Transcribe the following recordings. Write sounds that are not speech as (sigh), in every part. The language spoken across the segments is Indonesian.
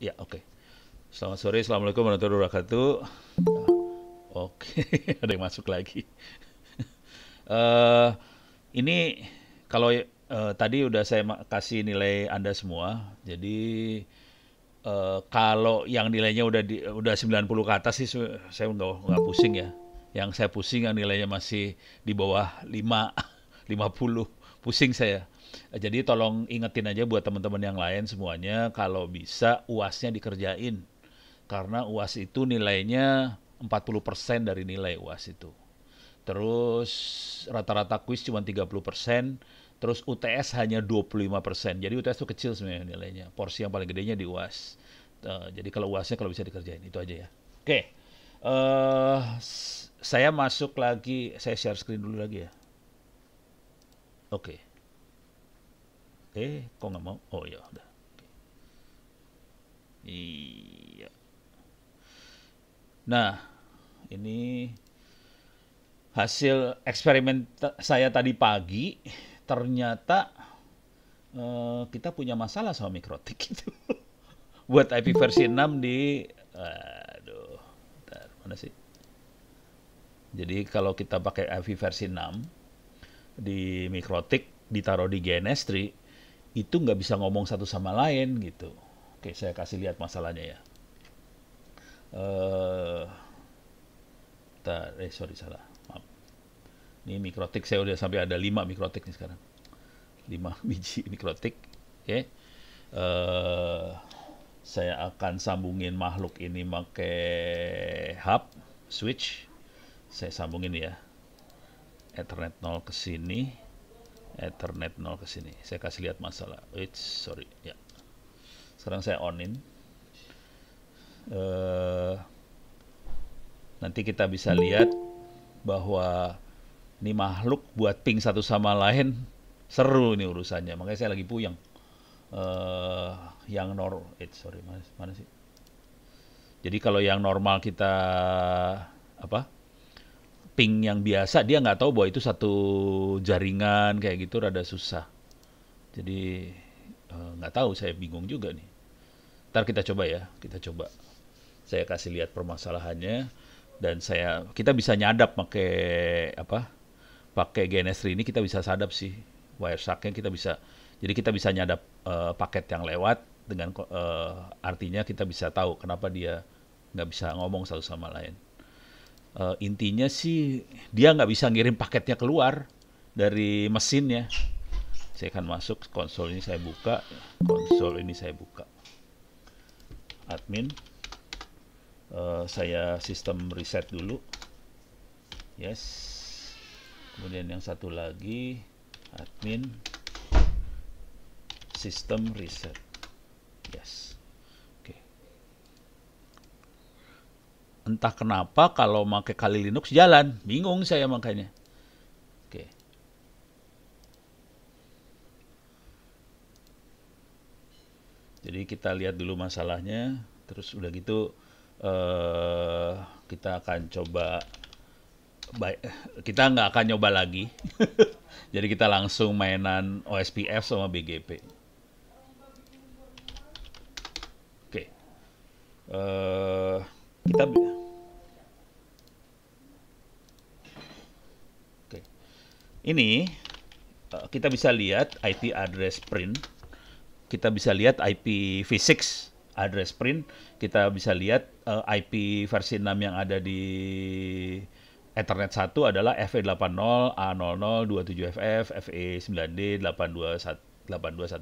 Ya, oke. Okay. Selamat sore, Assalamualaikum warahmatullahi wabarakatuh. Nah, oke, okay. (laughs) ada yang masuk lagi. uh, (laughs) ini kalau uh, tadi udah saya kasih nilai Anda semua, jadi uh, kalau yang nilainya udah di, udah 90 ke atas sih saya nggak nggak pusing ya. Yang saya pusing yang nilainya masih di bawah 5, 50, (laughs) pusing saya. Jadi tolong ingetin aja buat teman-teman yang lain semuanya kalau bisa UASnya dikerjain. Karena UAS itu nilainya 40% dari nilai UAS itu. Terus rata-rata kuis cuma 30%, terus UTS hanya 25%. Jadi UTS itu kecil sebenarnya nilainya. Porsi yang paling gedenya di UAS. Uh, jadi kalau UASnya kalau bisa dikerjain itu aja ya. Oke. Okay. Uh, eh, saya masuk lagi, saya share screen dulu lagi ya. Oke. Okay eh kok nggak mau oh ya udah iya nah ini hasil eksperimen saya tadi pagi ternyata uh, kita punya masalah sama mikrotik itu (laughs) buat IP versi 6 di aduh bentar, mana sih jadi kalau kita pakai IP versi 6 di mikrotik ditaruh di GNS3 itu nggak bisa ngomong satu sama lain gitu. Oke, saya kasih lihat masalahnya ya. Eh, tar, eh sorry salah, maaf. Ini mikrotik saya udah sampai ada 5 mikrotik nih sekarang. 5 (laughs) biji mikrotik. Oke. Eh, saya akan sambungin makhluk ini pakai hub switch. Saya sambungin ya. Ethernet 0 ke sini Ethernet 0 ke sini. Saya kasih lihat masalah. Wait, sorry. Ya. Sekarang saya onin. Uh, eh, nanti kita bisa lihat bahwa ini makhluk buat ping satu sama lain seru ini urusannya. Makanya saya lagi puyeng. Uh, yang nor, eh, sorry, mana, mana sih? Jadi kalau yang normal kita apa? ping yang biasa dia nggak tahu bahwa itu satu jaringan kayak gitu rada susah. Jadi eh, nggak uh, tahu saya bingung juga nih. Ntar kita coba ya, kita coba. Saya kasih lihat permasalahannya dan saya kita bisa nyadap pakai apa? Pakai GNS3 ini kita bisa sadap sih wiresharknya kita bisa jadi kita bisa nyadap uh, paket yang lewat dengan uh, artinya kita bisa tahu kenapa dia nggak bisa ngomong satu sama lain uh, intinya sih dia nggak bisa ngirim paketnya keluar dari mesinnya saya akan masuk konsol ini saya buka konsol ini saya buka admin uh, saya sistem reset dulu yes kemudian yang satu lagi admin sistem reset yes entah kenapa kalau pakai kali Linux jalan. Bingung saya makanya. Oke. Jadi kita lihat dulu masalahnya, terus udah gitu eh, kita akan coba baik kita nggak akan nyoba lagi. (laughs) Jadi kita langsung mainan OSPF sama BGP. Oke. Uh, kita ini eh, kita bisa lihat IP address print, kita bisa lihat IP V6 address print, kita bisa lihat uh, eh, IP versi 6 yang ada di Ethernet 1 adalah FE80 A0027FF FE9D 821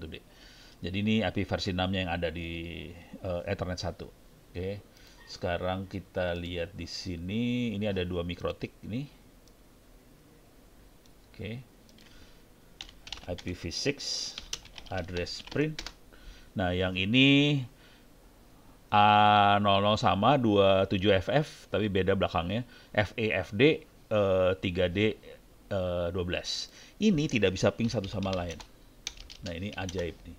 d Jadi ini IP versi 6 yang ada di uh, Ethernet 1. Oke. Okay. Sekarang kita lihat di sini ini ada dua mikrotik ini okay. IPv6 address print nah yang ini A00 sama 27FF tapi beda belakangnya FAFD uh, 3D uh, 12 ini tidak bisa ping satu sama lain nah ini ajaib nih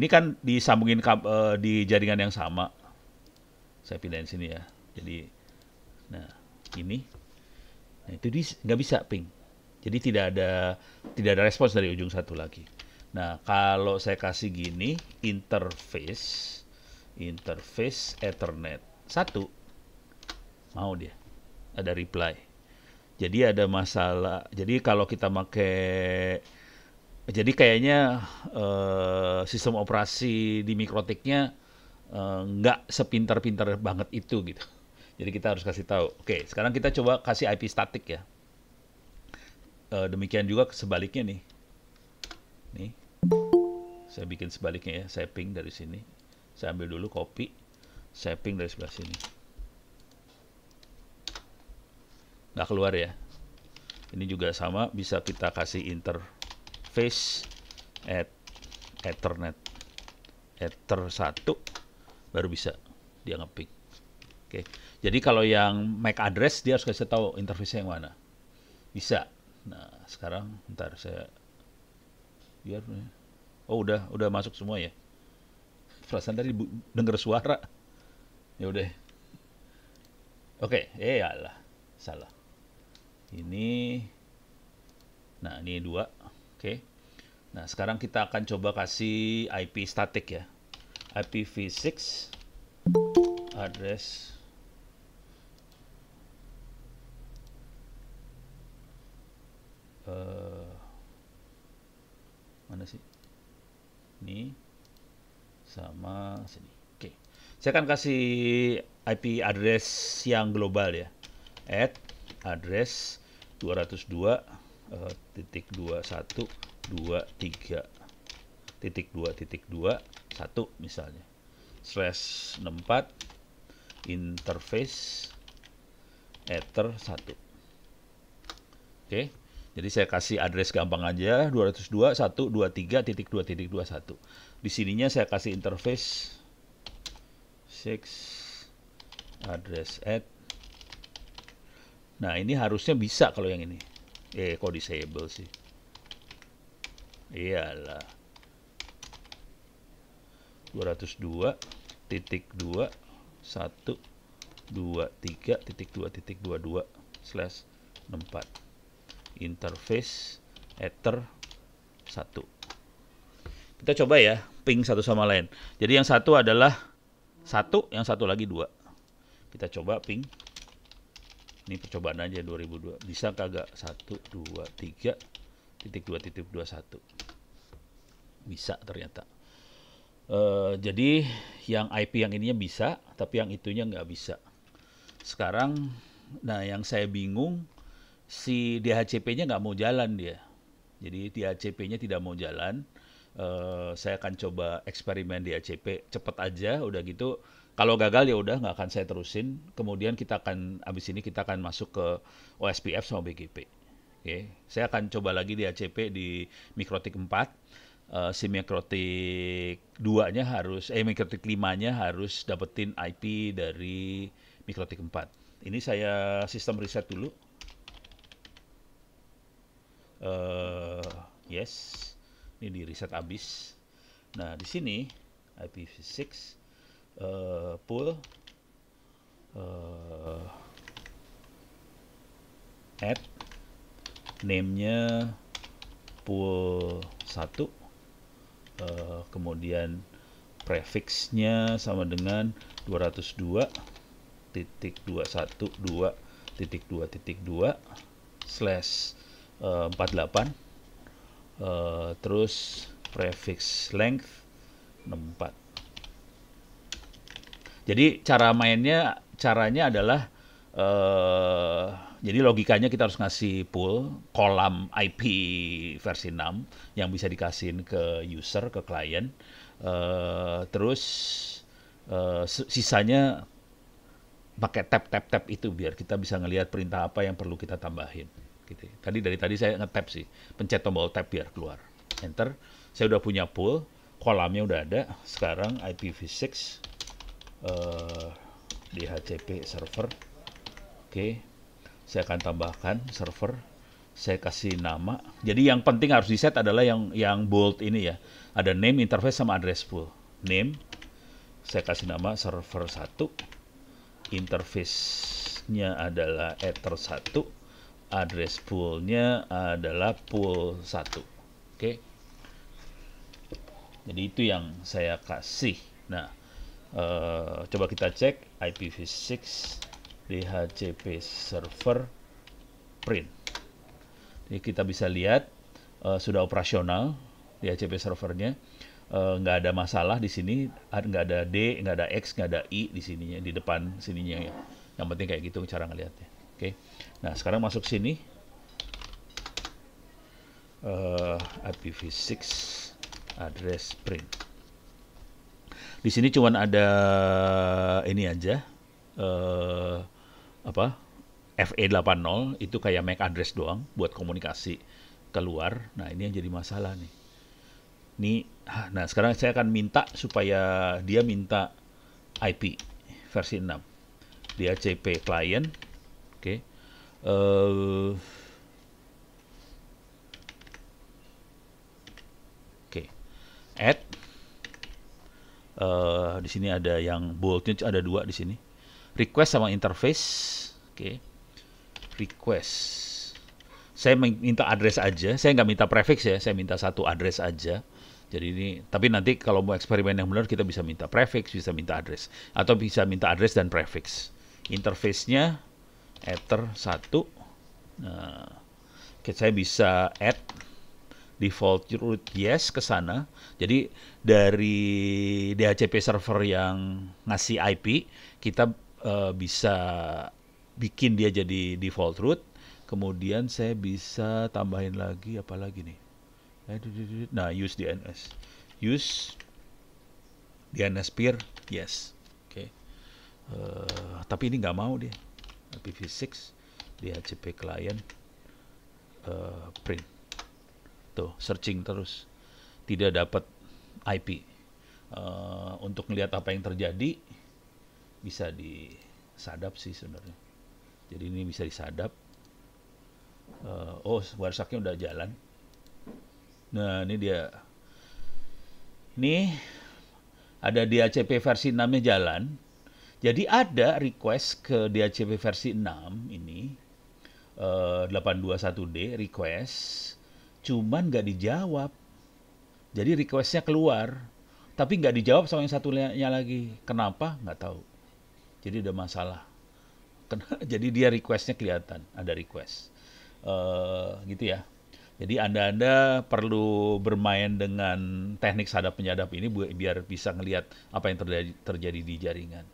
ini kan disambungin uh, di jaringan yang sama saya pindahin sini ya jadi nah ini Nah, itu di nggak bisa ping. Jadi tidak ada tidak ada respons dari ujung satu lagi. Nah, kalau saya kasih gini interface interface Ethernet satu mau dia ada reply. Jadi ada masalah. Jadi kalau kita pakai jadi kayaknya uh, sistem operasi di mikrotiknya eh, nggak uh, sepintar-pintar banget itu gitu. Jadi kita harus kasih tahu. Oke, sekarang kita coba kasih IP statik ya. E, demikian juga sebaliknya nih. Nih. Saya bikin sebaliknya ya. Saya ping dari sini. Saya ambil dulu copy. Saya ping dari sebelah sini. Nggak keluar ya. Ini juga sama. Bisa kita kasih interface at ethernet ether satu. baru bisa dia ngeping Oke. Jadi kalau yang MAC address dia harus kasih tahu interface yang mana. Bisa. Nah, sekarang ntar saya biar eh. Oh, udah udah masuk semua ya. Perasaan tadi dengar suara. Ya udah. Oke, eh ya, alah. Ya, Salah. Ini Nah, ini dua. Oke. Nah, sekarang kita akan coba kasih IP static ya. IPv6 address Eh, mana sih ini sama sini oke okay. saya akan kasih IP address yang global ya at address 202 uh, eh, titik 21 23 titik 2 titik 2 1 misalnya slash 64 interface ether 1 oke okay. Jadi saya kasih address gampang aja 202.123.2.21. Di sininya saya kasih interface 6 address add. Nah, ini harusnya bisa kalau yang ini. Eh, kok disable sih? Iyalah. 202 titik 1 2 3 titik 2 titik 64 interface ether 1 kita coba ya ping satu sama lain jadi yang satu adalah satu yang satu lagi dua kita coba ping ini percobaan aja 2002 bisa kagak satu dua tiga titik dua titik dua satu. bisa ternyata uh, jadi yang IP yang ininya bisa tapi yang itunya nggak bisa sekarang nah yang saya bingung si DHCP-nya nggak mau jalan dia. Jadi DHCP-nya tidak mau jalan. Uh, saya akan coba eksperimen DHCP cepet aja, udah gitu. Kalau gagal ya udah nggak akan saya terusin. Kemudian kita akan abis ini kita akan masuk ke OSPF sama BGP. Oke, okay. saya akan coba lagi DHCP di mikrotik 4. Uh, eh, si mikrotik 2-nya harus, eh mikrotik 5-nya harus dapetin IP dari mikrotik 4. Ini saya sistem riset dulu uh, yes ini di reset abis nah di sini IPv6 uh, eh, pool uh, eh, add namenya pool 1 uh, kemudian prefixnya sama dengan 202 titik 212 titik 2 titik 2 slash 48 uh, eh, eh, terus prefix length 64 jadi cara mainnya caranya adalah uh, jadi logikanya kita harus ngasih pool kolam IP versi 6 yang bisa dikasihin ke user ke klien uh, terus uh, sisanya pakai tab tab tab itu biar kita bisa ngelihat perintah apa yang perlu kita tambahin gitu. Ya. Tadi dari tadi saya ngetap sih, pencet tombol tab biar keluar. Enter. Saya udah punya pool, kolamnya udah ada. Sekarang IPv6 uh, eh, DHCP server. Oke. Okay. Saya akan tambahkan server. Saya kasih nama. Jadi yang penting harus di set adalah yang yang bold ini ya. Ada name, interface sama address pool. Name saya kasih nama server 1 interface-nya adalah ether 1 address poolnya adalah pool 1 oke okay? jadi itu yang saya kasih nah uh, coba kita cek IPv6 DHCP server print jadi kita bisa lihat uh, sudah operasional DHCP servernya eh, nggak uh, ada masalah di sini nggak ada D nggak ada X nggak ada I di sininya di depan sininya ya. yang penting kayak gitu cara ngelihatnya oke okay. Nah, sekarang masuk sini. Uh, eh, IPv6 address print. Di sini cuman ada ini aja. Uh, apa? FE80 itu kayak MAC address doang buat komunikasi keluar. Nah, ini yang jadi masalah nih. Ini ah, nah sekarang saya akan minta supaya dia minta IP versi 6. DHCP client. Oke. Okay Eh, oke, okay. add. Uh, di sini ada yang boldnya ada dua di sini. Request sama interface. Oke, okay. request. Saya minta address aja. Saya nggak minta prefix ya. Saya minta satu address aja. Jadi ini, tapi nanti kalau mau eksperimen yang benar kita bisa minta prefix, bisa minta address, atau bisa minta address dan prefix. Interface-nya ether 1 nah, saya bisa add default root yes ke sana jadi dari DHCP server yang ngasih IP kita uh, bisa bikin dia jadi default root kemudian saya bisa tambahin lagi apa lagi nih eh, nah use DNS use DNS peer yes oke uh, tapi ini nggak mau dia IPv6 DHCP client uh, eh, print tuh searching terus tidak dapat IP uh, eh, untuk melihat apa yang terjadi bisa disadap sih sebenarnya jadi ini bisa disadap uh, oh warsaknya udah jalan nah ini dia ini ada di DHCP versi 6 jalan jadi ada request ke DHCP versi 6 ini uh, eh, 821D request cuman nggak dijawab. Jadi requestnya keluar tapi nggak dijawab sama yang satunya lagi. Kenapa? Nggak tahu. Jadi ada masalah. (laughs) Jadi dia requestnya kelihatan ada request. Uh, gitu ya. Jadi Anda-Anda perlu bermain dengan teknik sadap penyadap ini biar bisa ngelihat apa yang terjadi, terjadi di jaringan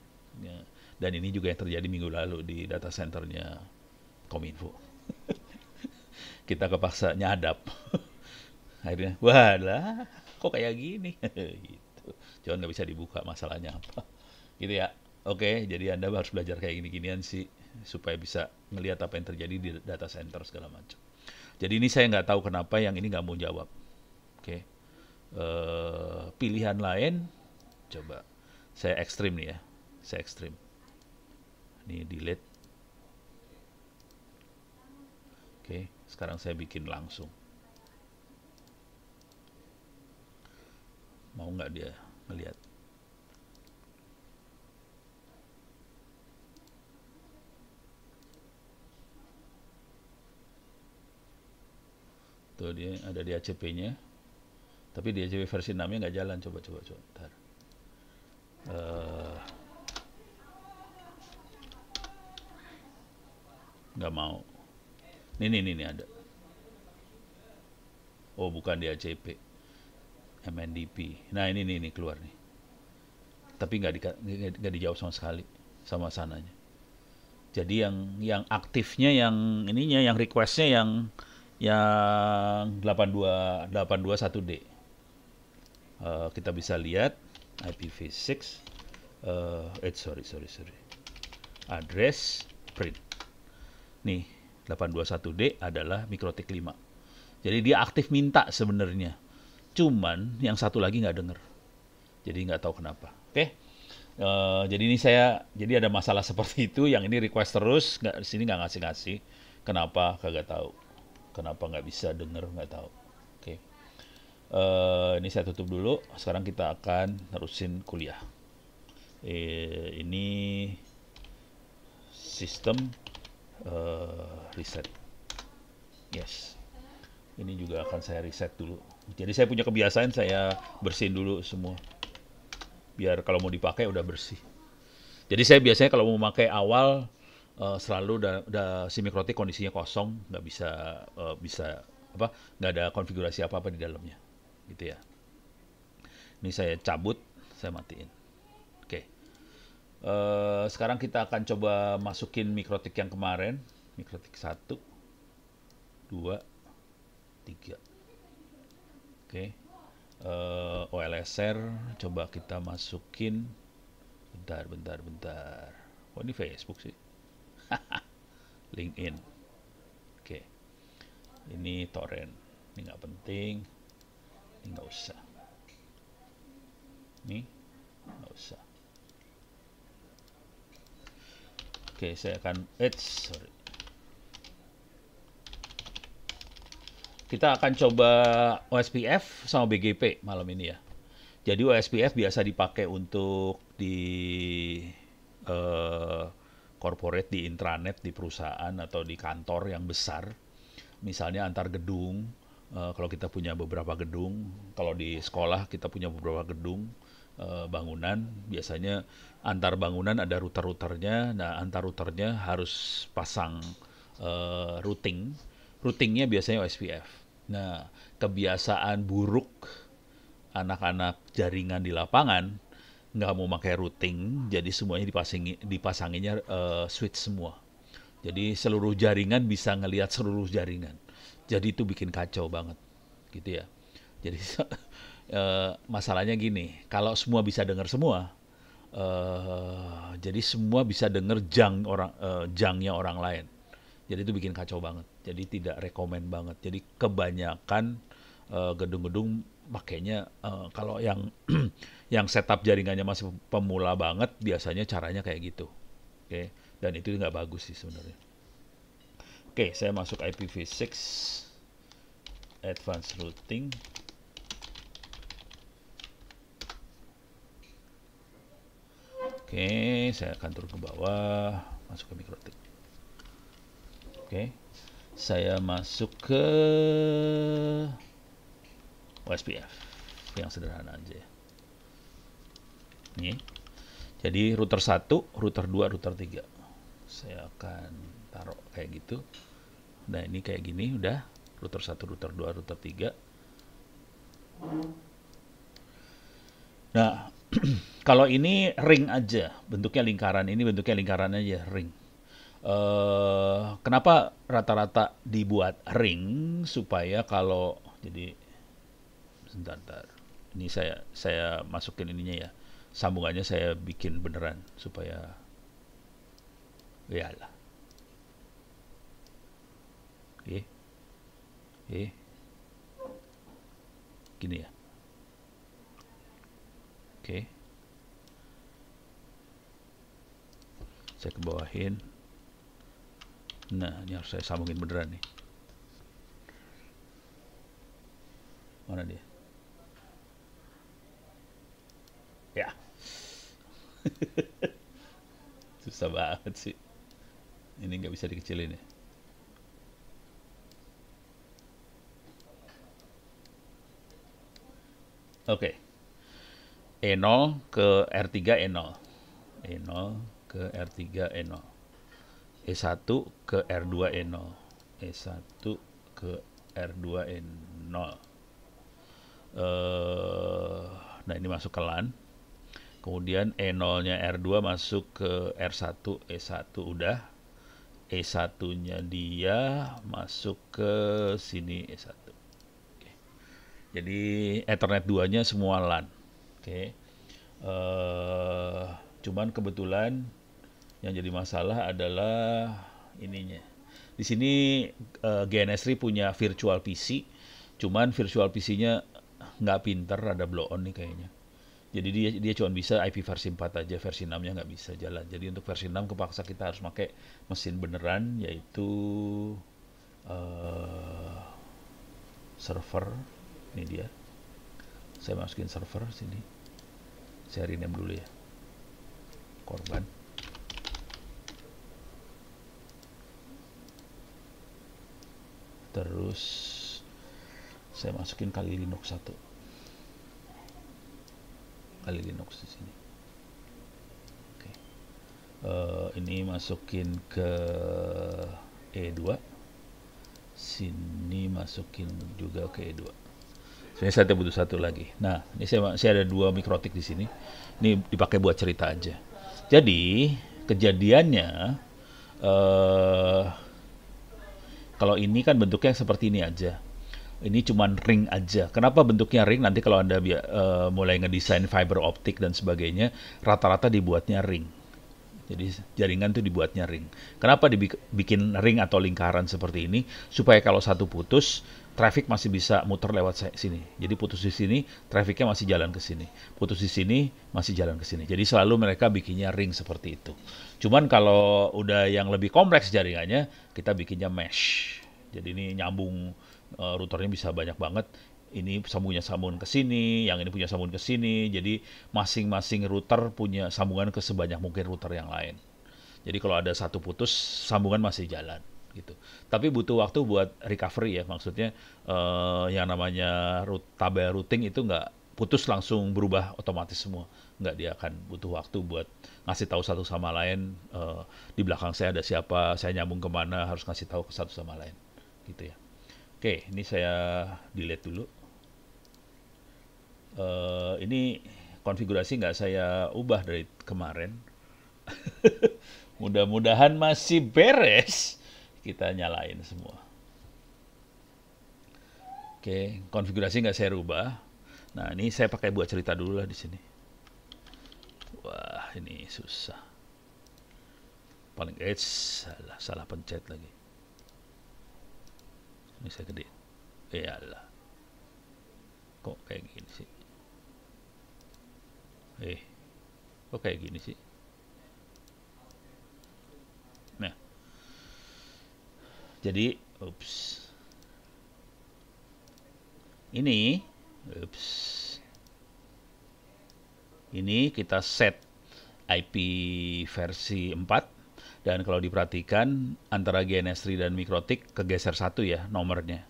ya. Dan ini juga yang terjadi minggu lalu di data centernya Kominfo. (laughs) Kita kepaksa nyadap. (laughs) Akhirnya, wah kok kayak gini? (laughs) gitu. Cuman nggak bisa dibuka masalahnya apa. Gitu ya. Oke, jadi Anda harus belajar kayak gini-ginian sih supaya bisa melihat apa yang terjadi di data center segala macam. Jadi ini saya nggak tahu kenapa yang ini nggak mau jawab. Oke, okay. Eh, pilihan lain, coba saya ekstrim nih ya saya ekstrim ini delete oke sekarang saya bikin langsung mau nggak dia melihat tuh dia ada di ACP nya tapi di ACP versi 6 nya nggak jalan coba coba coba ntar eh, nggak mau ini ini ini ada oh bukan di ACP MNDP nah ini ini ini keluar nih tapi nggak di, nggak dijawab sama sekali sama sananya jadi yang yang aktifnya yang ininya yang requestnya yang yang 82 1 d uh, kita bisa lihat IPv6 uh, eh, eh sorry sorry sorry address print Nih, 821D adalah mikrotik 5. Jadi dia aktif minta sebenarnya. Cuman yang satu lagi nggak denger. Jadi nggak tahu kenapa. Oke. Okay? Uh, eh, jadi ini saya jadi ada masalah (laughs) seperti itu yang ini request terus nggak sini nggak ngasih ngasih kenapa kagak tahu kenapa nggak bisa denger nggak tahu oke okay. uh, eh, ini saya tutup dulu sekarang kita akan terusin kuliah eh, ini sistem uh, reset yes ini juga akan saya reset dulu jadi saya punya kebiasaan saya bersihin dulu semua biar kalau mau dipakai udah bersih jadi saya biasanya kalau mau pakai awal uh, selalu udah da, si kondisinya kosong nggak bisa uh, bisa apa nggak ada konfigurasi apa apa di dalamnya gitu ya ini saya cabut saya matiin Eh, sekarang kita akan coba masukin mikrotik yang kemarin. Mikrotik 1, 2, 3. Oke. Okay. Uh, eh, OLSR coba kita masukin. Bentar, bentar, bentar. Oh ini Facebook sih. (laughs) LinkedIn. Oke. Okay. Ini torrent. Ini nggak penting. Ini nggak usah. Ini nggak usah. Oke, saya akan eh sorry. Kita akan coba OSPF sama BGP malam ini ya. Jadi OSPF biasa dipakai untuk di uh, corporate, di intranet, di perusahaan atau di kantor yang besar. Misalnya antar gedung, uh, kalau kita punya beberapa gedung, kalau di sekolah kita punya beberapa gedung, Eh, bangunan biasanya antar bangunan ada router-routernya nah antar routernya harus pasang uh, routing routingnya biasanya OSPF nah kebiasaan buruk anak-anak jaringan di lapangan nggak mau pakai routing jadi semuanya dipasangi dipasanginnya uh, eh, switch semua jadi seluruh jaringan bisa ngelihat seluruh jaringan jadi itu bikin kacau banget gitu ya jadi (laughs) Eh, masalahnya gini, kalau semua bisa dengar semua, uh, jadi semua bisa dengar jang orang uh, jangnya orang lain. Jadi itu bikin kacau banget. Jadi tidak rekomend banget. Jadi kebanyakan uh, gedung-gedung makanya uh, kalau yang (clears throat) yang setup jaringannya masih pemula banget, biasanya caranya kayak gitu. Oke, okay? dan itu nggak bagus sih sebenarnya. Oke, okay, saya masuk IPv6 advanced routing. Oke, saya akan turun ke bawah, masuk ke mikrotik. Oke, saya masuk ke OSPF yang sederhana aja. Ya. Ini. Jadi router 1, router 2, router 3. Saya akan taruh kayak gitu. Nah, ini kayak gini udah. Router 1, router 2, router 3. Nah, (clears throat) kalau ini ring aja, bentuknya lingkaran. Ini bentuknya lingkaran aja, ring. Uh, kenapa rata-rata dibuat ring supaya kalau jadi sebentar, sebentar. ini saya saya masukin ininya ya sambungannya saya bikin beneran supaya ya lah oke oke gini ya Oke. Okay. Saya kebawahin. Nah, ini harus saya sambungin beneran nih. Mana dia? Ya. (laughs) Susah banget sih. Ini nggak bisa dikecilin ya. Oke. Okay. E0 ke R3 E0. E0 ke R3 E0. E1 ke R2 E0. E1 ke R2 E0. Uh, nah ini masuk ke LAN. Kemudian E0-nya R2 masuk ke R1, E1 udah. E1-nya dia masuk ke sini E1. Oke. Jadi Ethernet 2-nya semua LAN. Oke. Okay. Uh, eh, cuman kebetulan yang jadi masalah adalah ininya. Di sini uh, eh, 3 punya virtual PC, cuman virtual PC-nya nggak pinter, ada blow on nih kayaknya. Jadi dia dia cuma bisa IP versi 4 aja, versi 6-nya nggak bisa jalan. Jadi untuk versi 6 kepaksa kita harus pakai mesin beneran yaitu uh, server. Ini dia. Saya masukin server sini saya rename dulu ya korban terus saya masukin kali Linux satu kali Linux di sini Oke. Uh, ini masukin ke E2 sini masukin juga ke E2 Sebenarnya saya butuh satu lagi. Nah, ini saya, saya ada dua mikrotik di sini. Ini dipakai buat cerita aja. Jadi, kejadiannya uh, kalau ini kan bentuknya seperti ini aja. Ini cuma ring aja. Kenapa bentuknya ring? Nanti kalau Anda uh, mulai ngedesain fiber optik dan sebagainya, rata-rata dibuatnya ring. Jadi jaringan itu dibuatnya ring. Kenapa dibikin ring atau lingkaran seperti ini? Supaya kalau satu putus, traffic masih bisa muter lewat sini. Jadi putus di sini, trafficnya masih jalan ke sini. Putus di sini, masih jalan ke sini. Jadi selalu mereka bikinnya ring seperti itu. Cuman kalau udah yang lebih kompleks jaringannya, kita bikinnya mesh. Jadi ini nyambung uh, routernya bisa banyak banget. Ini sambungnya sambung ke sini, yang ini punya sambung ke sini. Jadi masing-masing router punya sambungan ke sebanyak mungkin router yang lain. Jadi kalau ada satu putus, sambungan masih jalan gitu. Tapi butuh waktu buat recovery ya, maksudnya uh, yang namanya root, tabel routing itu nggak putus langsung berubah otomatis semua, nggak dia akan butuh waktu buat ngasih tahu satu sama lain uh, di belakang saya ada siapa, saya nyambung kemana, harus ngasih tahu ke satu sama lain, gitu ya. Oke, ini saya delete dulu. Uh, ini konfigurasi nggak saya ubah dari kemarin. (laughs) Mudah-mudahan masih beres kita nyalain semua oke konfigurasi nggak saya rubah nah ini saya pakai buat cerita dulu lah di sini wah ini susah paling edge salah salah pencet lagi ini saya gede iyalah kok kayak gini sih eh kok kayak gini sih Jadi, ups. Ini, ups. Ini kita set IP versi 4 dan kalau diperhatikan antara GNS3 dan Mikrotik kegeser satu ya nomornya.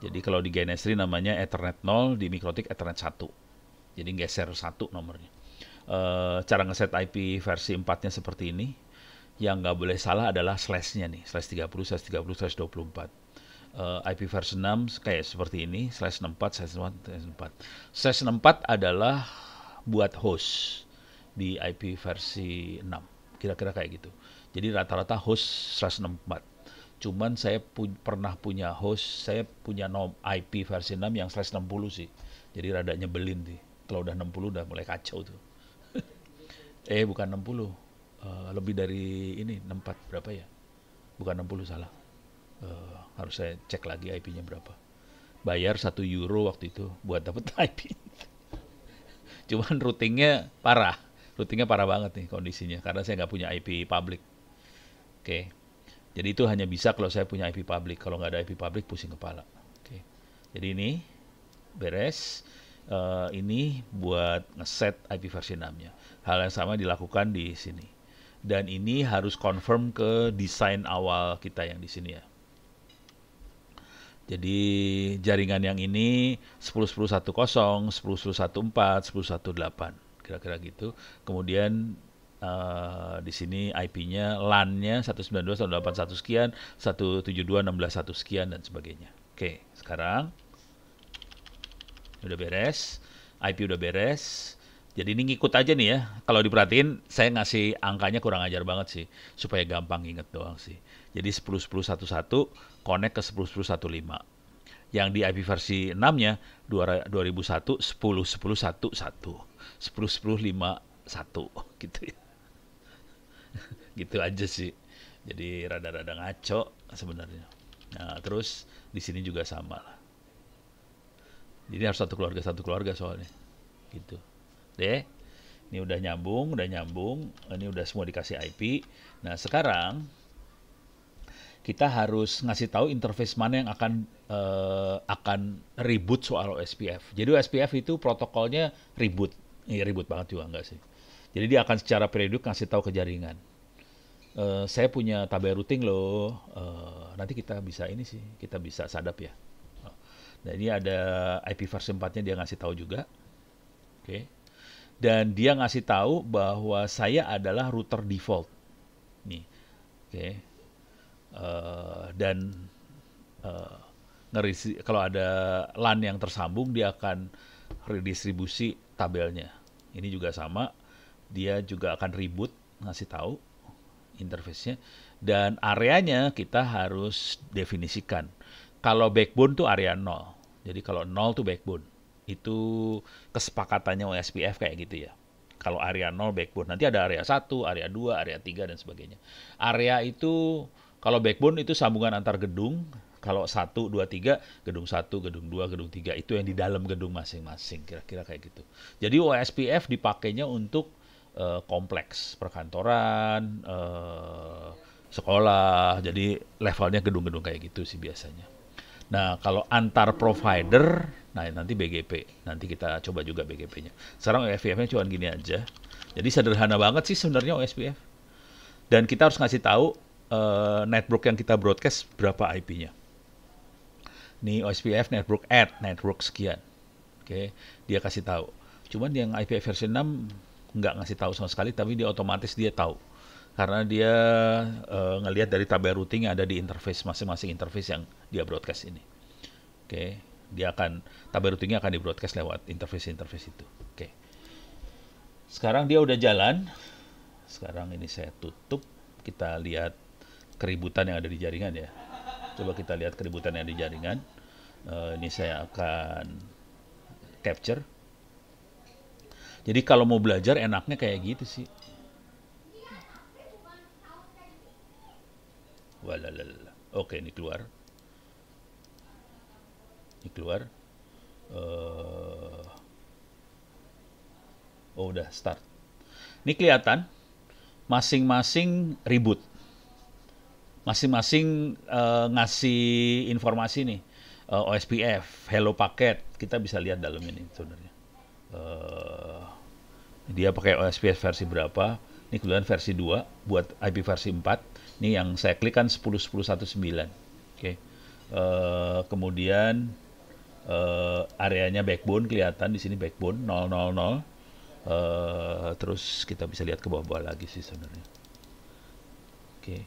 Jadi kalau di GNS3 namanya Ethernet 0, di Mikrotik Ethernet 1. Jadi geser satu nomornya. E, cara ngeset IP versi 4-nya seperti ini yang nggak boleh salah adalah slashnya nih, slash 30, slash 30, slash 24. Uh, IP version 6 kayak seperti ini, slash 64, slash 64. Slash 64 adalah buat host di IP versi 6, kira-kira kayak gitu. Jadi rata-rata host slash 64. Cuman saya pu pernah punya host, saya punya nom IP versi 6 yang slash 60 sih. Jadi rada nyebelin sih. Kalau udah 60 udah mulai kacau tuh. (laughs) eh bukan 60, Eh, lebih dari ini 64 berapa ya? Bukan 60 salah. Uh, harus saya cek lagi IP-nya berapa. Bayar satu euro waktu itu buat dapat (laughs) IP. Cuman routingnya parah. Routingnya parah banget nih kondisinya karena saya nggak punya IP public. Oke. Okay. Jadi itu hanya bisa kalau saya punya IP public. Kalau nggak ada IP public pusing kepala. Oke. Okay. Jadi ini beres. Uh, ini buat ngeset IP versi 6-nya. Hal yang sama dilakukan di sini dan ini harus confirm ke desain awal kita yang di sini ya. Jadi jaringan yang ini 10 10114, 10118, kira-kira gitu. Kemudian uh, di sini IP-nya LAN-nya 192.181 sekian, 172.16.1 sekian dan sebagainya. Oke, sekarang udah beres, IP udah beres. Jadi ini ngikut aja nih ya. Kalau diperhatiin saya ngasih angkanya kurang ajar banget sih supaya gampang inget doang sih. Jadi sepuluh satu satu, connect ke sepuluh satu lima. Yang di IP versi 6-nya 2001 10.10.11. sepuluh satu sepuluh (laughs) gitu ya. (laughs) gitu aja sih. Jadi rada-rada ngaco sebenarnya. Nah, terus di sini juga sama lah. Jadi harus satu keluarga satu keluarga soalnya. Gitu. Deh. Ini udah nyambung, udah nyambung. Ini udah semua dikasih IP. Nah, sekarang kita harus ngasih tahu interface mana yang akan uh, akan ribut soal OSPF. Jadi OSPF itu protokolnya ribut. ini iya, eh, ribut banget juga enggak sih. Jadi dia akan secara periodik ngasih tahu ke jaringan. Uh, saya punya tabel routing loh. Uh, nanti kita bisa ini sih, kita bisa sadap ya. Nah ini ada IP versi 4-nya dia ngasih tahu juga. Oke. Okay dan dia ngasih tahu bahwa saya adalah router default nih oke okay. uh, eh, dan uh, eh, ngeri kalau ada LAN yang tersambung dia akan redistribusi tabelnya ini juga sama dia juga akan reboot ngasih tahu interface-nya dan areanya kita harus definisikan kalau backbone tuh area nol jadi kalau nol tuh backbone itu kesepakatannya OSPF kayak gitu ya. Kalau area 0 backbone, nanti ada area 1, area 2, area 3 dan sebagainya. Area itu kalau backbone itu sambungan antar gedung, kalau 1 2 3 gedung 1, gedung 2, gedung 3 itu yang di dalam gedung masing-masing kira-kira kayak gitu. Jadi OSPF dipakainya untuk uh, kompleks perkantoran, uh, sekolah, jadi levelnya gedung-gedung kayak gitu sih biasanya. Nah, kalau antar provider Nah, nanti BGP. Nanti kita coba juga BGP-nya. Sekarang OSPF-nya cuma gini aja. Jadi sederhana banget sih sebenarnya OSPF. Dan kita harus ngasih tahu uh, network yang kita broadcast berapa IP-nya. Nih OSPF network ad, network sekian. Oke, okay. dia kasih tahu. Cuman yang IPv versi 6 nggak ngasih tahu sama sekali, tapi dia otomatis dia tahu karena dia uh, ngelihat dari tabel routing yang ada di interface masing-masing interface yang dia broadcast ini. Oke, okay. dia akan Tabel rutinnya akan di broadcast lewat interface-interface itu. Oke. Sekarang dia udah jalan. Sekarang ini saya tutup. Kita lihat keributan yang ada di jaringan ya. Coba kita lihat keributan yang ada di jaringan. Uh, ini saya akan capture. Jadi kalau mau belajar enaknya kayak gitu sih. Walalala. Oke, ini keluar. Ini keluar uh, oh udah start ini kelihatan masing-masing ribut masing-masing uh, ngasih informasi nih uh, eh, OSPF hello paket kita bisa lihat dalam ini sebenarnya uh, dia pakai OSPF versi berapa ini kemudian versi 2 buat IP versi 4 ini yang saya klik kan 10.10.19 oke okay. uh, kemudian uh, areanya backbone kelihatan di sini backbone 000 uh, eh, terus kita bisa lihat ke bawah-bawah lagi sih sebenarnya oke okay.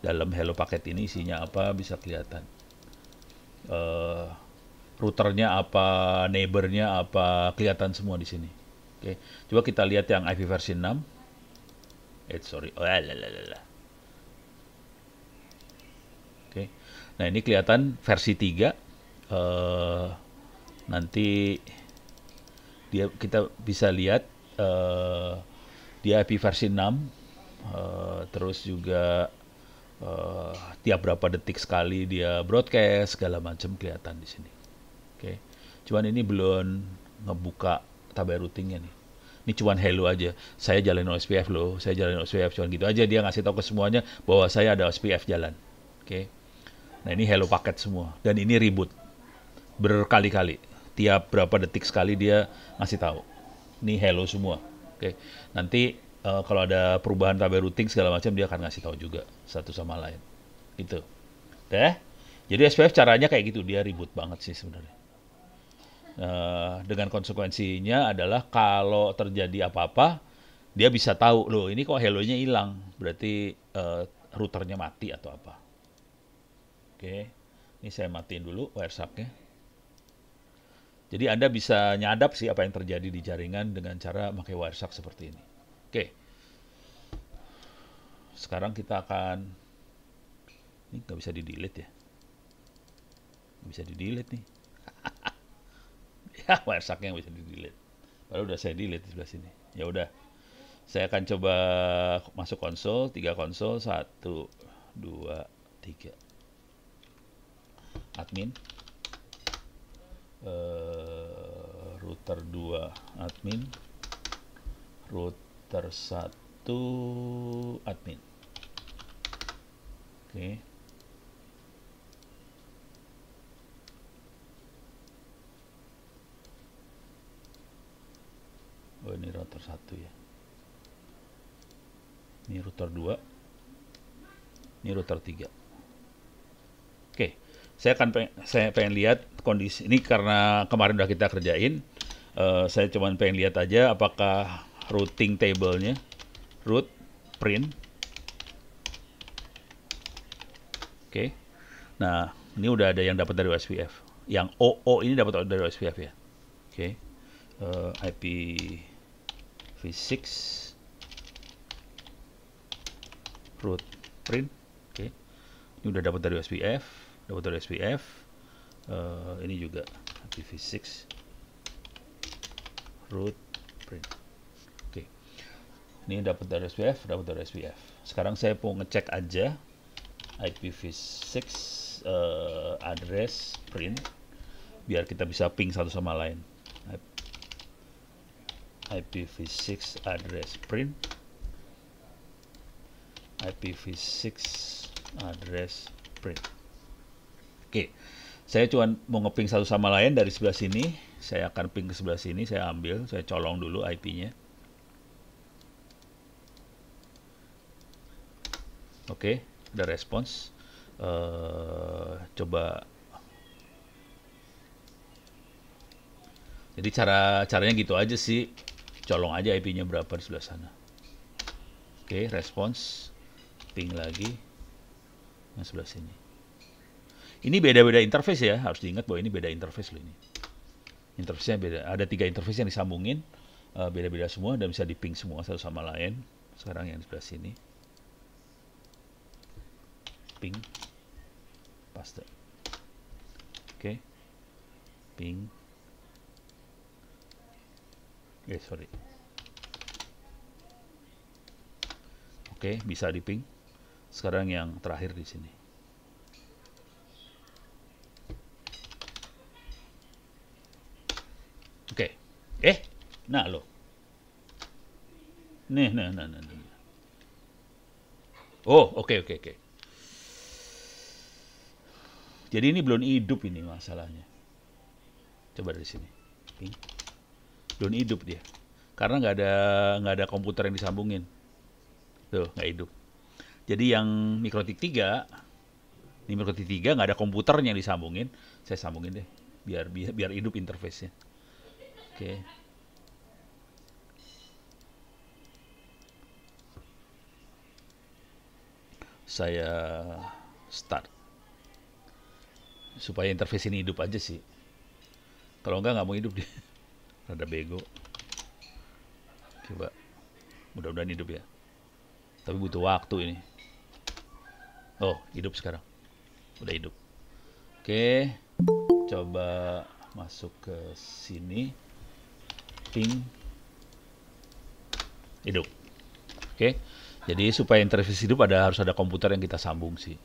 dalam hello paket ini isinya apa bisa kelihatan uh, routernya apa neighbornya apa kelihatan semua di sini oke okay. coba kita lihat yang IP versi 6 eh sorry oh, lalalala. Ya, ya, ya, oke, nah ini kelihatan versi 3 uh, nanti dia kita bisa lihat uh, dia IP versi 6 uh, eh, terus juga uh, tiap berapa detik sekali dia broadcast segala macam kelihatan di sini. Oke. Okay. Cuman ini belum ngebuka tabel routingnya nih. Ini cuman hello aja. Saya jalan OSPF loh. Saya jalan OSPF cuman gitu aja dia ngasih tahu ke semuanya bahwa saya ada OSPF jalan. Oke. Okay. Nah, ini hello paket semua dan ini ribut berkali-kali. Tiap berapa detik sekali dia ngasih tahu. Ini hello semua. Oke. Okay. Nanti uh, kalau ada perubahan tabel routing segala macam dia akan ngasih tahu juga satu sama lain. Gitu. Deh. Jadi SPF caranya kayak gitu, dia ribut banget sih sebenarnya. Uh, dengan konsekuensinya adalah kalau terjadi apa-apa, dia bisa tahu loh ini kok hellonya hilang, berarti uh, routernya mati atau apa. Oke, okay. ini saya matiin dulu wiresapnya jadi Anda bisa nyadap sih apa yang terjadi di jaringan dengan cara pakai wireshark seperti ini. Oke. Sekarang kita akan ini nggak bisa di delete ya. Nggak bisa di delete nih. (laughs) ya wiresharknya yang bisa di delete. Padahal udah saya delete di sebelah sini. Ya udah. Saya akan coba masuk konsol, tiga konsol, satu, dua, tiga. Admin. Eh, router 2 admin router 1 admin oke okay. oh ini router satu ya ini router dua, ini router 3 saya akan pengen, saya pengen lihat kondisi ini karena kemarin udah kita kerjain. Uh, saya cuma pengen lihat aja apakah routing table-nya root print. Oke. Okay. Nah, ini udah ada yang dapat dari SPF. Yang OO ini dapat dari OSPF ya. Oke. Okay. Uh, eh, IP v6 root print. Oke. Okay. Ini udah dapat dari SPF adapter SPF uh, eh, ini juga IPv6 root print oke okay. ini dapat dari SPF dapat dari SPF sekarang saya mau ngecek aja IPv6 uh, eh, address print biar kita bisa ping satu sama lain IPv6 address print IPv6 address print Oke, saya cuma mau ngeping satu sama lain dari sebelah sini. Saya akan ping ke sebelah sini, saya ambil, saya colong dulu IP-nya. Oke, ada respons. Uh, coba Jadi cara caranya gitu aja sih. Colong aja IP-nya berapa di sebelah sana. Oke, respons. ping lagi yang sebelah sini. Ini beda-beda interface ya, harus diingat bahwa ini beda interface loh ini. Interface-nya beda, ada tiga interface yang disambungin, eh, beda-beda uh, semua dan bisa diping semua satu sama lain. Sekarang yang di sebelah sini. Ping. Paste. Oke. Okay. Ping. Eh, sorry. Oke, okay, bisa diping. Sekarang yang terakhir di sini. Eh, nak lo. Nih, nah, nah, nah, nah. Oh, oke, okey, oke, oke. Jadi ini belum hidup ini masalahnya. Coba dari sini. Ini. Belum hidup dia. Karena nggak ada nggak ada komputer yang disambungin. Tuh, nggak hidup. Jadi yang mikrotik 3 ini mikrotik 3 nggak ada komputernya yang disambungin. Saya sambungin deh biar biar, biar hidup interface-nya. Oke. Saya start. Supaya interface ini hidup aja sih. Kalau enggak nggak mau hidup dia. (laughs) Rada bego. Coba. Mudah-mudahan hidup ya. Tapi butuh waktu ini. Oh, hidup sekarang. Udah hidup. Oke. Coba masuk ke sini hidup. Oke. Jadi supaya interface hidup ada harus ada komputer yang kita sambung sih.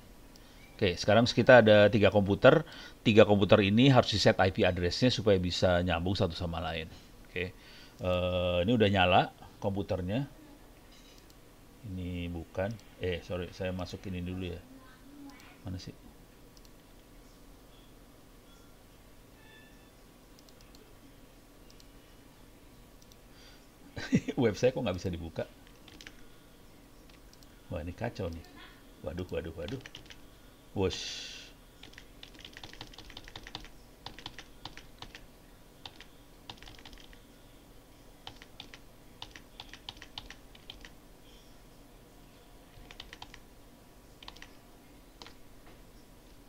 Oke, sekarang kita ada tiga komputer. Tiga komputer ini harus di-set IP address-nya supaya bisa nyambung satu sama lain. Oke, uh, ini udah nyala komputernya. Ini bukan. Eh, sorry, saya masukin ini dulu ya. Mana sih? website kok nggak bisa dibuka wah ini kacau nih waduh waduh waduh Wush.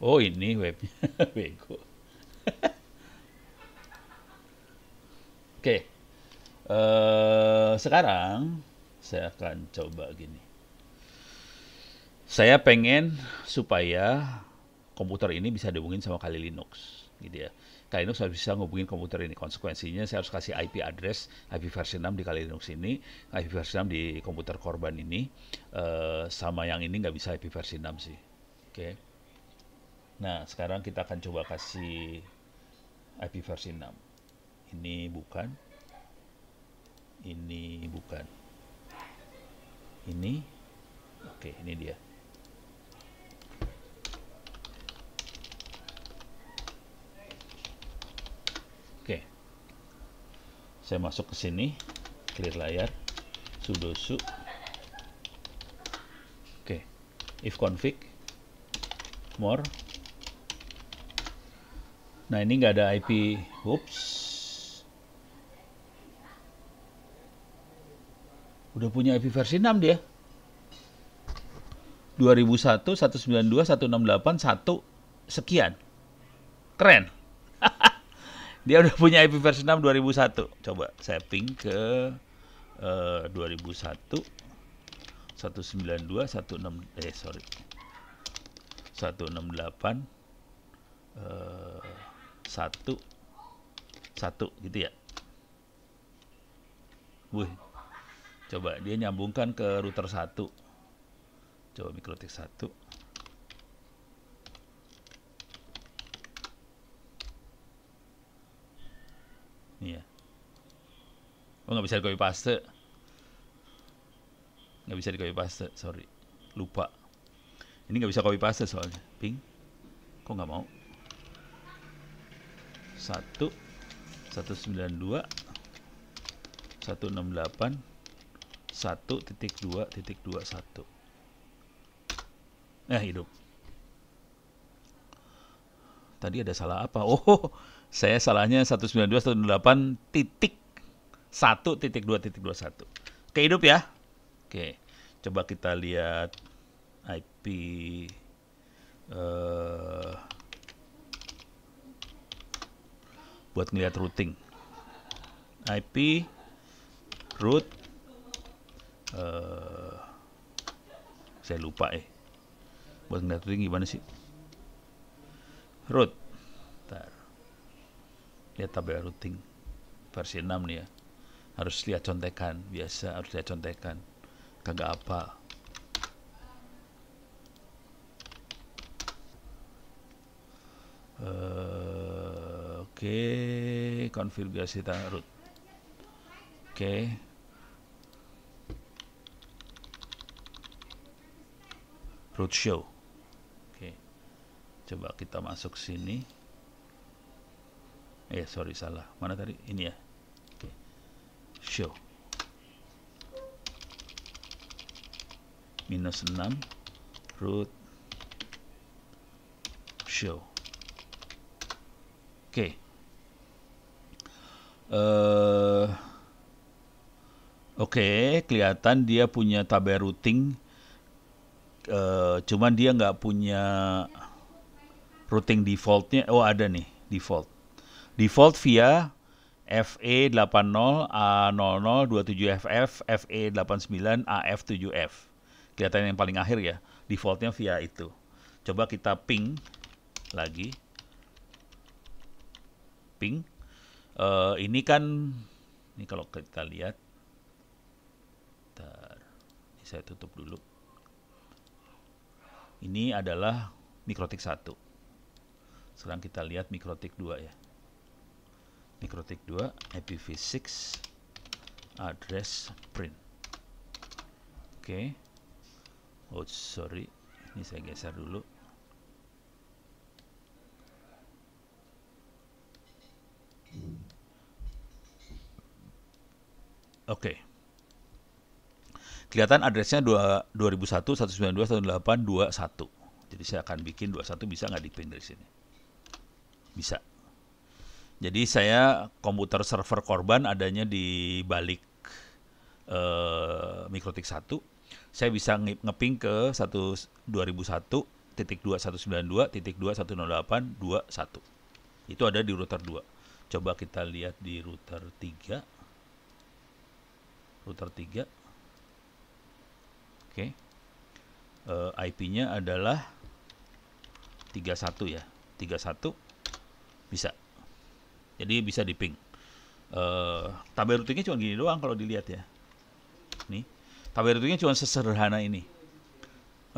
Oh ini webnya (laughs) bego. (laughs) Oke. okay. Uh, eh, sekarang saya akan coba gini. Saya pengen supaya komputer ini bisa dihubungin sama kali Linux, gitu ya. Kali Linux harus bisa ngubungin komputer ini. Konsekuensinya saya harus kasih IP address IP versi 6 di kali Linux ini, IP versi 6 di komputer korban ini, uh, sama yang ini nggak bisa IP versi 6 sih. Oke. Okay. Nah, sekarang kita akan coba kasih IP versi 6. Ini bukan ini bukan ini oke ini dia oke saya masuk ke sini clear layar sudo su oke if config more nah ini nggak ada IP oops Udah punya EPI versi 6 dia. 2001, 192, 168, 1 sekian. Keren. (laughs) dia udah punya IP versi 6 2001. Coba saya ping ke uh, 2001 192 16 eh sorry. 168 uh, 1 1 gitu ya. Wih, Coba dia nyambungkan ke router 1. Coba mikrotik 1. Ini ya. Oh gak bisa di copy paste. Gak bisa di copy paste, sorry. Lupa. Ini gak bisa copy paste soalnya. Ping. Kok gak mau? 1 192 168 1.2.21 nah eh, hidup tadi ada salah apa oh (laughs) saya salahnya delapan titik oke hidup ya oke coba kita lihat IP uh, eh, buat ngeliat routing IP root uh, saya lupa eh buat ngeliat tinggi gimana sih root Bentar. lihat tabel routing versi 6 nih ya harus lihat contekan biasa harus lihat contekan kagak apa uh, oke okay. konfigurasi root oke okay. roadshow oke coba kita masuk sini eh sorry salah mana tadi ini ya oke show minus 6 root show oke eh, oke kelihatan dia punya tabel routing uh, cuman dia nggak punya routing defaultnya oh ada nih default default via FE80 A0027FF FE89 AF7F kelihatan yang paling akhir ya defaultnya via itu coba kita ping lagi ping uh, ini kan ini kalau kita lihat Bentar. ini saya tutup dulu ini adalah mikrotik 1. Sekarang kita lihat mikrotik 2 ya. Mikrotik 2 IPv6 address print. Oke. Okay. Oh, sorry. Ini saya geser dulu. Oke. Okay kelihatan addressnya 2, 2001 192 198 21 jadi saya akan bikin 21 bisa nggak dipin dari sini bisa jadi saya komputer server korban adanya di balik eh, mikrotik 1 saya bisa ngeping ke 1 2001 titik 2192 titik 2108 21 itu ada di router 2 coba kita lihat di router 3 router 3 Oke. Okay. Eh, IP-nya adalah 31 ya. 31 bisa. Jadi bisa di ping. Eh, tabel routingnya cuma gini doang kalau dilihat ya. Nih. Tabel routingnya cuma sesederhana ini.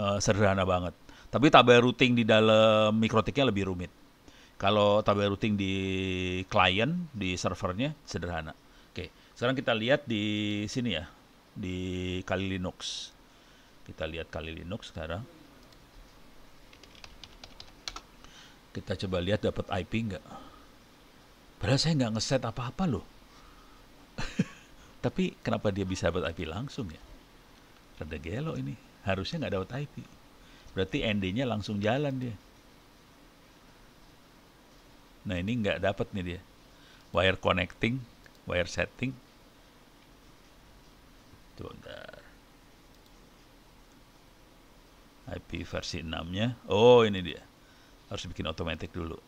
Uh, sederhana banget. Tapi tabel routing di dalam mikrotiknya lebih rumit. Kalau tabel routing di client, di servernya sederhana. Oke, sekarang kita lihat di sini ya, di Kali Linux kita lihat kali Linux sekarang kita coba lihat dapat IP nggak padahal saya nggak ngeset apa-apa loh (laughs) tapi kenapa dia bisa dapat IP langsung ya rada gelo ini harusnya nggak dapat IP berarti ND-nya langsung jalan dia nah ini nggak dapat nih dia wire connecting wire setting tuh IP versi 6 nya oh ini dia harus bikin otomatis dulu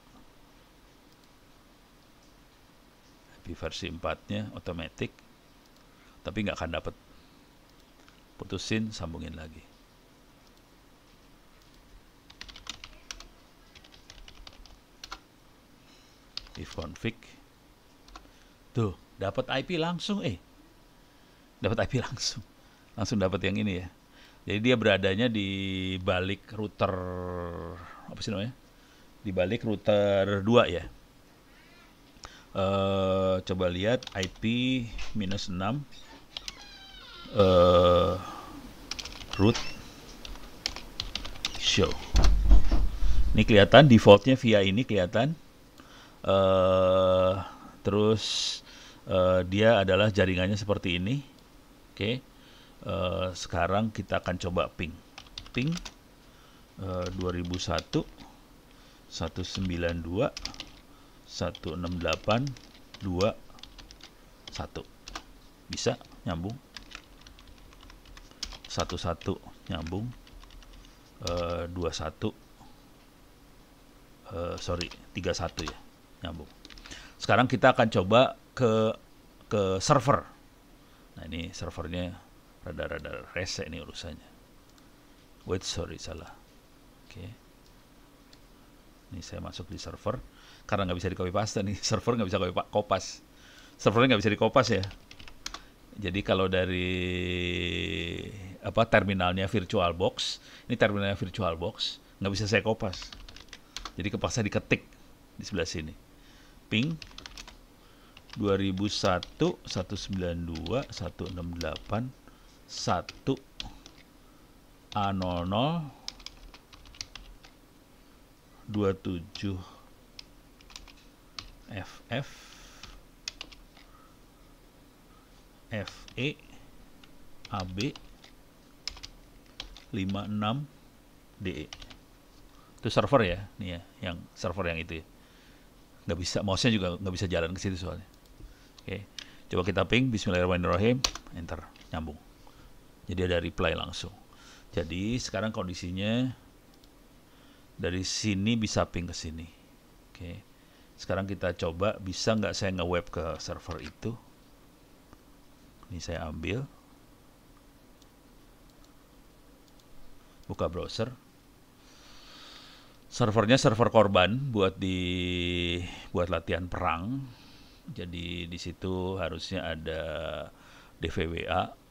IP versi 4 nya otomatis tapi nggak akan dapat putusin sambungin lagi if config tuh dapat IP langsung eh dapat IP langsung langsung dapat yang ini ya jadi dia beradanya di balik router apa sih namanya? Di balik router 2 ya. Uh, coba lihat IP minus 6 uh, eh, root show. Ini kelihatan defaultnya via ini kelihatan. Uh, terus uh, dia adalah jaringannya seperti ini. Oke. Okay Eh, sekarang kita akan coba ping ping uh, 2001 192 168 2 1 bisa nyambung 11 nyambung uh, 21 uh, sorry 31 ya nyambung sekarang kita akan coba ke ke server nah ini servernya rada-rada rese ini urusannya wait sorry salah oke okay. ini saya masuk di server karena nggak bisa di copy paste nih (laughs) server nggak bisa copy kopas servernya nggak bisa di kopas ya jadi kalau dari apa terminalnya virtual box ini terminalnya virtual box nggak bisa saya kopas jadi kepaksa diketik di sebelah sini ping 2001 192 168 1 A00 27 FF FE AB 56 DE itu server ya nih ya yang server yang itu ya nggak bisa mouse-nya juga nggak bisa jalan ke situ soalnya oke coba kita ping Bismillahirrahmanirrahim enter nyambung jadi ada reply langsung. Jadi sekarang kondisinya dari sini bisa ping ke sini. Oke. Sekarang kita coba bisa nggak saya nge-web ke server itu. Ini saya ambil. Buka browser. Servernya server korban buat di buat latihan perang. Jadi di situ harusnya ada DVWA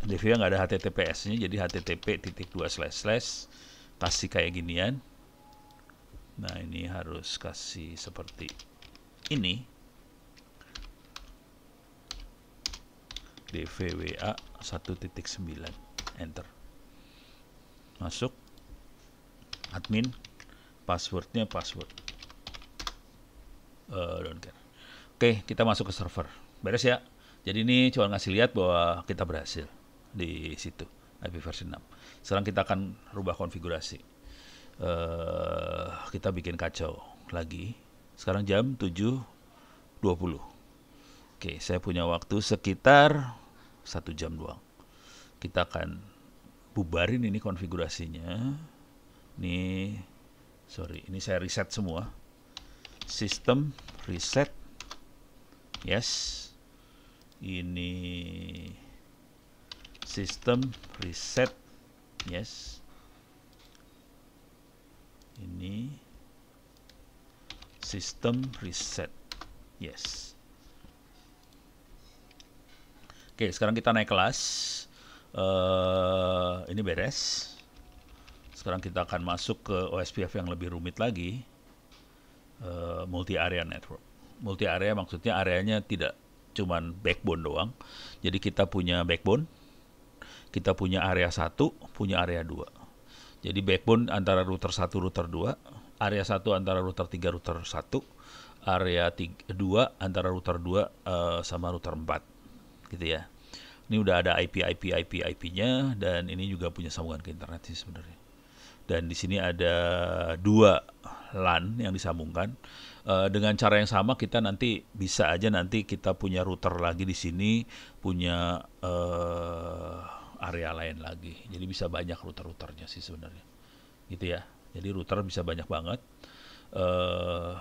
Devia nggak ada HTTPS-nya, jadi HTTP titik dua slash slash kasih kayak ginian. Nah ini harus kasih seperti ini. DVWA 1.9 enter masuk admin passwordnya password uh, don't oke okay, kita masuk ke server beres ya jadi ini cuma ngasih lihat bahwa kita berhasil di situ IP versi 6. Sekarang kita akan rubah konfigurasi. Uh, kita bikin kacau lagi. Sekarang jam 7.20. Oke, saya punya waktu sekitar satu jam doang. Kita akan bubarin ini konfigurasinya. Ini sorry, ini saya reset semua. System reset. Yes ini sistem reset yes ini sistem reset yes oke sekarang kita naik kelas uh, ini beres sekarang kita akan masuk ke OSPF yang lebih rumit lagi uh, eh, multi area network multi area maksudnya areanya tidak cuman backbone doang. Jadi kita punya backbone, kita punya area 1, punya area 2. Jadi backbone antara router 1, router 2, area 1 antara router 3, router 1, area 2 antara router 2 uh, eh, sama router 4. Gitu ya. Ini udah ada IP IP IP IP-nya dan ini juga punya sambungan ke internet sih sebenarnya. Dan di sini ada dua LAN yang disambungkan Eh, dengan cara yang sama kita nanti bisa aja nanti kita punya router lagi di sini, punya uh, area lain lagi. Jadi bisa banyak router-routernya sih sebenarnya. Gitu ya. Jadi router bisa banyak banget. Uh,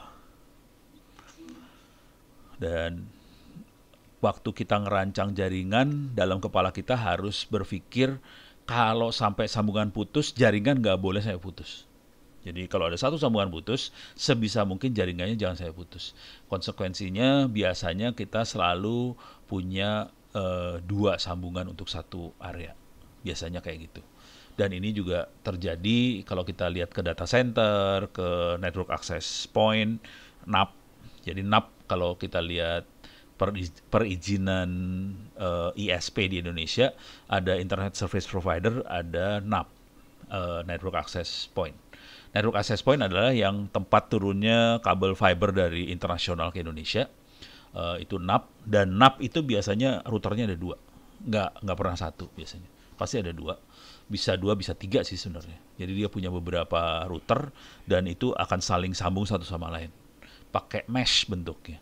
dan waktu kita ngerancang jaringan dalam kepala kita harus berpikir kalau sampai sambungan putus jaringan nggak boleh saya putus jadi kalau ada satu sambungan putus, sebisa mungkin jaringannya jangan saya putus. Konsekuensinya biasanya kita selalu punya e, dua sambungan untuk satu area. Biasanya kayak gitu. Dan ini juga terjadi kalau kita lihat ke data center, ke network access point, NAP. Jadi NAP kalau kita lihat perizinan uh, eh, ISP di Indonesia ada Internet Service Provider, ada NAP, uh, Network Access Point. Network Access Point adalah yang tempat turunnya kabel fiber dari internasional ke Indonesia. Uh, itu NAP dan NAP itu biasanya routernya ada dua, nggak nggak pernah satu biasanya, pasti ada dua bisa dua bisa tiga sih sebenarnya. Jadi dia punya beberapa router dan itu akan saling sambung satu sama lain. Pakai mesh bentuknya,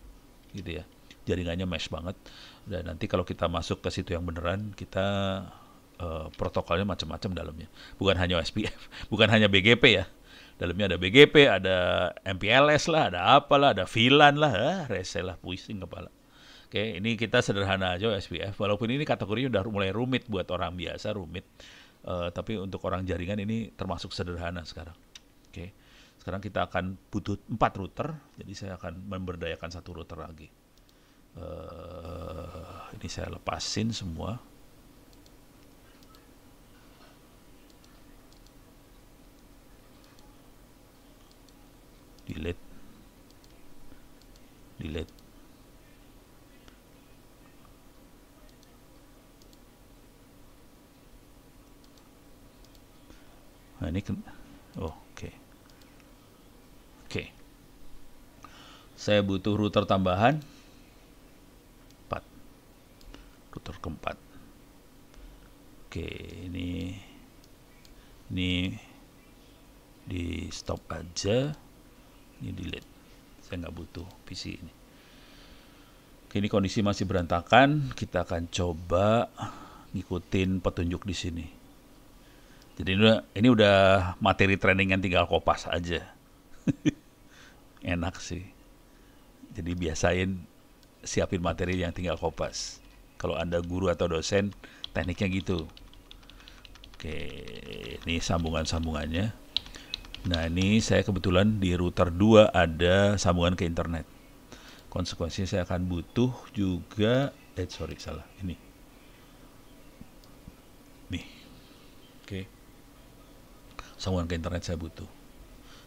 gitu ya. Jaringannya mesh banget. Dan nanti kalau kita masuk ke situ yang beneran, kita uh, protokolnya macam-macam dalamnya. Bukan hanya SPF, (laughs) bukan hanya BGP ya dalamnya ada BGP, ada MPLS lah, ada apalah, ada VLAN lah, ah, rese lah, pusing kepala. Oke, ini kita sederhana aja SPF. Walaupun ini kategorinya udah mulai rumit buat orang biasa, rumit. Uh, tapi untuk orang jaringan ini termasuk sederhana sekarang. Oke. Sekarang kita akan butuh empat router, jadi saya akan memberdayakan satu router lagi. Uh, ini saya lepasin semua. delete delete nah ini oh, oke okay. oke okay. saya butuh router tambahan 4 router keempat oke ini ini di stop aja ini delete saya nggak butuh PC ini kini kondisi masih berantakan kita akan coba ngikutin petunjuk di sini jadi ini udah, ini udah materi training yang tinggal kopas aja (laughs) enak sih jadi biasain siapin materi yang tinggal kopas kalau anda guru atau dosen tekniknya gitu oke ini sambungan sambungannya Nah ini saya kebetulan di router 2 ada sambungan ke internet. Konsekuensinya saya akan butuh juga, eh sorry salah, ini. Nih, oke. Okay. Sambungan ke internet saya butuh.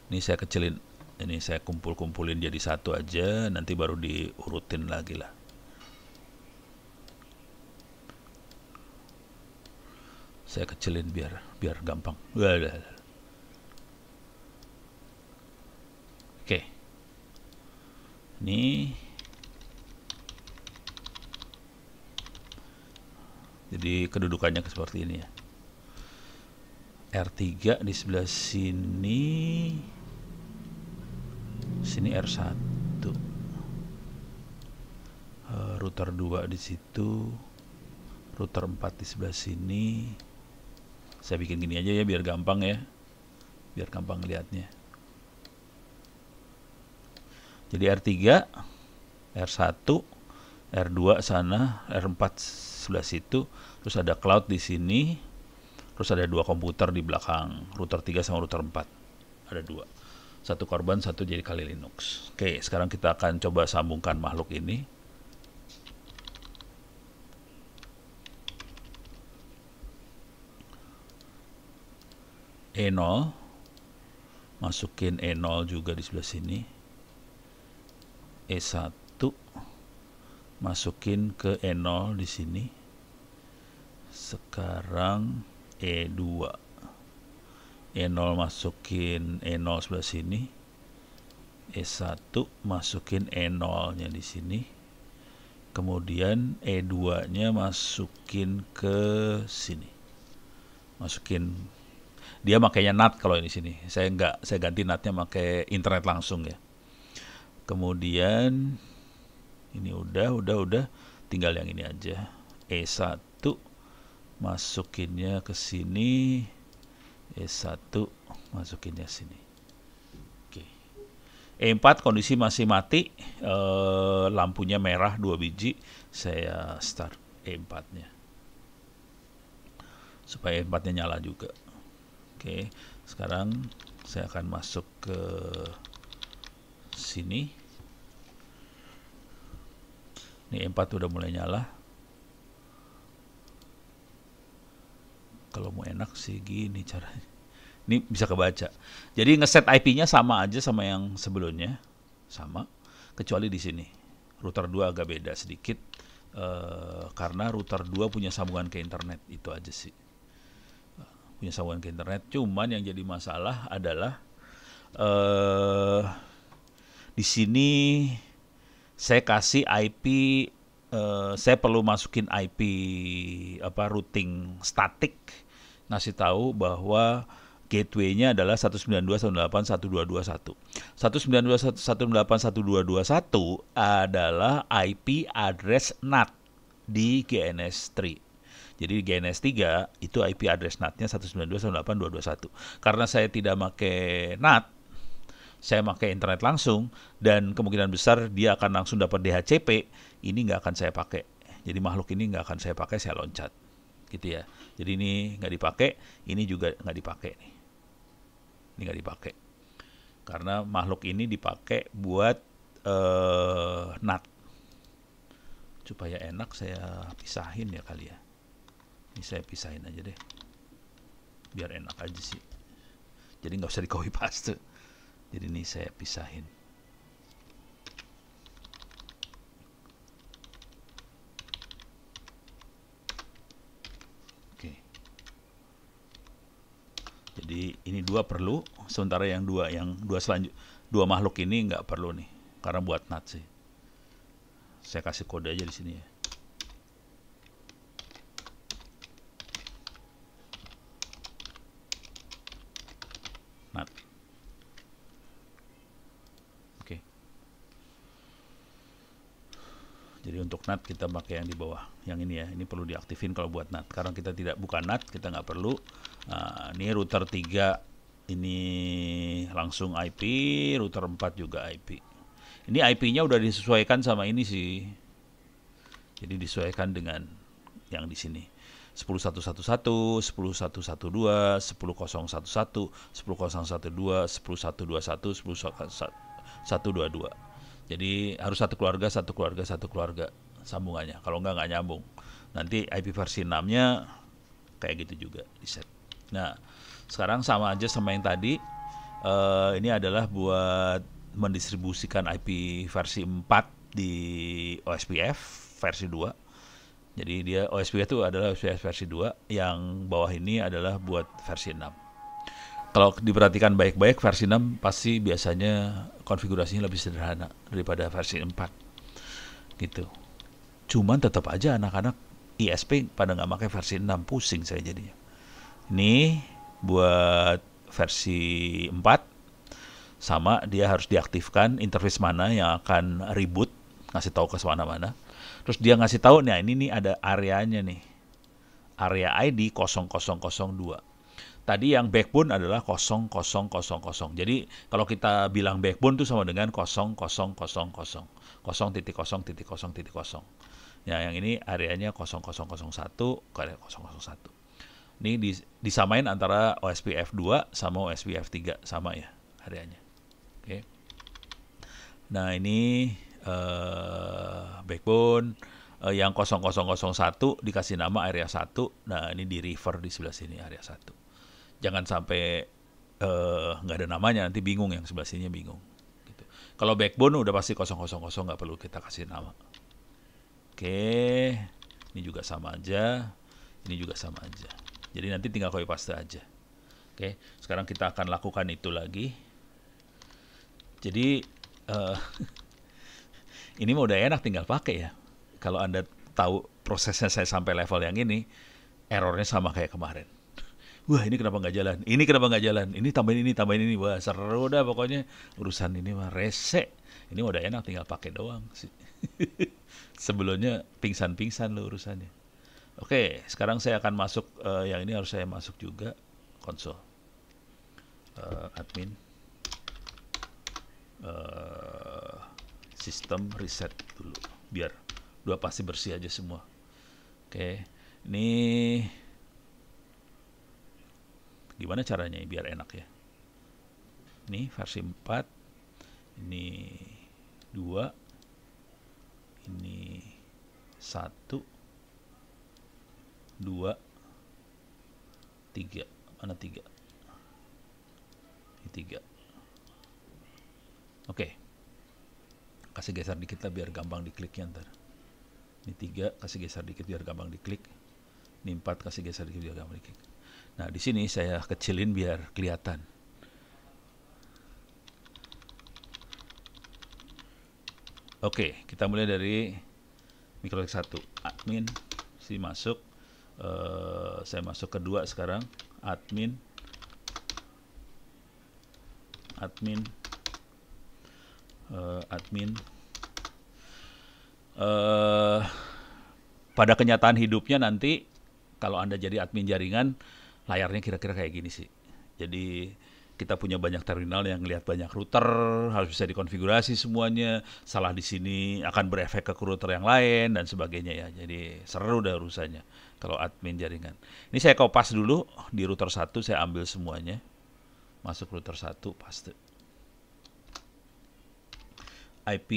Ini saya kecilin, ini saya kumpul-kumpulin jadi satu aja, nanti baru diurutin lagi lah. saya kecilin biar biar gampang. Udah, ini jadi kedudukannya seperti ini ya R3 di sebelah sini sini R1 eh, router 2 di situ router 4 di sebelah sini saya bikin gini aja ya biar gampang ya biar gampang lihatnya jadi R3, R1, R2 sana, R4 sebelah situ, terus ada cloud di sini, terus ada dua komputer di belakang, router 3 sama router 4. Ada dua. Satu korban, satu jadi kali Linux. Oke, sekarang kita akan coba sambungkan makhluk ini. E0 masukin E0 juga di sebelah sini E1 masukin ke E0 di sini sekarang E2 E0 masukin E0 sebelah sini E1 masukin E0 nya di sini kemudian E2 nya masukin ke sini masukin dia makainya NAT kalau ini sini saya enggak saya ganti NAT nya pakai internet langsung ya kemudian ini udah udah udah tinggal yang ini aja E1 masukinnya ke sini E1 masukinnya sini Oke. E4 kondisi masih mati e, lampunya merah dua biji saya start E4 nya supaya E4 nya nyala juga Oke sekarang saya akan masuk ke sini ini m 4 udah mulai nyala. Kalau mau enak sih gini caranya. Ini bisa kebaca. Jadi ngeset IP-nya sama aja sama yang sebelumnya. Sama. Kecuali di sini. Router 2 agak beda sedikit. Uh, karena router 2 punya sambungan ke internet itu aja sih punya sambungan ke internet cuman yang jadi masalah adalah uh, di sini saya kasih IP uh, eh, saya perlu masukin IP apa routing statik ngasih tahu bahwa gateway-nya adalah 192.168.122.1. 192.168.122.1 adalah IP address NAT di GNS3. Jadi di GNS3 itu IP address NAT-nya 192.168.221. Karena saya tidak pakai NAT, saya pakai internet langsung dan kemungkinan besar dia akan langsung dapat DHCP, ini nggak akan saya pakai. Jadi makhluk ini nggak akan saya pakai, saya loncat, gitu ya. Jadi ini nggak dipakai, ini juga nggak dipakai nih, ini nggak dipakai karena makhluk ini dipakai buat uh, nat supaya enak saya pisahin ya kali ya ini saya pisahin aja deh biar enak aja sih jadi nggak usah di copy paste jadi ini saya pisahin oke jadi ini dua perlu sementara yang dua yang dua selanjut dua makhluk ini nggak perlu nih karena buat nat sih saya kasih kode aja di sini ya Jadi untuk nat kita pakai yang di bawah, yang ini ya. Ini perlu diaktifin kalau buat nat. Karena kita tidak buka nat, kita nggak perlu. Nah, ini router 3 ini langsung IP, router 4 juga IP. Ini IP-nya udah disesuaikan sama ini sih. Jadi disesuaikan dengan yang di sini. 10111, 10112, 10011, 10012, 10121, 10122. Jadi harus satu keluarga, satu keluarga, satu keluarga sambungannya. Kalau enggak nggak nyambung. Nanti IP versi 6-nya kayak gitu juga di set. Nah, sekarang sama aja sama yang tadi. Uh, ini adalah buat mendistribusikan IP versi 4 di OSPF versi 2. Jadi dia OSPF itu adalah OSPF versi 2, yang bawah ini adalah buat versi 6 kalau diperhatikan baik-baik versi 6 pasti biasanya konfigurasinya lebih sederhana daripada versi 4 gitu cuman tetap aja anak-anak ISP pada nggak pakai versi 6 pusing saya jadinya ini buat versi 4 sama dia harus diaktifkan interface mana yang akan reboot ngasih tahu ke mana-mana terus dia ngasih tahu nih ini nih ada areanya nih area ID 0002 Tadi yang backbone adalah kosong kosong kosong kosong. Jadi kalau kita bilang backbone itu sama dengan kosong kosong kosong kosong kosong kosong kosong titik titik 0000. kosong. Ya, yang ini areanya kosong kosong kosong kosong satu. kosong satu. Ini disamain antara OSPF2 sama OSPF3 sama ya areanya. Oke. Okay. Nah, ini uh, backbone eh, kosong yang 0001 dikasih nama area 1. Nah, ini di river di sebelah sini area 1 jangan sampai eh, nggak uh, ada namanya nanti bingung yang sebelah sini bingung gitu. kalau backbone udah pasti kosong kosong kosong nggak perlu kita kasih nama oke ini juga sama aja ini juga sama aja jadi nanti tinggal copy paste aja oke sekarang kita akan lakukan itu lagi jadi uh, (laughs) ini mau udah enak tinggal pakai ya kalau anda tahu prosesnya saya sampai level yang ini errornya sama kayak kemarin wah ini kenapa nggak jalan, ini kenapa nggak jalan, ini tambahin ini, tambahin ini, wah seru dah pokoknya urusan ini mah rese. Ini udah enak tinggal pakai doang sih. (laughs) Sebelumnya pingsan-pingsan lo urusannya. Oke, sekarang saya akan masuk uh, yang ini harus saya masuk juga konsol. Uh, admin uh, sistem reset dulu biar dua pasti bersih aja semua. Oke, ini Gimana caranya ya biar enak ya? Ini versi 4, ini 2, ini 1, 2, 3. Mana 3? Ini 3. Oke. Okay. Kasih geser dikit lah biar gampang dikliknya ntar. Ini 3, kasih geser dikit biar gampang diklik. Ini 4, kasih geser dikit biar gampang diklik Nah, di sini saya kecilin biar kelihatan. Oke, kita mulai dari mikrotik 1. Admin, si masuk. Uh, saya masuk kedua sekarang. Admin. Admin. Uh, admin. Uh, pada kenyataan hidupnya nanti, kalau Anda jadi admin jaringan, layarnya kira-kira kayak gini sih. Jadi kita punya banyak terminal yang lihat banyak router, harus bisa dikonfigurasi semuanya. Salah di sini akan berefek ke router yang lain dan sebagainya ya. Jadi seru dah urusannya kalau admin jaringan. Ini saya kopas dulu di router 1 saya ambil semuanya. Masuk router 1 paste. IP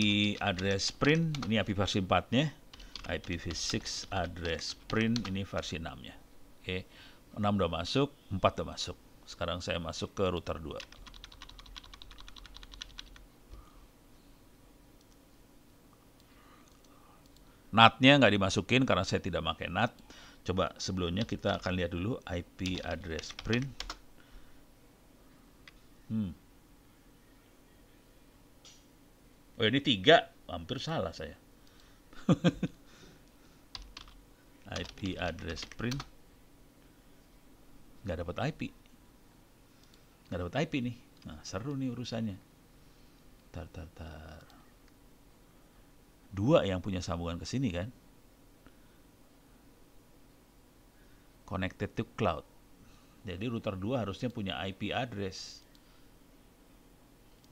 address print ini IP versi 4-nya. IPv6 address print ini versi 6-nya. Oke. Okay 6 udah masuk, 4 udah masuk. Sekarang saya masuk ke router 2. NAT-nya nggak dimasukin karena saya tidak pakai NAT. Coba sebelumnya kita akan lihat dulu IP address print. Hmm. Oh ini tiga, hampir salah saya. (laughs) IP address print nggak dapat IP nggak dapat IP nih nah seru nih urusannya tar tar tar dua yang punya sambungan ke sini kan connected to cloud jadi router dua harusnya punya IP address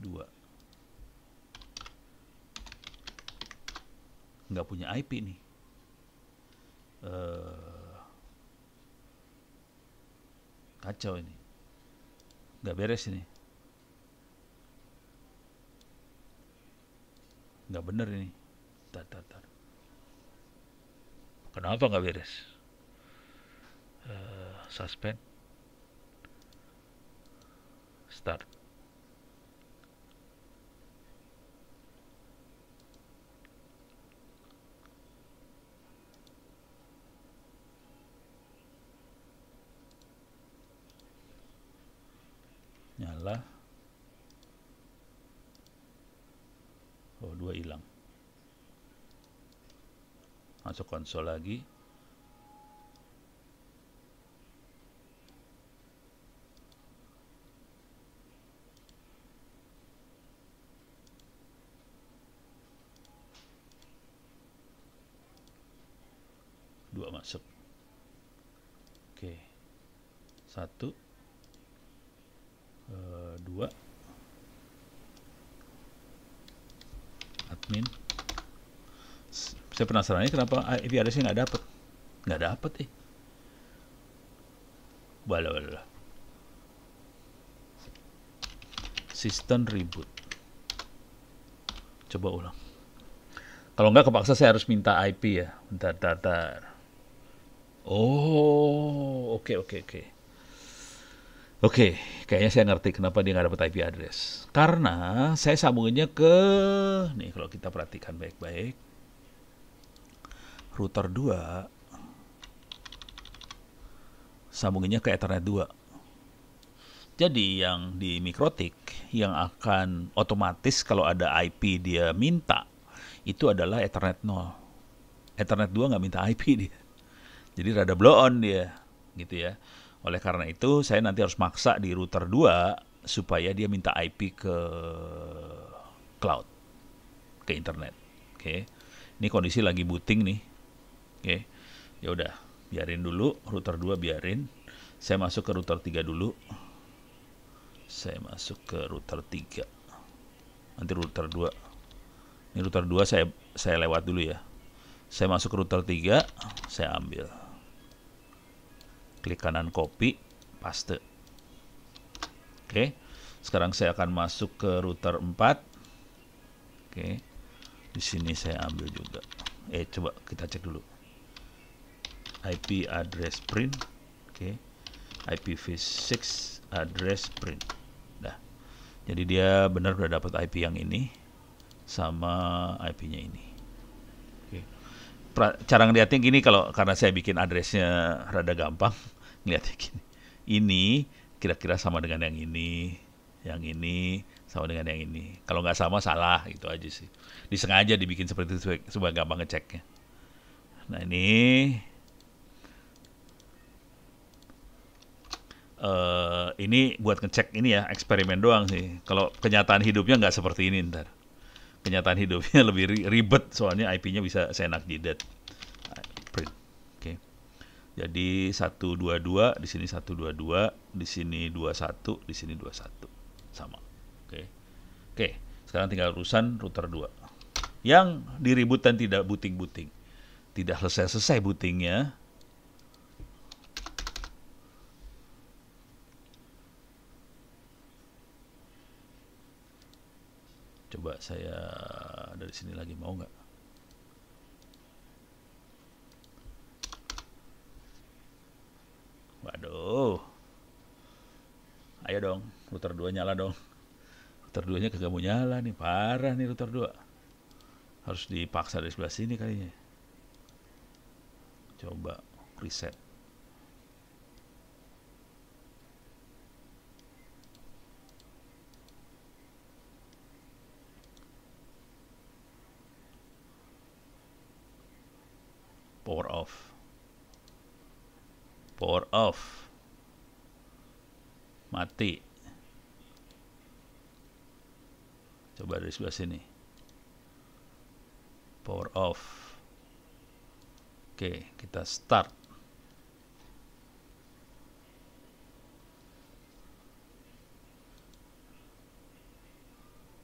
dua. nggak punya IP nih uh, kacau ini nggak beres ini nggak bener ini tar, tar, tar. kenapa nggak beres uh, suspend adalah oh dua hilang masuk konsol lagi saya penasaran kenapa IP address nya nggak dapat nggak dapat eh bala bala sistem ribut coba ulang kalau nggak kepaksa saya harus minta IP ya bentar bentar, bentar. oh oke okay, oke okay, oke okay. Oke, okay, kayaknya saya ngerti kenapa dia nggak dapat IP address. Karena saya sambungnya ke, nih kalau kita perhatikan baik-baik, router 2 sambunginnya ke Ethernet 2 jadi yang di mikrotik yang akan otomatis kalau ada IP dia minta itu adalah Ethernet 0 Ethernet 2 nggak minta IP dia jadi rada blow on dia gitu ya oleh karena itu saya nanti harus maksa di router 2 supaya dia minta IP ke cloud ke internet oke okay. ini kondisi lagi booting nih Oke. Okay. Ya udah, biarin dulu router 2 biarin. Saya masuk ke router 3 dulu. Saya masuk ke router 3. Nanti router 2. Ini router 2 saya saya lewat dulu ya. Saya masuk ke router 3, saya ambil. Klik kanan copy, paste. Oke. Okay. Sekarang saya akan masuk ke router 4. Oke. Okay. Di sini saya ambil juga. Eh coba kita cek dulu. IP address print oke okay. IPv6 address print dah jadi dia benar udah dapat IP yang ini sama IP-nya ini okay. cara ngeliatnya gini kalau karena saya bikin addressnya rada gampang (laughs) ngeliatnya gini ini kira-kira sama dengan yang ini yang ini sama dengan yang ini. Kalau nggak sama salah gitu aja sih. Disengaja dibikin seperti itu supaya gampang ngeceknya. Nah ini uh, ini buat ngecek ini ya eksperimen doang sih. Kalau kenyataan hidupnya nggak seperti ini ntar. Kenyataan hidupnya (laughs) lebih ribet soalnya IP-nya bisa seenak jidat. Print. Oke. Okay. Jadi 122 di sini 122, di sini 21, di sini 21. Sama. Oke. Okay. Oke, okay. sekarang tinggal urusan router 2. Yang diributkan tidak buting-buting. Tidak selesai-selesai bootingnya, coba saya dari sini lagi mau nggak waduh ayo dong router 2 nyala dong router 2 nya kagak mau nyala nih parah nih router 2 harus dipaksa dari sebelah sini kali ini coba reset power off power off mati coba dari sebelah sini power off oke kita start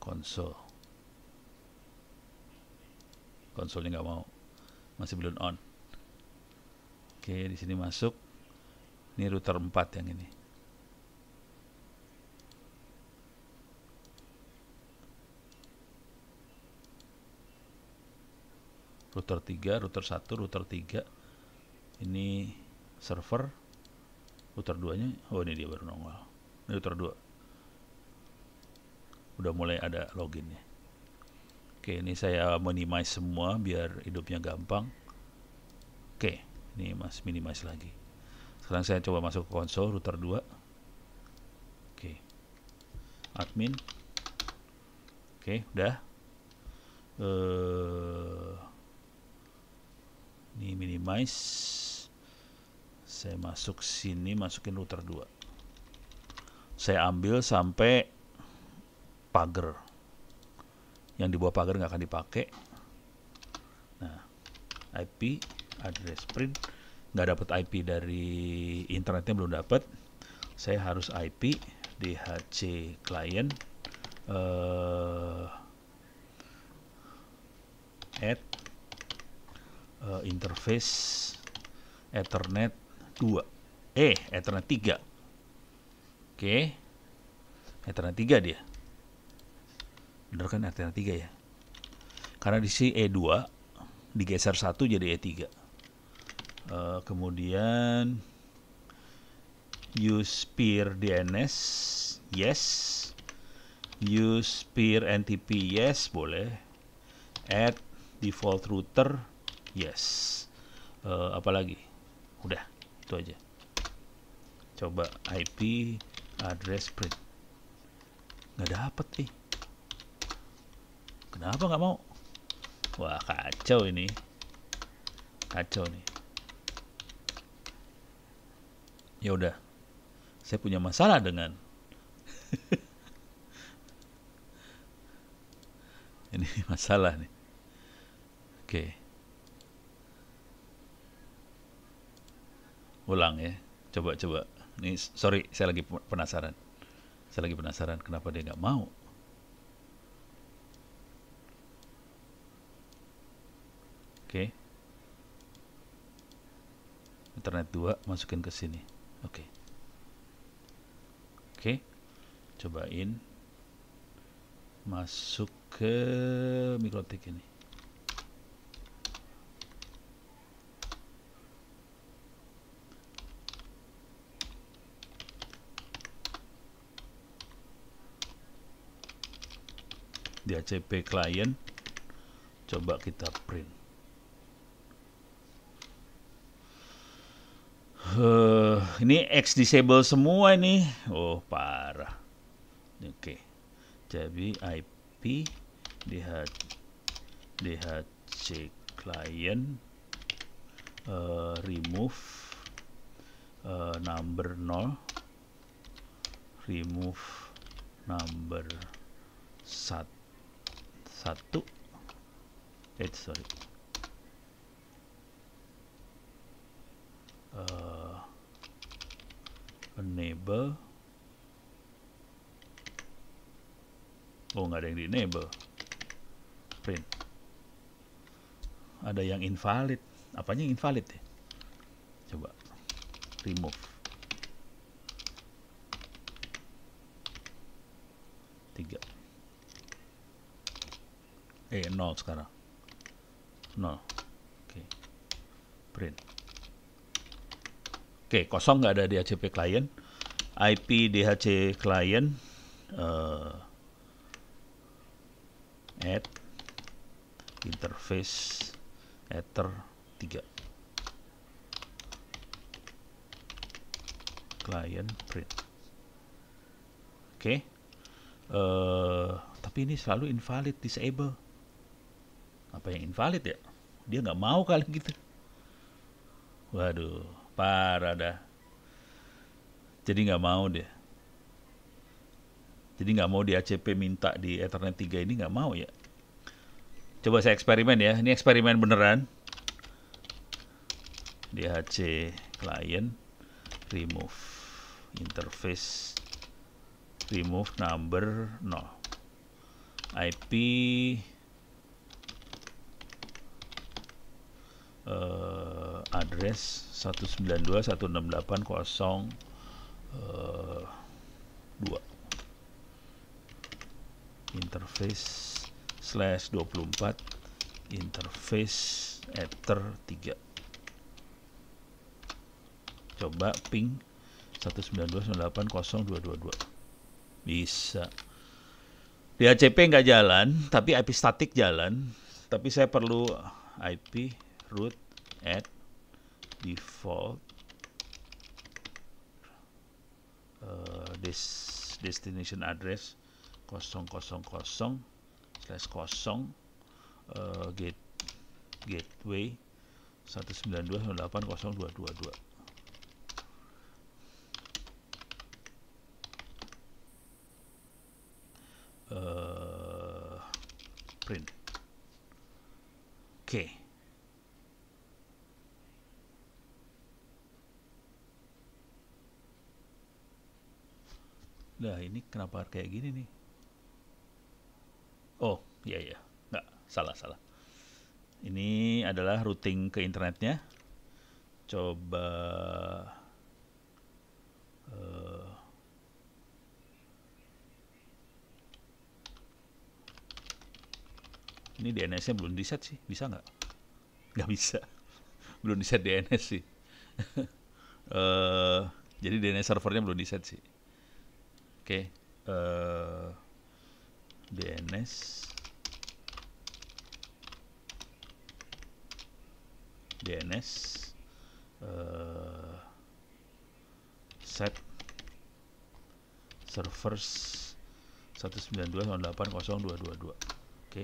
konsol konsolnya nggak mau masih belum on Oke, di sini masuk. Ini router 4 yang ini. Router 3, router 1, router 3. Ini server. Router 2-nya, oh ini dia baru nongol. Ini router 2. Udah mulai ada loginnya. Oke, ini saya minimize semua biar hidupnya gampang. Oke ini mas minimize lagi sekarang saya coba masuk ke konsol router 2 oke okay. admin oke okay, udah uh, ini minimize saya masuk sini masukin router 2 saya ambil sampai pagar yang di bawah pagar nggak akan dipakai nah IP address print nggak dapat IP dari internetnya belum dapat saya harus IP DHC client uh, at uh, interface Ethernet 2 eh Ethernet 3 oke okay. Ethernet 3 dia bener kan Ethernet 3 ya karena di sini E2 digeser 1 jadi E3 Eh, kemudian use peer DNS yes use peer NTP yes boleh add default router yes uh, apalagi udah itu aja coba IP address print nggak dapet eh kenapa nggak mau wah kacau ini kacau nih ya udah saya punya masalah dengan (laughs) ini masalah nih oke okay. ulang ya coba coba ini sorry saya lagi penasaran saya lagi penasaran kenapa dia nggak mau oke internet 2 masukin ke sini oke okay. oke okay. cobain masuk ke mikrotik ini di ACP client coba kita print Uh, ini X disable semua ini. Oh, parah. Oke. Okay. Jadi IP lihat c client uh, eh, remove uh, number 0 remove number 1 satu eh sorry uh, enable oh nggak ada yang di enable print ada yang invalid apanya yang invalid ya coba remove tiga eh nol sekarang nol oke okay. print Oke, kosong nggak ada DHCP client. IP DHC client uh, eh, add interface ether 3 client print oke okay. uh, eh, tapi ini selalu invalid disable apa yang invalid ya dia nggak mau kali gitu waduh parah dah jadi nggak mau dia jadi nggak mau di ACP minta di Ethernet 3 ini nggak mau ya coba saya eksperimen ya ini eksperimen beneran di HC client remove interface remove number no IP eh, address 192.168.0.2 eh, interface slash 24 interface ether 3 coba ping 192.168.0.222 bisa DHCP ACP nggak jalan tapi IP static jalan tapi saya perlu IP root at default uh, this destination address 000 slash 0 uh, gate gateway 192.198.0222 uh, print oke okay. lah ini kenapa kayak gini nih? Oh iya iya nggak salah salah. Ini adalah routing ke internetnya. Coba uh, ini DNS-nya belum di set sih, bisa nggak? Nggak bisa, (laughs) belum di set DNS sih. uh, (laughs) jadi DNS servernya belum di set sih. Oke, okay. uh, eh, DNS DNS uh, eh, set servers 192.108.0222 oke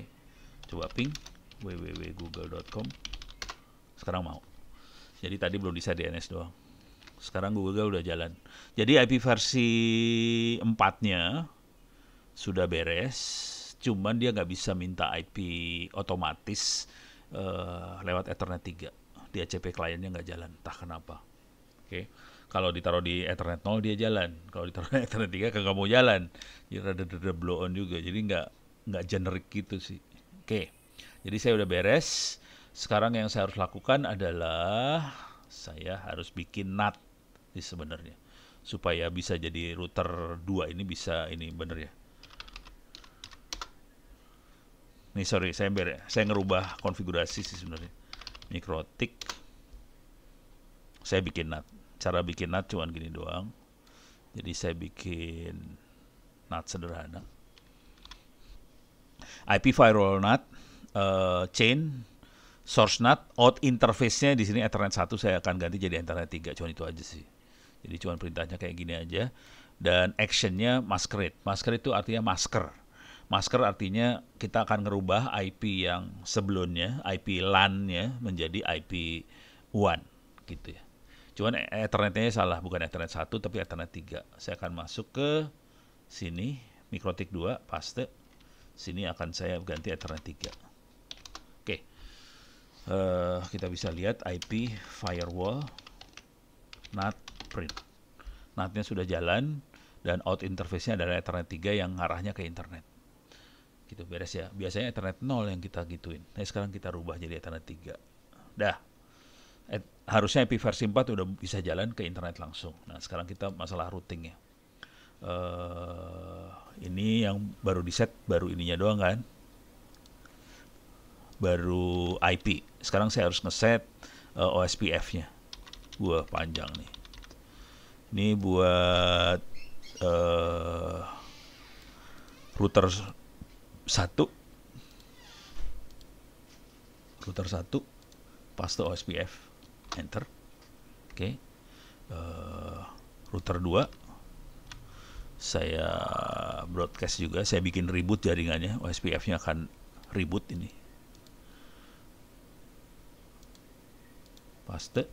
coba ping www.google.com sekarang mau jadi tadi belum bisa DNS doang sekarang Google udah jalan. Jadi IP versi 4-nya sudah beres, cuman dia nggak bisa minta IP otomatis uh, lewat Ethernet 3. Di ACP kliennya nggak jalan, entah kenapa. Oke. Okay. Kalau ditaruh di Ethernet 0 dia jalan, kalau ditaruh di Ethernet 3 kagak mau jalan. Jadi ada ada blow on juga. Jadi nggak nggak generik gitu sih. Oke. Okay. Jadi saya udah beres. Sekarang yang saya harus lakukan adalah saya harus bikin NAT sebenarnya supaya bisa jadi router dua ini bisa ini bener ya nih sorry saya ber ya. saya ngerubah konfigurasi sih sebenarnya mikrotik saya bikin NAT cara bikin NAT cuman gini doang jadi saya bikin NAT sederhana IP firewall NAT uh, eh, chain source NAT out interface-nya di sini Ethernet satu saya akan ganti jadi Ethernet tiga cuman itu aja sih jadi cuman perintahnya kayak gini aja. Dan actionnya masquerade. Masquerade itu artinya masker. Masker artinya kita akan ngerubah IP yang sebelumnya, IP LAN-nya menjadi IP WAN gitu ya. Cuman Ethernetnya salah, bukan Ethernet 1 tapi Ethernet 3. Saya akan masuk ke sini, Mikrotik 2, paste. Sini akan saya ganti Ethernet 3. Oke, okay. uh, eh, kita bisa lihat IP firewall NAT print. Nah, artinya sudah jalan dan out interface-nya adalah Ethernet 3 yang arahnya ke internet. Gitu beres ya. Biasanya Ethernet 0 yang kita gituin. Nah, sekarang kita rubah jadi Ethernet 3. Dah. Et, harusnya IP versi 4 udah bisa jalan ke internet langsung. Nah, sekarang kita masalah routingnya. Uh, ini yang baru di set baru ininya doang kan baru IP sekarang saya harus ngeset uh, eh, OSPF nya wah panjang nih ini buat uh, router satu router satu paste OSPF enter oke okay. uh, eh, router 2 saya broadcast juga saya bikin ribut jaringannya OSPF nya akan ribut ini paste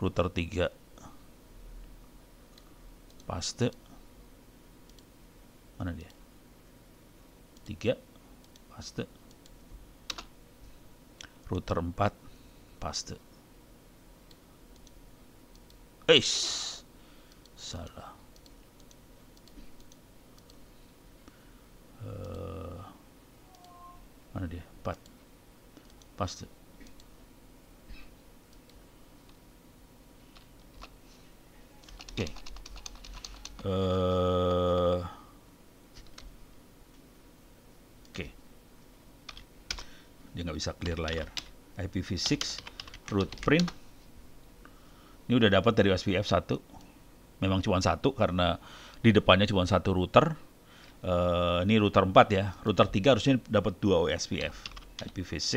router 3 paste mana dia 3 paste router 4 paste eis salah uh, mana dia 4 paste Oke. Okay. Uh, eh, Oke. Okay. Dia nggak bisa clear layar. IPv6 root print. Ini udah dapat dari SPF 1. Memang cuma satu karena di depannya cuma satu router. Uh, ini router 4 ya. Router 3 harusnya dapat 2 OSPF. IPv6 uh,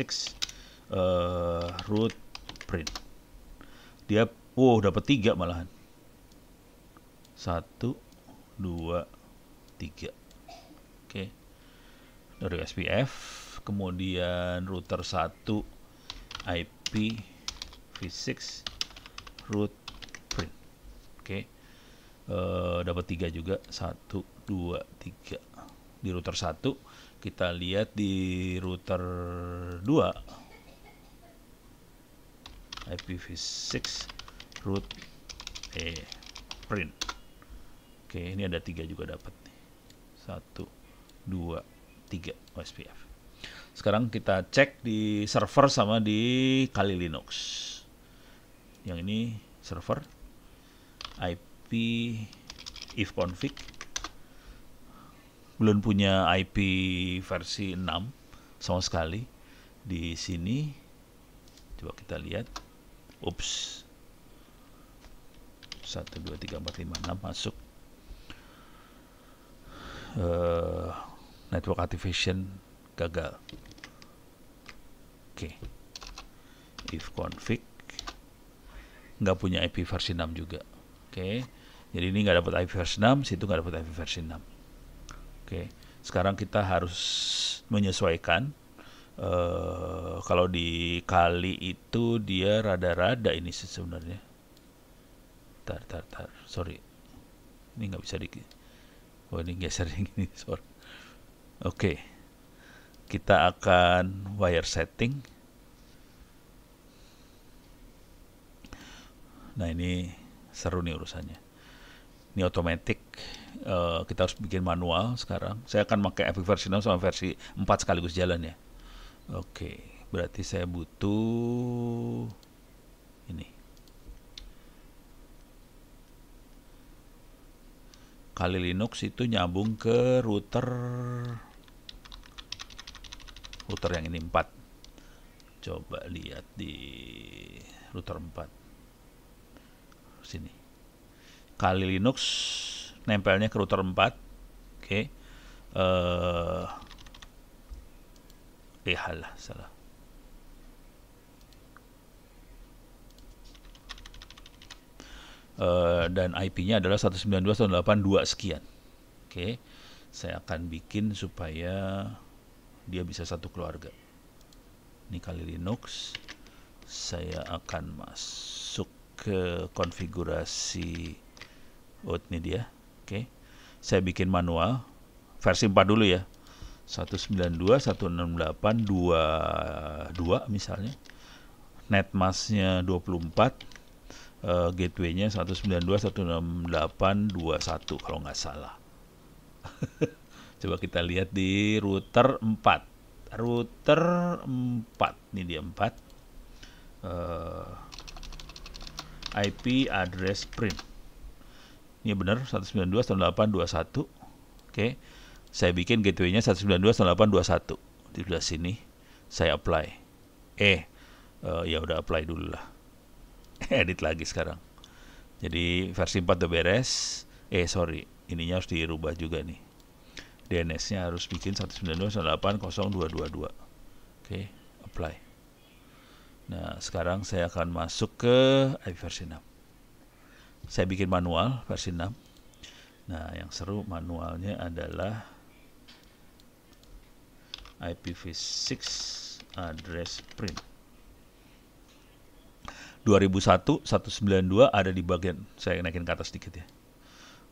eh, root print. Dia wow dapat 3 malahan satu dua tiga oke dari SPF kemudian router 1 IP v6 root print oke e, dapat tiga juga satu dua tiga di router 1 kita lihat di router 2 IPv6 root eh print Oke, ini ada tiga juga dapat nih. Satu, dua, tiga OSPF. Sekarang kita cek di server sama di Kali Linux. Yang ini server IP if config belum punya IP versi 6 sama sekali di sini coba kita lihat ups 1 2 3 4 5 6 masuk Eh, network activation gagal oke okay. if config nggak punya IP versi 6 juga oke okay. jadi ini nggak dapat IP versi 6 situ nggak dapat IP versi 6 oke okay. sekarang kita harus menyesuaikan Uh, kalau di kali itu dia rada-rada ini sebenarnya. Tar, tar, tar. Sorry. Ini nggak bisa dikit oh ini geser yang ini oke okay. kita akan wire setting nah ini seru nih urusannya ini otomatis uh, eh, kita harus bikin manual sekarang saya akan pakai epic versi 6 sama versi 4 sekaligus jalan ya oke okay. berarti saya butuh kali Linux itu nyambung ke router router yang ini 4 coba lihat di router 4 sini kali Linux nempelnya ke router 4 oke okay. eh uh, eh halah salah Eh, dan IP-nya adalah 192.168.2 sekian. Oke. Okay. Saya akan bikin supaya dia bisa satu keluarga. Ini kali Linux. Saya akan masuk ke konfigurasi oh ini dia. Oke. Okay. Saya bikin manual versi 4 dulu ya. 192.168.2.2 misalnya. Netmasknya 24 uh, gateway-nya 192.168.21 kalau nggak salah. (laughs) Coba kita lihat di router 4. Router 4, ini dia 4. Uh, IP address print. Ini benar 192.168.21. Oke. Okay. Saya bikin gateway-nya 192.168.21 di sebelah sini. Saya apply. Eh, uh, ya udah apply dulu lah (laughs) edit lagi sekarang jadi versi 4 udah beres eh sorry ininya harus dirubah juga nih DNS-nya harus bikin 192.168.0222 oke okay, apply nah sekarang saya akan masuk ke IP versi 6 saya bikin manual versi 6 nah yang seru manualnya adalah IPv6 address print 2001 192 ada di bagian saya naikin ke atas sedikit ya.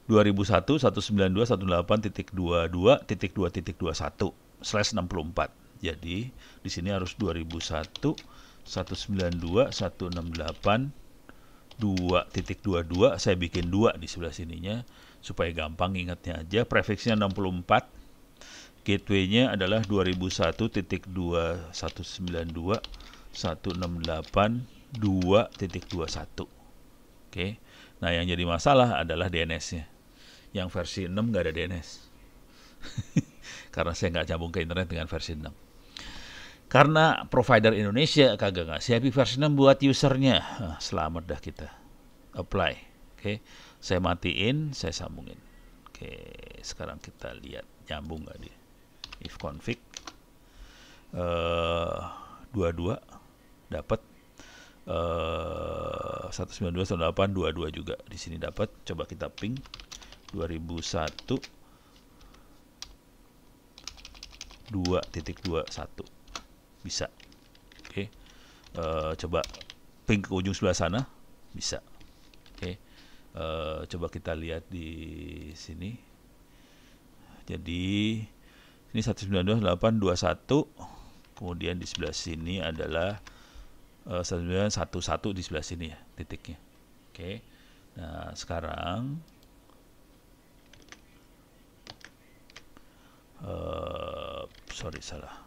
2001 192 18.22 titik 2 slash 64. Jadi di sini harus 2001 192 168 2 titik 22 saya bikin 2 di sebelah sininya supaya gampang ingatnya aja prefixnya 64 gateway-nya adalah 2001 titik 2192 168 2.21. Oke. Nah, yang jadi masalah adalah DNS-nya. Yang versi 6 nggak ada DNS. (laughs) Karena saya nggak nyambung ke internet dengan versi 6. Karena provider Indonesia kagak ngasih happy versi 6 buat usernya. Nah, selamat dah kita. Apply. Oke. Saya matiin, saya sambungin. Oke, sekarang kita lihat nyambung nggak dia. If config. Uh, 22 dapat eh, 192 juga di sini dapat coba kita ping 2001 2.21 bisa oke okay. uh, eh, coba ping ke ujung sebelah sana bisa oke okay. uh, eh, coba kita lihat di sini jadi ini 192.821 kemudian di sebelah sini adalah Eh, sebenarnya satu satu di sebelah sini ya titiknya oke okay. nah sekarang uh, sorry salah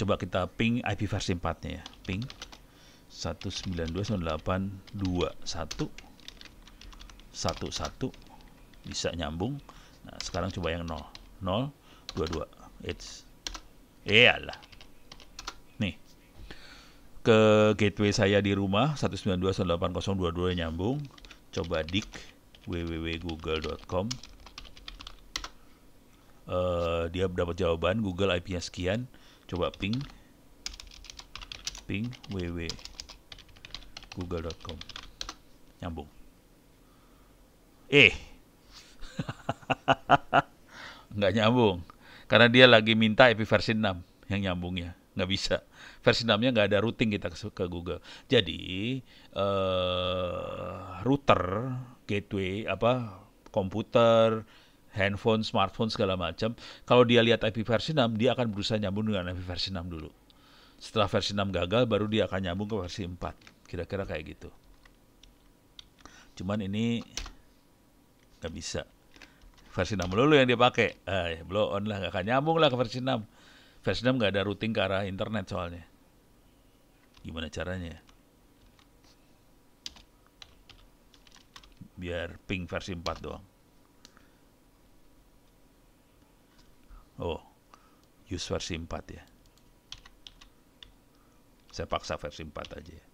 coba kita ping IP versi 4 nya ya ping satu satu bisa nyambung nah sekarang coba yang nol nol dua dua it's iyalah ke gateway saya di rumah 192.180.22 nyambung. Coba dik www.google.com. Uh, eh, dia dapat jawaban Google IP-nya sekian. Coba ping ping www.google.com nyambung eh (laughs) nggak nyambung karena dia lagi minta IP versi 6 yang nyambungnya nggak bisa versi 6 nggak ada routing kita ke, ke Google jadi uh, router gateway apa komputer handphone, smartphone segala macam. Kalau dia lihat IP versi 6, dia akan berusaha nyambung dengan IP versi 6 dulu. Setelah versi 6 gagal, baru dia akan nyambung ke versi 4. Kira-kira kayak gitu. Cuman ini nggak bisa. Versi 6 dulu yang dia pakai. Eh, blow on lah, nggak akan nyambung lah ke versi 6. Vesdam nggak ada routing ke arah internet soalnya. Gimana caranya? Biar ping versi 4 doang. Oh, use versi 4 ya. Saya paksa versi 4 aja ya.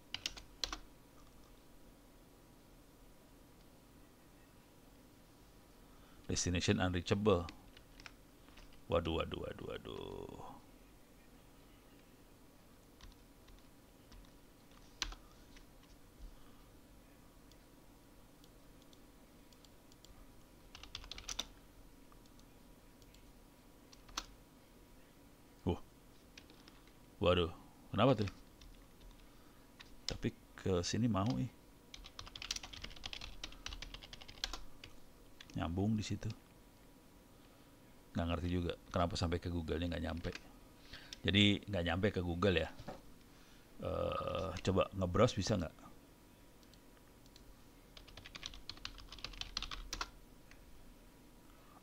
Destination unreachable. Waduh, waduh, waduh, waduh. Waduh, kenapa tuh? Tapi ke sini mau ih. Nyambung di situ. Nggak ngerti juga kenapa sampai ke Google-nya nggak nyampe. Jadi nggak nyampe ke Google ya. Uh, coba nge-browse bisa nggak?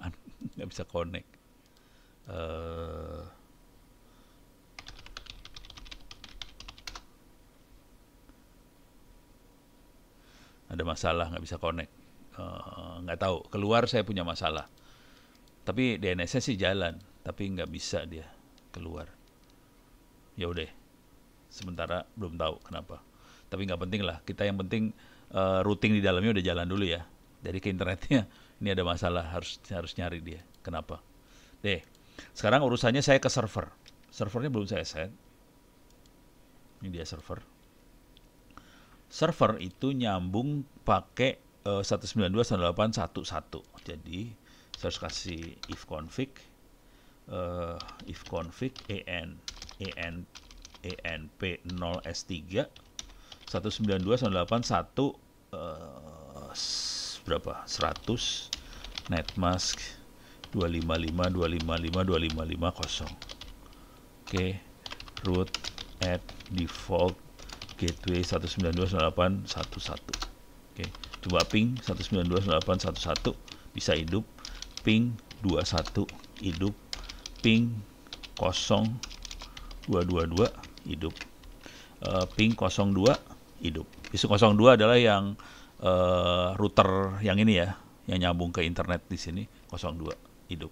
(laughs) nggak bisa connect. Uh, ada masalah nggak bisa connect eh, nggak uh, tahu keluar saya punya masalah tapi DNS-nya sih jalan tapi nggak bisa dia keluar ya udah sementara belum tahu kenapa tapi nggak penting lah kita yang penting uh, routing di dalamnya udah jalan dulu ya dari ke internetnya (laughs) ini ada masalah harus harus nyari dia kenapa deh sekarang urusannya saya ke server servernya belum saya set ini dia server server itu nyambung pakai uh, eh, 192.168.1.1. Jadi saya harus kasih if config uh, if config an an anp 0s3 192.168.1 uh, berapa? 100 netmask 255 255 255 0. Oke, okay. root at default gateway 19811, oke coba ping 19811 bisa hidup ping 21 hidup ping 0222 hidup uh, ping 02 hidup isu 02 adalah yang uh, router yang ini ya yang nyambung ke internet di sini 02 hidup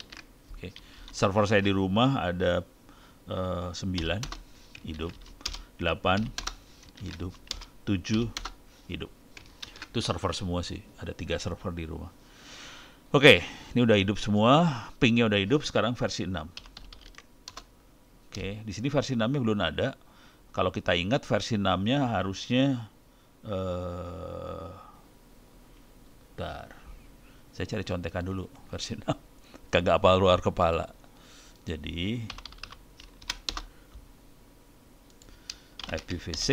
oke server saya di rumah ada uh, 9 hidup 8 hidup tujuh hidup itu server semua sih ada tiga server di rumah oke ini udah hidup semua pingnya udah hidup sekarang versi 6 oke okay, di sini versi 6 nya belum ada kalau kita ingat versi 6 nya harusnya eh uh, saya cari contekan dulu versi 6 (laughs) kagak apa luar kepala jadi IPv6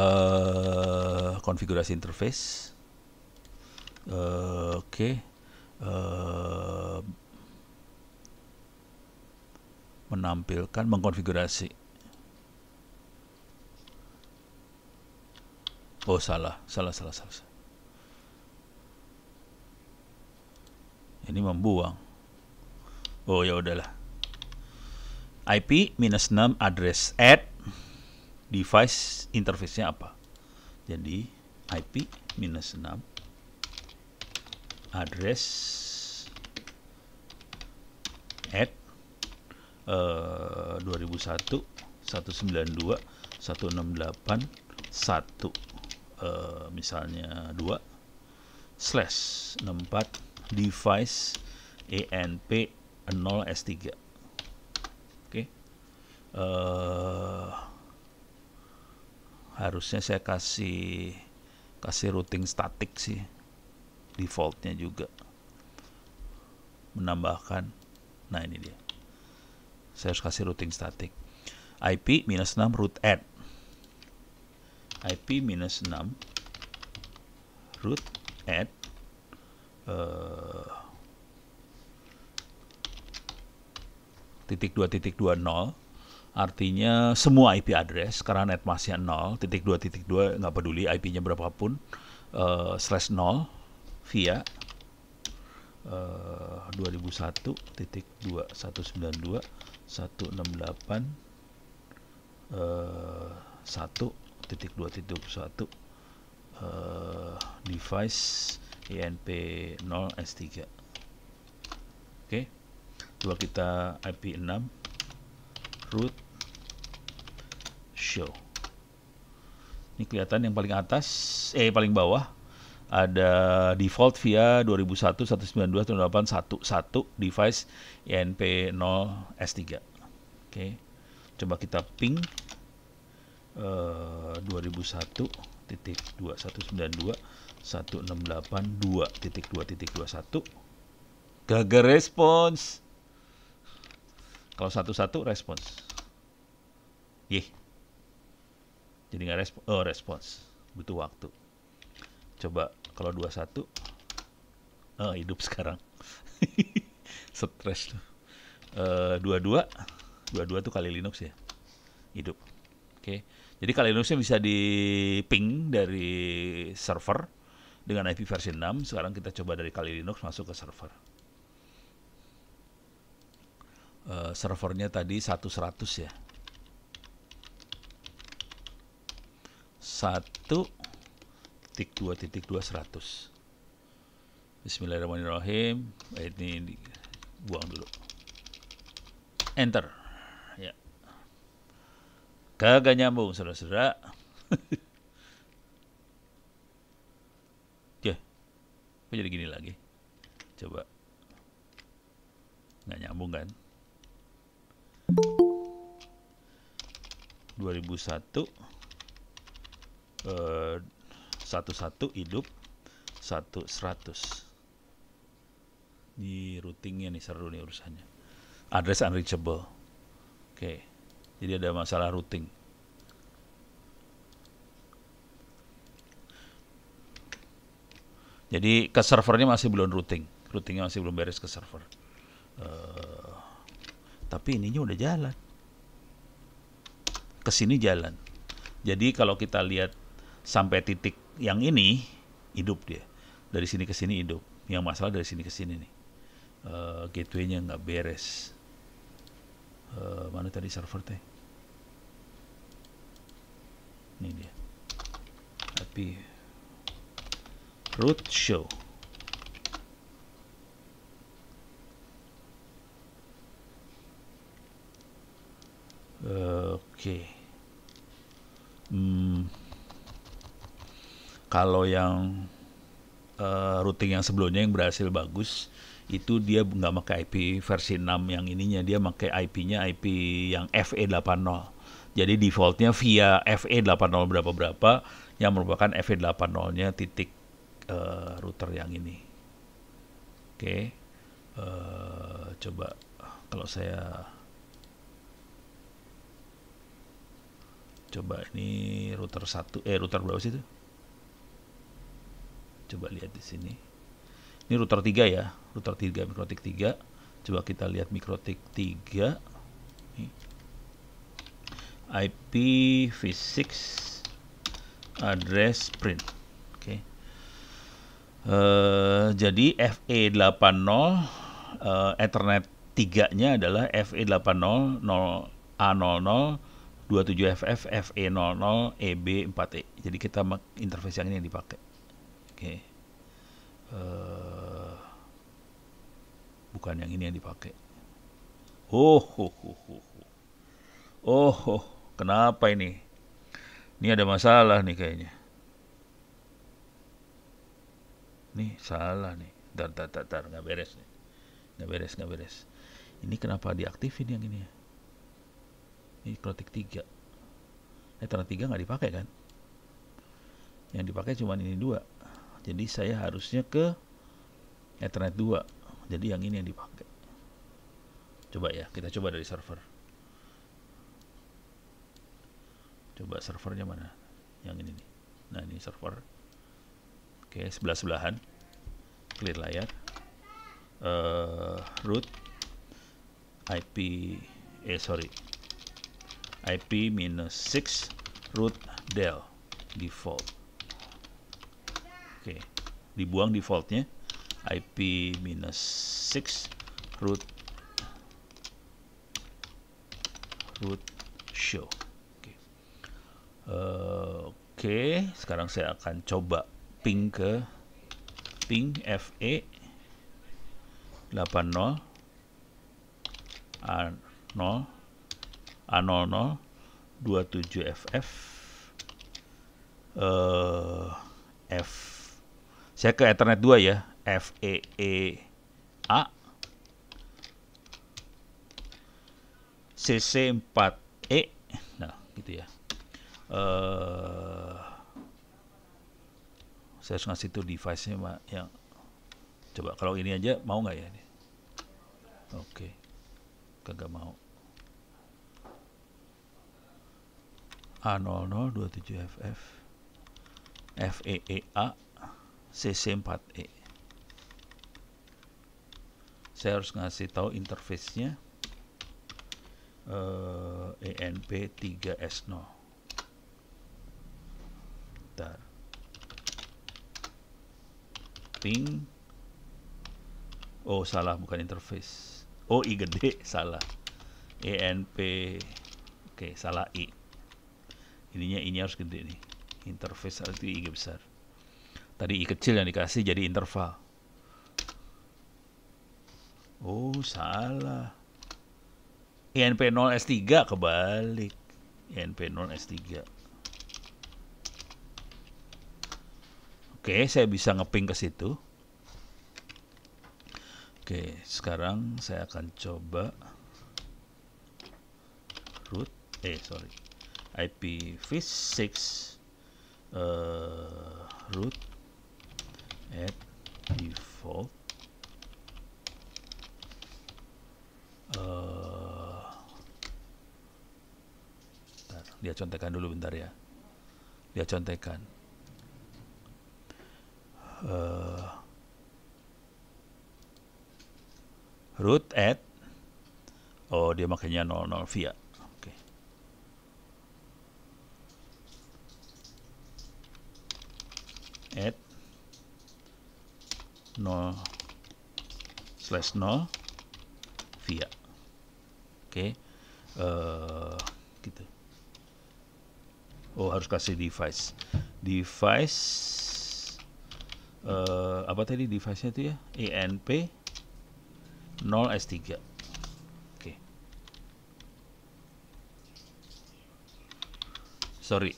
uh, konfigurasi interface uh, oke okay. uh, menampilkan mengkonfigurasi oh salah salah salah salah ini membuang oh ya udahlah IP-6 address at device interface-nya apa. Jadi IP-6 address at uh, 2001 192 168 1 uh, misalnya 2 slash 64 device ANP 0S3 eh, harusnya saya kasih kasih routing statik sih defaultnya juga menambahkan nah ini dia saya harus kasih routing statik IP minus 6 root add IP minus 6 root add eh, titik dua titik dua nol Artinya semua IP address karena net masih nol titik 2, titik 2 nggak peduli IP-nya berapapun uh, slash 0 via uh, eh, 2001 titik 2 satu enam Uh, eh, 1 titik 2 titik 1 uh, device INP 0 S3 oke okay. coba kita IP 6 root show. Ini kelihatan yang paling atas, eh paling bawah ada default via 2001 192 device INP 0 S3. Oke. Okay. Coba kita ping uh, eh, 2001.2192.168.2.2.21 titik 2192 168 2 titik 2 titik 21 gagal respons kalau satu-satu respons yeh jadi nggak respon oh respons butuh waktu coba kalau 21 oh, hidup (laughs) sekarang stress tuh uh, 22 22 tuh kali Linux ya hidup oke okay. jadi kali Linuxnya bisa di ping dari server dengan IP versi 6 sekarang kita coba dari kali Linux masuk ke server uh, servernya tadi 100 ya satu titik dua titik dua seratus Bismillahirrahmanirrahim ini buang dulu enter ya kagak nyambung saudara-saudara (laughs) ya kok jadi gini lagi coba nggak nyambung kan 2001 Eh, satu-satu hidup satu seratus di routingnya nih seru nih urusannya address unreachable oke okay. jadi ada masalah routing jadi ke servernya masih belum routing routingnya masih belum beres ke server uh, tapi ininya udah jalan ke sini jalan jadi kalau kita lihat sampai titik yang ini hidup dia dari sini ke sini hidup yang masalah dari sini ke sini nih uh, eh, gateway nggak beres uh, mana tadi server teh ini dia tapi root show eh, Oke. Okay. Hmm kalau yang uh, routing yang sebelumnya yang berhasil bagus itu dia nggak pakai IP versi 6 yang ininya dia pakai IP-nya IP yang FE80 jadi defaultnya via FE80 berapa berapa yang merupakan FE80-nya titik uh, router yang ini oke okay. uh, eh, coba kalau saya coba ini router satu eh router berapa sih itu Coba lihat di sini. Ini router 3 ya, router 3 mikrotik 3. Coba kita lihat mikrotik 3. IP IPv6 address print. Oke. Okay. Uh, eh, jadi FE80 uh, eh, Ethernet 3-nya adalah FE80 A00 27FF FE00 EB4E. Jadi kita interface yang ini yang dipakai okay. uh, eh, bukan yang ini yang dipakai oh oh oh oh oh, oh kenapa ini ini ada masalah nih kayaknya nih salah nih tar tar tar tar nggak beres nih nggak beres nggak beres ini kenapa diaktifin yang ini ya? ini klotik 3 eh ternyata 3 nggak dipakai kan yang dipakai cuma ini dua jadi saya harusnya ke Ethernet 2 jadi yang ini yang dipakai coba ya kita coba dari server coba servernya mana yang ini nih nah ini server oke sebelah sebelahan clear layar uh, root IP eh sorry IP minus 6 root del default dibuang defaultnya IP minus 6 root root show oke okay. uh, okay. sekarang saya akan coba ping ke ping FE 80 A0 A00 27FF uh, F saya ke Ethernet 2 ya. FEEA CC4E. Nah, gitu ya. Uh, saya harus ngasih tuh device-nya yang coba kalau ini aja mau nggak ya ini? Oke. Okay. Kagak mau. A0027FF FEEA CC4E saya harus ngasih tahu interface-nya ENP3S0 eh, e Bentar. ping oh salah bukan interface oh i gede (laughs) salah ENP oke okay, salah i ininya ini harus gede nih interface arti i besar Tadi i kecil yang dikasih jadi interval. Oh, salah. INP 0 S3 kebalik. INP 0 S3. Oke, saya bisa ngeping ke situ. Oke, sekarang saya akan coba root eh sorry IPv6 uh, eh, root at default uh, bentar, lihat contekan dulu bentar ya Dia contekan uh, root at. oh dia makanya 00 via At 0 slash 0 via oke okay. uh, eh, gitu oh harus kasih device device uh, apa tadi device nya itu ya enp 0 s3 oke okay. sorry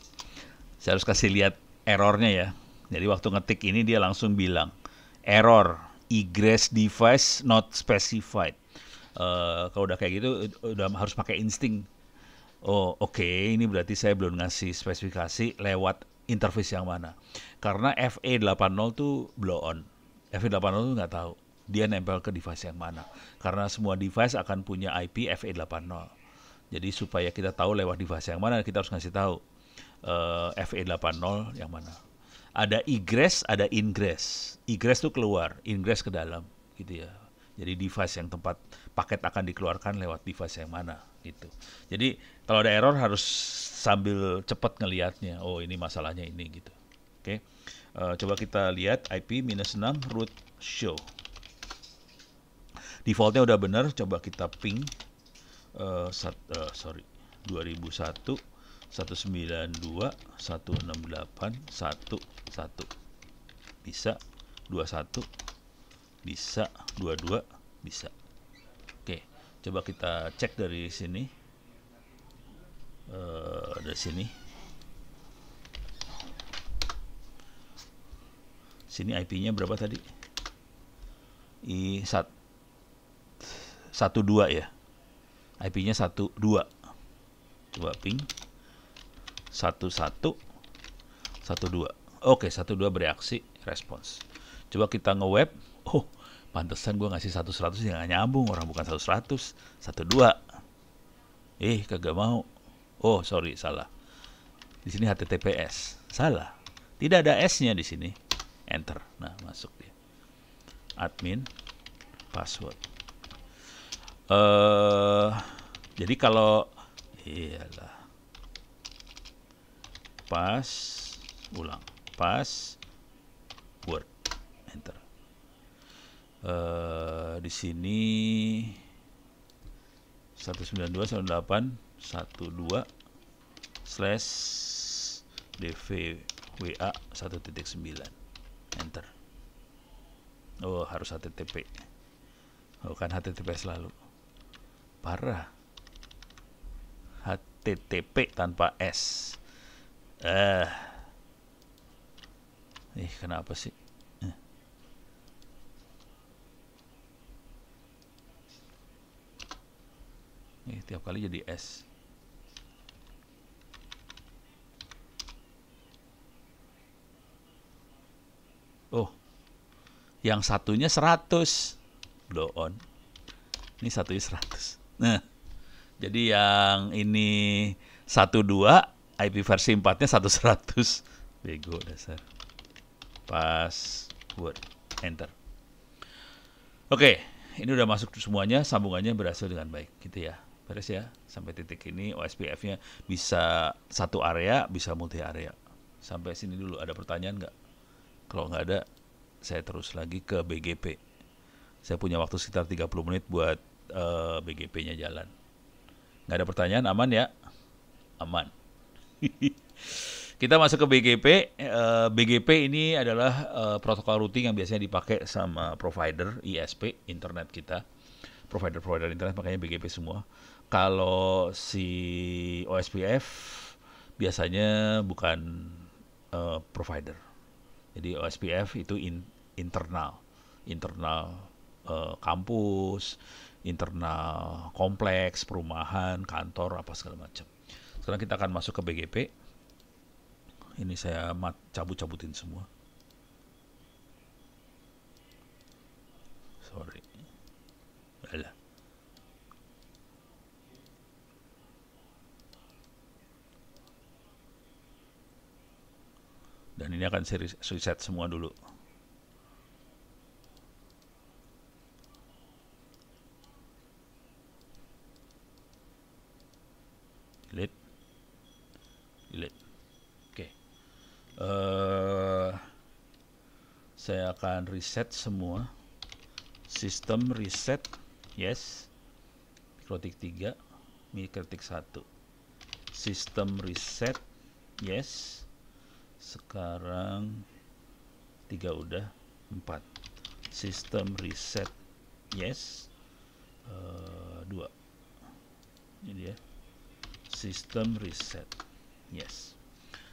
saya harus kasih lihat errornya ya jadi waktu ngetik ini dia langsung bilang error egress device not specified. Uh, kalau udah kayak gitu eh, udah harus pakai insting. Oh, oke, okay, ini berarti saya belum ngasih spesifikasi lewat interface yang mana. Karena FE80 tuh blow on. FE80 tuh nggak tahu dia nempel ke device yang mana. Karena semua device akan punya IP FE80. Jadi supaya kita tahu lewat device yang mana kita harus ngasih tahu uh, eh, FE80 yang mana ada egress, ada ingress. Egress tuh keluar, ingress ke dalam gitu ya. Jadi device yang tempat paket akan dikeluarkan lewat device yang mana gitu. Jadi kalau ada error harus sambil cepat ngelihatnya. Oh, ini masalahnya ini gitu. Oke. Okay. Uh, eh, coba kita lihat IP-6 minus root show. Defaultnya udah benar, coba kita ping uh, sat, uh, sorry 2001 192 168 11 bisa 21 bisa 22 bisa oke coba kita cek dari sini e, dari sini sini IP-nya berapa tadi i sat 12 ya IP-nya 12 coba ping satu satu satu dua oke satu dua bereaksi respons coba kita ngeweb oh pantesan gue ngasih satu seratus yang nyambung orang bukan satu seratus satu dua eh kagak mau oh sorry salah di sini https salah tidak ada s nya di sini enter nah masuk dia admin password eh uh, jadi kalau iyalah pas ulang pas word enter uh, di sini 192 slash dvwa 1.9 enter oh harus http oh kan http selalu parah http tanpa s Eh. Ih, kenapa sih? Eh. Ih, tiap kali jadi S. Oh. Yang satunya 100. Blow on. Ini satunya 100. Nah. Jadi yang ini 12 IP versi 4-nya 1100. Bego dasar. Password. Enter. Oke, ini udah masuk semuanya, sambungannya berhasil dengan baik gitu ya. Beres ya. Sampai titik ini OSPF-nya bisa satu area, bisa multi area. Sampai sini dulu ada pertanyaan nggak? Kalau nggak ada, saya terus lagi ke BGP. Saya punya waktu sekitar 30 menit buat uh, eh, BGP-nya jalan. Nggak ada pertanyaan, aman ya? Aman. (laughs) Kita masuk ke BGP. Eh, BGP ini adalah eh, protokol routing yang biasanya dipakai sama provider ISP internet kita. Provider-provider internet makanya BGP semua. Kalau si OSPF biasanya bukan eh, provider. Jadi OSPF itu internal, internal kampus, internal kompleks, perumahan, kantor apa segala macam. Sekarang kita akan masuk ke BGP. Ini saya cabut-cabutin semua. Sorry. Alah. Dan ini akan seri reset semua dulu. Delete delete. Oke. Okay. Uh, eh, saya akan reset semua. Sistem reset. Yes. Mikrotik 3, mikrotik 1. Sistem reset. Yes. Sekarang 3 udah, 4. Sistem reset. Yes. Uh, eh, 2. Ini dia. Sistem reset. Yes.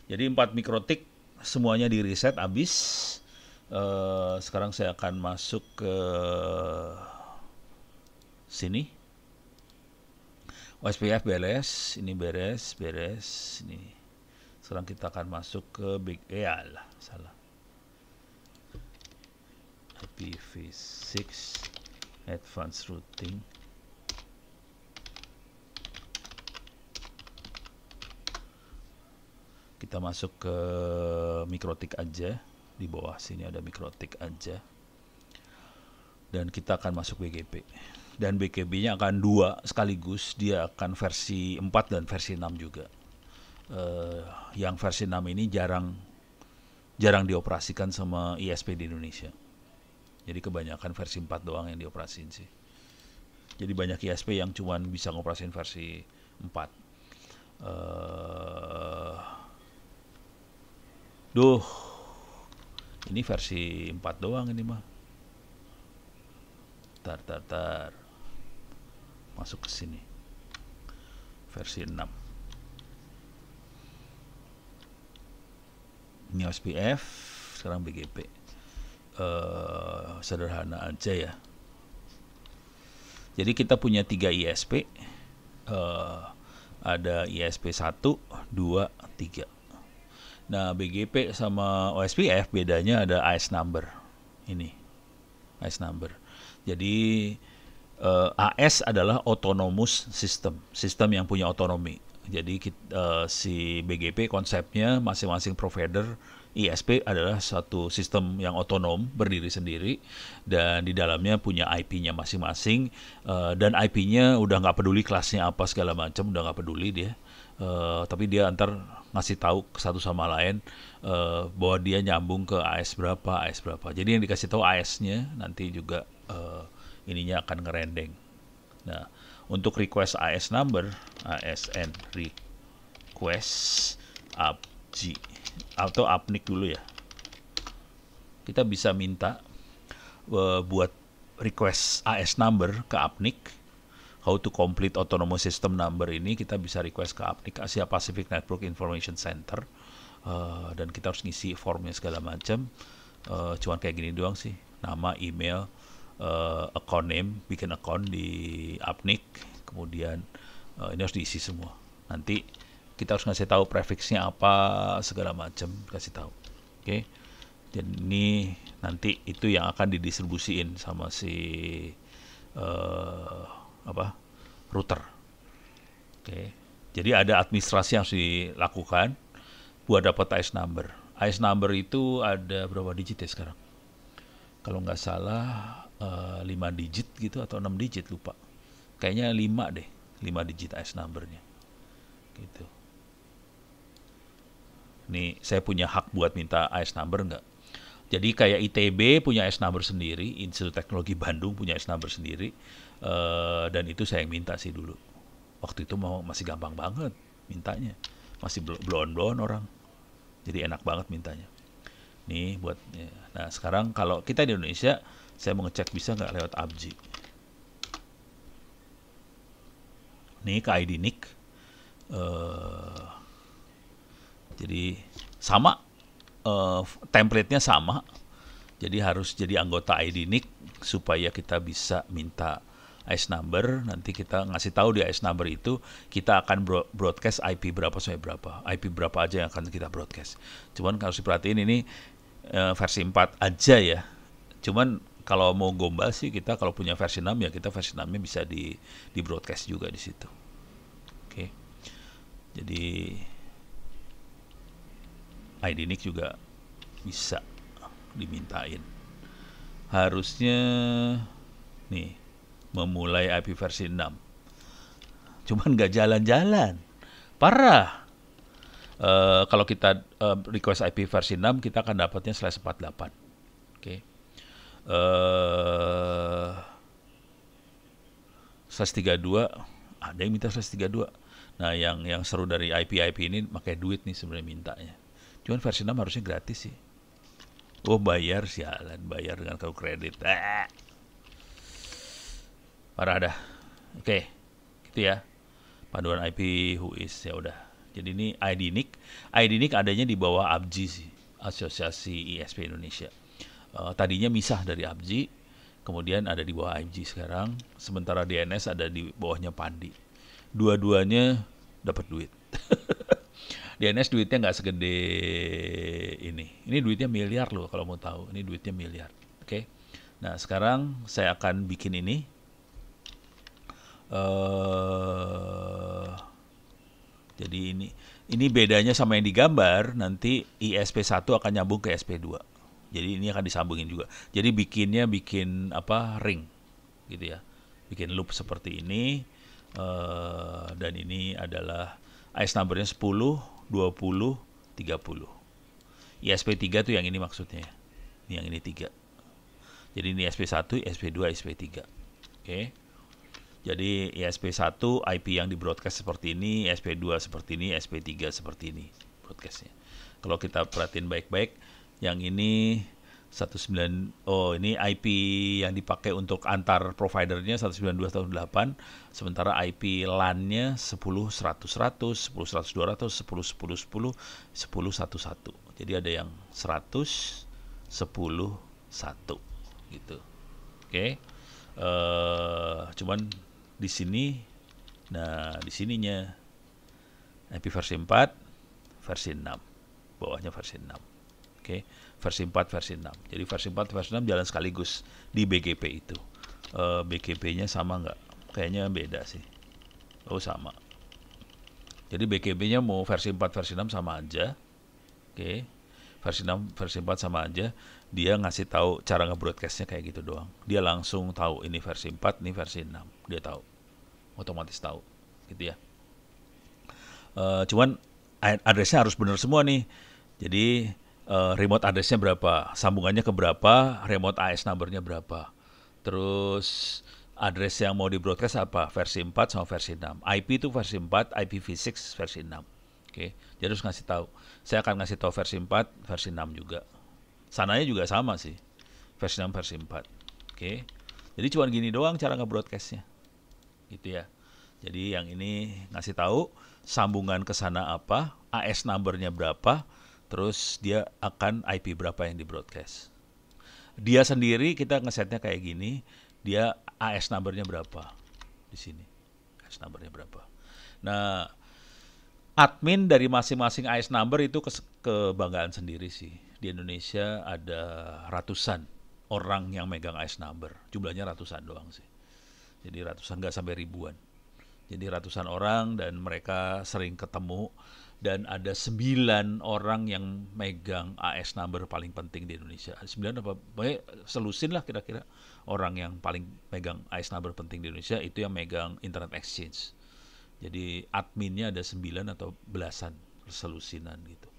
Jadi 4 mikrotik semuanya di reset habis. Uh, sekarang saya akan masuk ke sini. OSPF beres, ini beres, beres, ini. Sekarang kita akan masuk ke big eh ya, lah, salah. IPv6 advanced routing kita masuk ke mikrotik aja di bawah sini ada mikrotik aja dan kita akan masuk BGP dan bgp nya akan dua sekaligus dia akan versi 4 dan versi 6 juga uh, yang versi 6 ini jarang jarang dioperasikan sama ISP di Indonesia jadi kebanyakan versi 4 doang yang dioperasikan sih jadi banyak ISP yang cuman bisa ngoperasin versi 4 uh, eh, Duh. Ini versi 4 doang ini mah. Tar tar tar. Masuk ke sini. Versi 6. Ini PF sekarang BGP. Uh, eh, sederhana aja ya. Jadi kita punya tiga ISP. Uh, eh, ada ISP 1, 2, 3. Nah, BGP sama OSPF bedanya ada AS number. Ini. AS number. Jadi uh, eh, AS adalah autonomous system, sistem yang punya otonomi. Jadi kita, uh, eh, si BGP konsepnya masing-masing provider ISP adalah satu sistem yang otonom berdiri sendiri dan di dalamnya punya IP-nya masing-masing uh, dan IP-nya udah nggak peduli kelasnya apa segala macam udah nggak peduli dia uh, tapi dia antar ngasih tahu ke satu sama lain uh, bahwa dia nyambung ke AS berapa, AS berapa. Jadi yang dikasih tahu AS-nya nanti juga uh, ininya akan ngerendeng. Nah, untuk request AS number, ASN request APG atau APNIC dulu ya. Kita bisa minta uh, buat request AS number ke APNIC how to complete autonomous system number ini kita bisa request ke aplikasi Pacific Network Information Center uh, dan kita harus ngisi formnya segala macam uh, cuman kayak gini doang sih nama email uh, account name bikin account di Apnik kemudian uh, ini harus diisi semua nanti kita harus ngasih tahu prefixnya apa segala macam kasih tahu oke okay? dan ini nanti itu yang akan didistribusiin sama si uh, apa router. Oke. Jadi ada administrasi yang harus dilakukan buat dapat IS number. IS number itu ada berapa digit ya sekarang? Kalau nggak salah uh, eh, 5 digit gitu atau 6 digit lupa. Kayaknya 5 deh, 5 digit IS numbernya. Gitu. ini saya punya hak buat minta IS number nggak? Jadi kayak ITB punya IS number sendiri, Institut Teknologi Bandung punya IS number sendiri uh, dan itu saya yang minta sih dulu waktu itu mau masih gampang banget mintanya masih blon blon orang jadi enak banget mintanya nih buat ya. nah sekarang kalau kita di Indonesia saya mau ngecek bisa nggak lewat abji nih ke ID nick uh, eh, jadi sama uh, template-nya sama jadi harus jadi anggota ID nick supaya kita bisa minta ice number nanti kita ngasih tahu di ice number itu kita akan broadcast IP berapa sampai berapa IP berapa aja yang akan kita broadcast cuman harus diperhatiin ini uh, versi 4 aja ya cuman kalau mau gombal sih kita kalau punya versi 6 ya kita versi 6 nya bisa di di broadcast juga di situ oke okay. jadi ID nick juga bisa dimintain harusnya nih memulai IP versi 6. Cuman nggak jalan-jalan. Parah. Uh, kalau kita uh, request IP versi 6, kita akan dapatnya slash 48. Oke. Okay. Uh, eh, slash 32, ada yang minta slash 32. Nah, yang yang seru dari IP-IP ini pakai duit nih sebenarnya mintanya. Cuman versi 6 harusnya gratis sih. Oh bayar sialan, bayar dengan kartu kredit. Ah parah dah oke okay. gitu ya paduan IP who is ya udah jadi ini ID nick ID nick adanya di bawah ABJI sih Asosiasi ISP Indonesia uh, tadinya misah dari ABJI kemudian ada di bawah ABJI sekarang sementara DNS ada di bawahnya Pandi dua-duanya dapat duit DNS (laughs) duitnya nggak segede ini. Ini duitnya miliar loh kalau mau tahu. Ini duitnya miliar. Oke. Okay? Nah, sekarang saya akan bikin ini uh, jadi ini ini bedanya sama yang digambar nanti ISP1 akan nyambung ke SP2. Jadi ini akan disambungin juga. Jadi bikinnya bikin apa ring gitu ya. Bikin loop seperti ini uh, dan ini adalah IS numbernya 10, 20, 30. ISP3 tuh yang ini maksudnya. Ya. Ini yang ini 3. Jadi ini SP1, SP2, SP3. Oke. Okay. Jadi ISP1 IP yang di broadcast seperti ini, ISP2 seperti ini, ISP3 seperti ini broadcastnya. Kalau kita perhatiin baik-baik, yang ini 19 oh ini IP yang dipakai untuk antar providernya 192.168 sementara IP LAN-nya 10 100 100 10 100 200 10 10 10 10 11. Jadi ada yang 100 10 1 gitu. Oke. Okay. Uh, eh, cuman di sini nah di sininya MP versi 4 versi 6 bawahnya versi 6 oke okay. versi 4 versi 6 jadi versi 4 versi 6 jalan sekaligus di BGP itu e, eh, BGP nya sama nggak kayaknya beda sih oh sama jadi BGP nya mau versi 4 versi 6 sama aja oke okay. versi 6 versi 4 sama aja dia ngasih tahu cara nge-broadcastnya kayak gitu doang. Dia langsung tahu ini versi 4, ini versi 6. Dia tahu. Otomatis tahu. Gitu ya. Uh, cuman addressnya harus benar semua nih. Jadi uh, remote addressnya berapa, sambungannya ke berapa, remote AS numbernya berapa. Terus address yang mau di broadcast apa? Versi 4 sama versi 6. IP itu versi 4, IPv6 versi 6. Oke, okay. jadi harus ngasih tahu. Saya akan ngasih tahu versi 4, versi 6 juga sananya juga sama sih versi 6 versi 4 oke okay. jadi cuman gini doang cara nge-broadcastnya gitu ya jadi yang ini ngasih tahu sambungan ke sana apa AS numbernya berapa terus dia akan IP berapa yang di broadcast dia sendiri kita ngesetnya kayak gini dia AS numbernya berapa di sini AS numbernya berapa nah admin dari masing-masing AS number itu ke kebanggaan sendiri sih di Indonesia ada ratusan orang yang megang ice number. Jumlahnya ratusan doang sih. Jadi ratusan nggak sampai ribuan. Jadi ratusan orang dan mereka sering ketemu dan ada sembilan orang yang megang AS number paling penting di Indonesia. Sembilan apa? Baik, selusin lah kira-kira orang yang paling megang AS number penting di Indonesia itu yang megang internet exchange. Jadi adminnya ada sembilan atau belasan selusinan gitu.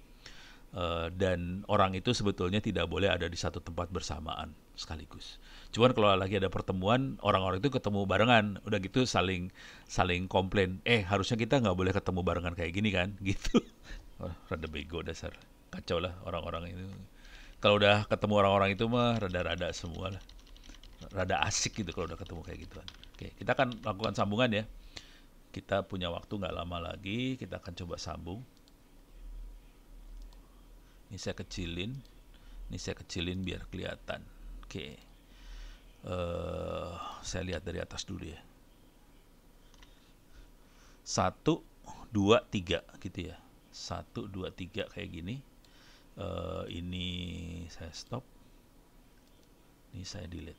Eh, dan orang itu sebetulnya tidak boleh ada di satu tempat bersamaan sekaligus. Cuman kalau lagi ada pertemuan orang-orang itu ketemu barengan, udah gitu saling saling komplain. Eh harusnya kita nggak boleh ketemu barengan kayak gini kan, (laughs) gitu. Oh, rada bego dasar, kacau lah orang-orang itu. Kalau udah ketemu orang-orang itu mah rada-rada semua lah, rada asik gitu kalau udah ketemu kayak gituan. Oke, kita akan lakukan sambungan ya. Kita punya waktu nggak lama lagi, kita akan coba sambung ini saya kecilin ini saya kecilin biar kelihatan oke okay. uh, eh, saya lihat dari atas dulu ya satu dua tiga gitu ya satu dua tiga kayak gini uh, ini saya stop ini saya delete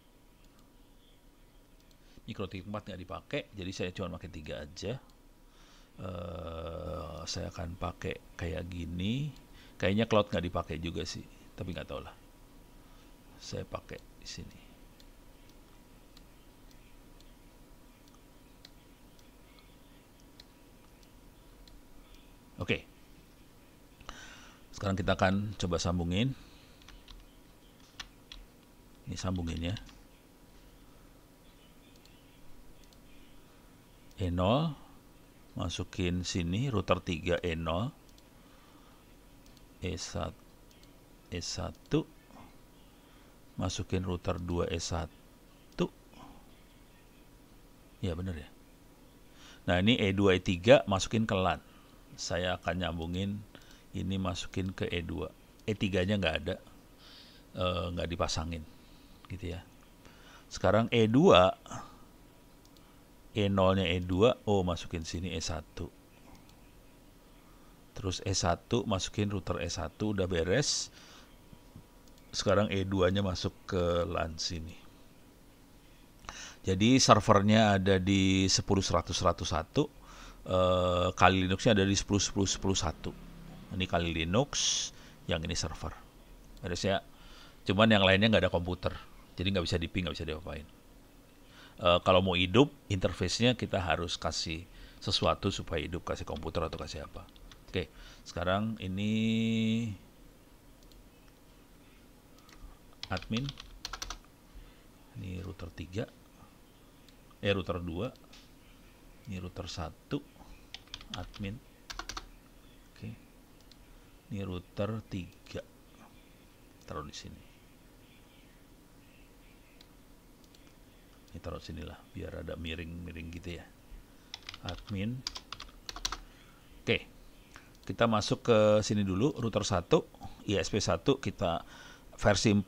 mikro titik 4 nggak dipakai jadi saya cuma pakai tiga aja uh, saya akan pakai kayak gini Kayaknya cloud nggak dipakai juga sih, tapi nggak tahu lah. Saya pakai di sini. Oke. Sekarang kita akan coba sambungin. Ini sambungin ya. E0 masukin sini router 3 E0 E1 E1 masukin router 2 E1 ya bener ya nah ini E2 E3 masukin ke LAN saya akan nyambungin ini masukin ke E2 E3 nya nggak ada e, nggak e, dipasangin gitu ya sekarang E2 E0 nya E2 oh masukin sini E1 terus E1 masukin router E1 udah beres sekarang E2 nya masuk ke LAN sini jadi servernya ada di 10100 101 kali kali Linuxnya ada di 10 10 ini kali Linux yang ini server harusnya cuman yang lainnya nggak ada komputer jadi nggak bisa diping nggak bisa diapain Uh, kalau mau hidup, interface-nya kita harus kasih sesuatu supaya hidup, kasih komputer atau kasih apa. Oke, sekarang ini admin ini router 3 eh router 2 ini router 1 admin oke ini router 3 taruh di sini ini taruh sinilah biar ada miring-miring gitu ya admin oke kita masuk ke sini dulu router 1 ISP1 kita versi 4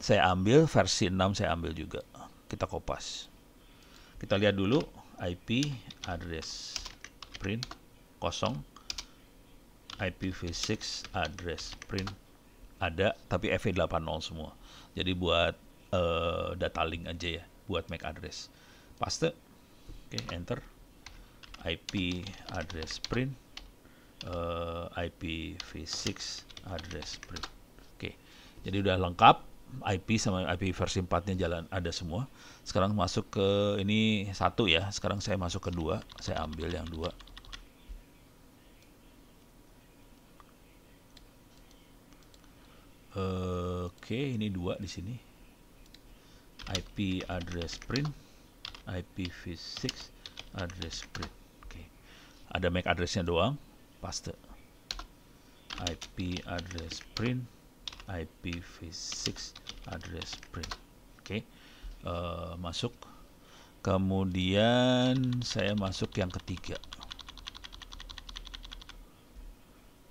saya ambil versi 6 saya ambil juga kita kopas kita lihat dulu IP address print kosong IPv6 address print ada tapi FE80 semua jadi buat uh, data link aja ya buat MAC address paste oke okay, enter IP address print uh, eh, IPv6 address print. Oke. Okay. Jadi udah lengkap IP sama IP versi 4-nya jalan ada semua. Sekarang masuk ke ini satu ya. Sekarang saya masuk ke dua. Saya ambil yang dua. Oke, okay, ini dua di sini. IP address print, IPv6 address print. Oke, okay. ada MAC addressnya doang paste IP address print IPv6 address print oke okay. uh, masuk kemudian saya masuk yang ketiga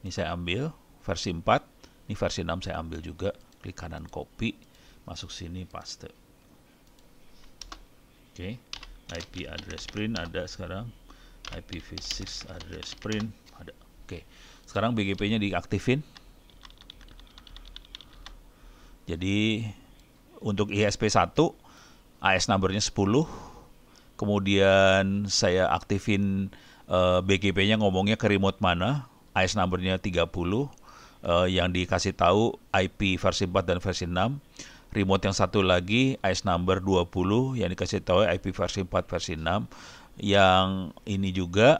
ini saya ambil versi 4 ini versi 6 saya ambil juga klik kanan copy masuk sini paste oke okay. IP address print ada sekarang IPv6 address print Oke, sekarang BGP-nya diaktifin. Jadi untuk ISP1 AS numbernya 10. Kemudian saya aktifin uh, eh, BGP-nya ngomongnya ke remote mana, AS numbernya 30. Uh, eh, yang dikasih tahu IP versi 4 dan versi 6 remote yang satu lagi IS number 20 yang dikasih tahu IP versi 4 versi 6 yang ini juga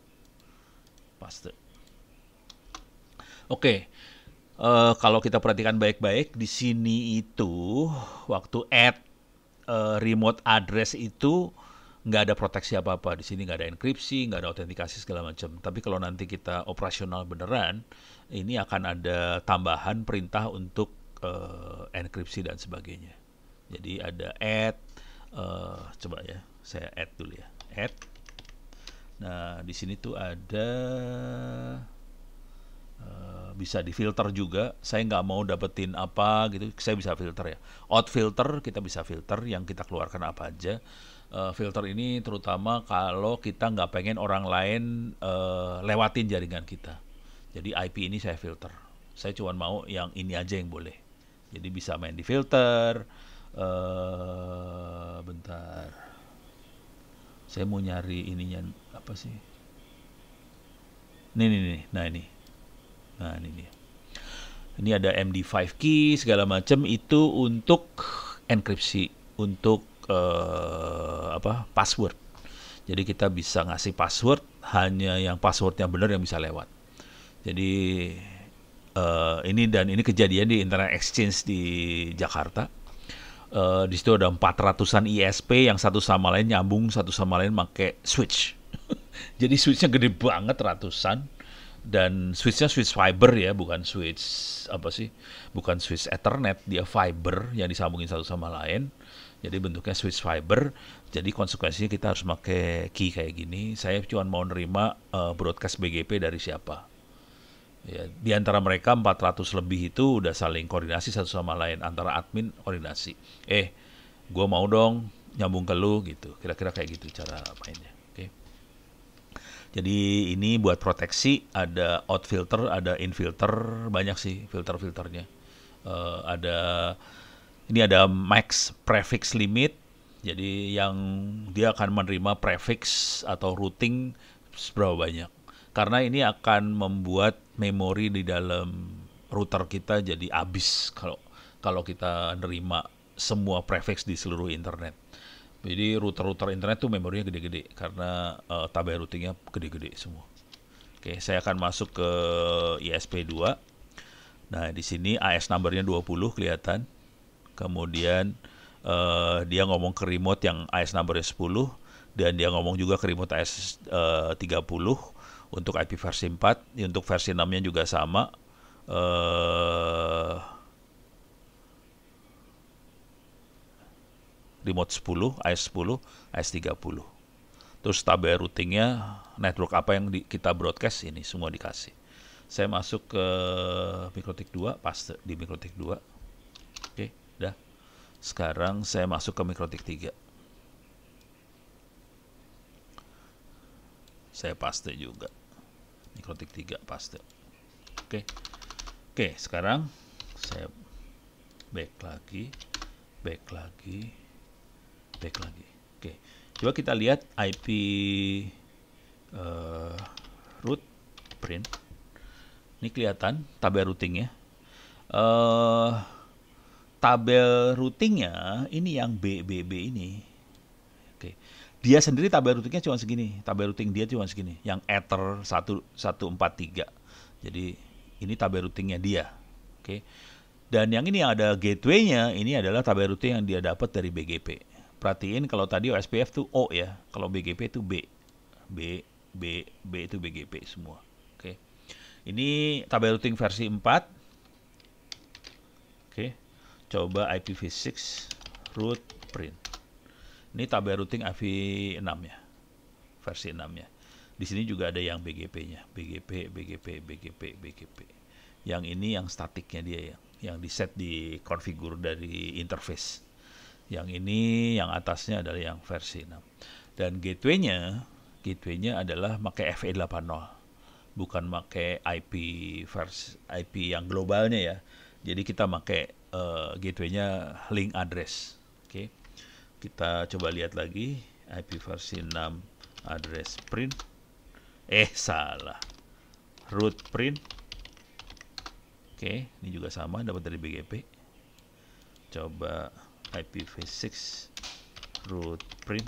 paste. Oke. Okay. Uh, eh, kalau kita perhatikan baik-baik di sini itu waktu add uh, remote address itu nggak ada proteksi apa-apa di sini nggak ada enkripsi nggak ada autentikasi segala macam tapi kalau nanti kita operasional beneran ini akan ada tambahan perintah untuk uh, enkripsi dan sebagainya jadi ada add uh, coba ya saya add dulu ya add Nah, di sini tuh ada uh, bisa difilter juga. Saya nggak mau dapetin apa gitu, saya bisa filter ya. Out filter kita bisa filter yang kita keluarkan apa aja. Uh, filter ini terutama kalau kita nggak pengen orang lain uh, lewatin jaringan kita. Jadi IP ini saya filter. Saya cuma mau yang ini aja yang boleh. Jadi bisa main di filter. Uh, bentar saya mau nyari ininya apa sih nih nih nih nah ini nah ini dia ini ada MD5 key segala macam itu untuk enkripsi untuk uh, apa password jadi kita bisa ngasih password hanya yang passwordnya benar yang bisa lewat jadi uh, ini dan ini kejadian di internet exchange di Jakarta uh, di situ ada 400-an ISP yang satu sama lain nyambung satu sama lain pakai switch (laughs) jadi switchnya gede banget ratusan dan switchnya switch fiber ya bukan switch apa sih bukan switch ethernet dia fiber yang disambungin satu sama lain jadi bentuknya switch fiber jadi konsekuensinya kita harus pakai key kayak gini saya cuma mau nerima uh, broadcast BGP dari siapa Ya, di antara mereka 400 lebih itu udah saling koordinasi satu sama lain antara admin koordinasi. Eh, gue mau dong nyambung ke lu gitu. Kira-kira kayak gitu cara mainnya. Oke. Okay. Jadi ini buat proteksi ada out filter, ada in filter, banyak sih filter-filternya. Uh, ada ini ada max prefix limit. Jadi yang dia akan menerima prefix atau routing seberapa banyak karena ini akan membuat memori di dalam router kita jadi habis kalau kalau kita nerima semua prefix di seluruh internet. Jadi router-router internet tuh memorinya gede-gede karena uh, tabel routingnya gede-gede semua. Oke, saya akan masuk ke ISP2. Nah, di sini AS numbernya 20 kelihatan. Kemudian uh, dia ngomong ke remote yang AS numbernya 10 dan dia ngomong juga ke remote AS uh, 30 untuk IP versi 4, ya untuk versi 6-nya juga sama. Uh, remote 10, IS 10, IS 30. Terus tabel routingnya, network apa yang di, kita broadcast ini semua dikasih. Saya masuk ke Mikrotik 2, paste di Mikrotik 2. Oke, dah. Sekarang saya masuk ke Mikrotik 3. Saya paste juga mikrotik 3 paste oke oke sekarang saya back lagi back lagi back lagi oke coba kita lihat IP uh, eh, root print ini kelihatan tabel routingnya uh, tabel routingnya ini yang BBB ini dia sendiri tabel routingnya cuma segini tabel routing dia cuma segini yang ether 1143 jadi ini tabel routingnya dia oke dan yang ini yang ada gateway-nya ini adalah tabel routing yang dia dapat dari BGP perhatiin kalau tadi OSPF itu O ya kalau BGP itu B B B B itu BGP semua oke ini tabel routing versi 4 oke coba IPv6 root print ini tabel routing AV6 ya. Versi 6 ya. Di sini juga ada yang BGP-nya, BGP, BGP, BGP, BGP. Yang ini yang statiknya dia ya, yang di set di konfigur dari interface. Yang ini yang atasnya adalah yang versi 6. Dan gateway-nya, gateway-nya adalah pakai FE80, bukan pakai IP versi IP yang globalnya ya. Jadi kita pakai uh, gateway-nya link address kita coba lihat lagi IPv6 address print eh salah root print oke ini juga sama dapat dari BGP coba IPv6 root print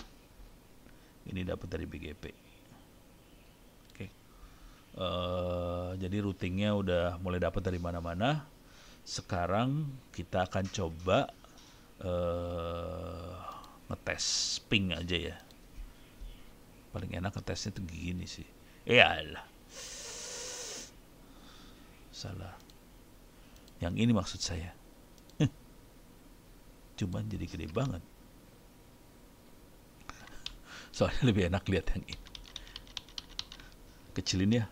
ini dapat dari BGP oke eh, jadi routingnya udah mulai dapat dari mana-mana sekarang kita akan coba uh, ngetes ping aja ya paling enak ngetesnya tuh gini sih eh, alah salah yang ini maksud saya (laughs) cuman jadi gede banget (laughs) soalnya lebih enak lihat yang ini kecilin ya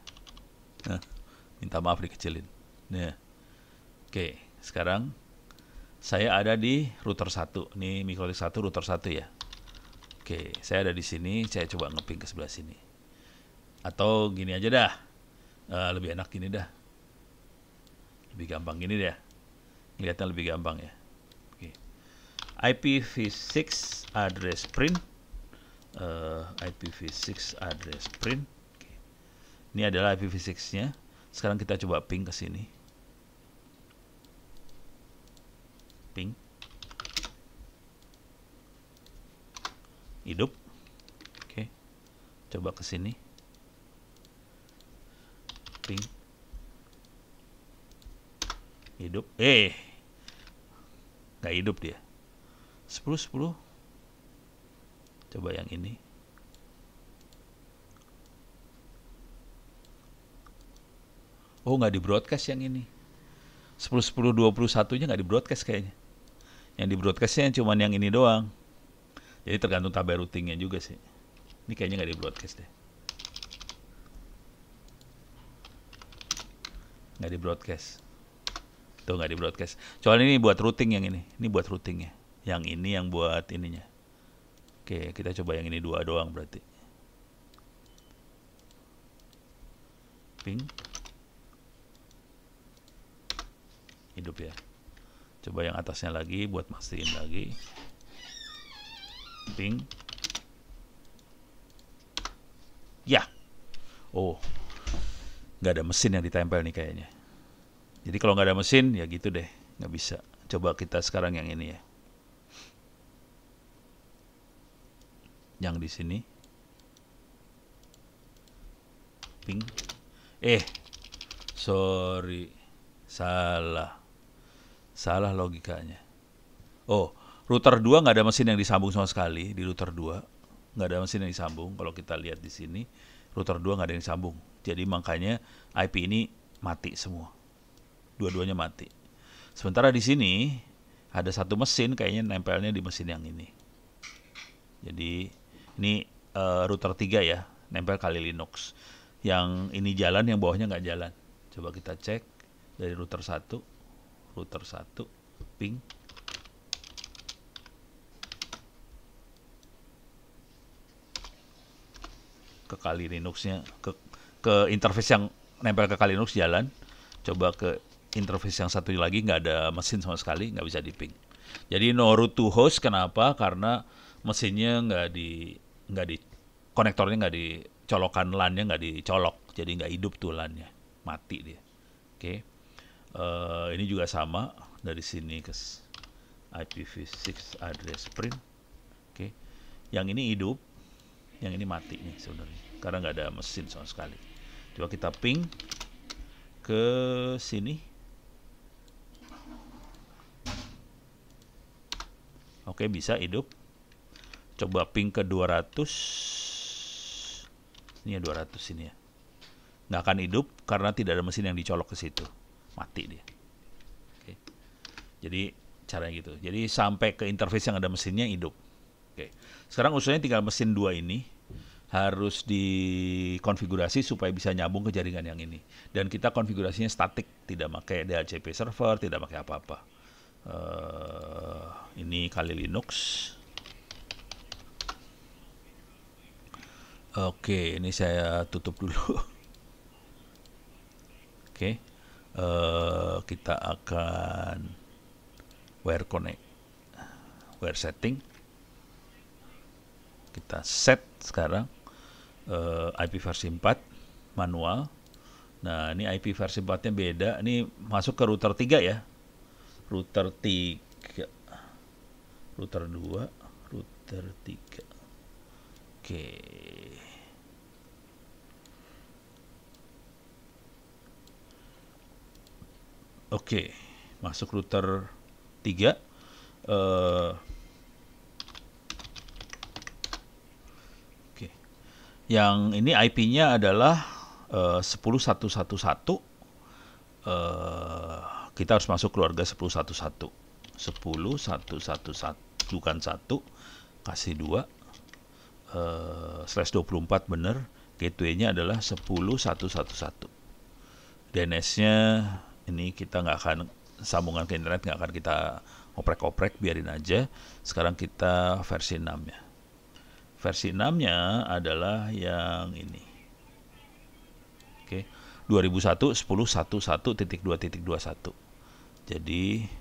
minta maaf dikecilin Nih, oke sekarang saya ada di router 1. Ini mikrotik 1 router 1 ya. Oke, saya ada di sini, saya coba ngeping ke sebelah sini. Atau gini aja dah. Uh, lebih enak gini dah. Lebih gampang gini deh. Kelihatan lebih gampang ya. Oke. IPv6 address print uh, eh, IPv6 address print. Oke. Ini adalah IPv6-nya. Sekarang kita coba ping ke sini. hidup oke coba ke sini ping hidup eh nggak hidup dia 10 10 coba yang ini oh nggak di broadcast yang ini 10 10 21 nya nggak di broadcast kayaknya yang di broadcastnya cuma yang ini doang jadi tergantung tabel routingnya juga sih. Ini kayaknya nggak di broadcast deh. Nggak di broadcast. Tuh nggak di broadcast. Soalnya ini buat routing yang ini. Ini buat routingnya. Yang ini yang buat ininya. Oke, kita coba yang ini dua doang berarti. Ping. Hidup ya. Coba yang atasnya lagi buat mastiin lagi. Bing. Ya. Oh. Gak ada mesin yang ditempel nih kayaknya. Jadi kalau gak ada mesin, ya gitu deh. Gak bisa. Coba kita sekarang yang ini ya. Yang di sini. Pink, Eh. Sorry. Salah. Salah logikanya. Oh, router 2 nggak ada mesin yang disambung sama sekali di router 2 nggak ada mesin yang disambung kalau kita lihat di sini router 2 nggak ada yang disambung jadi makanya IP ini mati semua dua-duanya mati sementara di sini ada satu mesin kayaknya nempelnya di mesin yang ini jadi ini uh, router 3 ya nempel kali Linux yang ini jalan yang bawahnya nggak jalan coba kita cek dari router 1 router 1 ping ke kali Linuxnya ke ke interface yang nempel ke kali Linux jalan coba ke interface yang satu lagi nggak ada mesin sama sekali nggak bisa di ping jadi no root to host kenapa karena mesinnya nggak di nggak di konektornya nggak dicolokan LAN-nya nggak dicolok jadi nggak hidup tuh LAN-nya mati dia oke okay. uh, eh, ini juga sama dari sini ke IPv6 address print oke okay. yang ini hidup yang ini mati nih sebenarnya karena nggak ada mesin sama sekali coba kita ping ke sini oke bisa hidup coba ping ke 200 ini ya 200 sini ya nggak akan hidup karena tidak ada mesin yang dicolok ke situ mati dia oke. jadi caranya gitu jadi sampai ke interface yang ada mesinnya hidup Oke. Sekarang usulnya tinggal mesin dua ini harus dikonfigurasi supaya bisa nyambung ke jaringan yang ini. Dan kita konfigurasinya statik, tidak pakai DHCP server, tidak pakai apa-apa. Uh, ini kali Linux. Oke, ini saya tutup dulu. (laughs) Oke, uh, kita akan wire connect, wire setting kita set sekarang uh, eh, IP versi 4 manual. Nah, ini IP versi 4-nya beda. Ini masuk ke router 3 ya. Router 3. Router 2, router 3. Oke. Oke, masuk router 3. Eh uh, yang ini IP-nya adalah uh, 10111 uh, kita harus masuk keluarga 10111 10111 bukan 1 kasih 2 uh, eh, slash 24 bener gateway-nya adalah 10111 DNS-nya ini kita nggak akan sambungan ke internet nggak akan kita oprek-oprek biarin aja sekarang kita versi 6 ya Versi 6-nya adalah yang ini. Oke, 2001 10.11.2.21. Jadi 10 1 1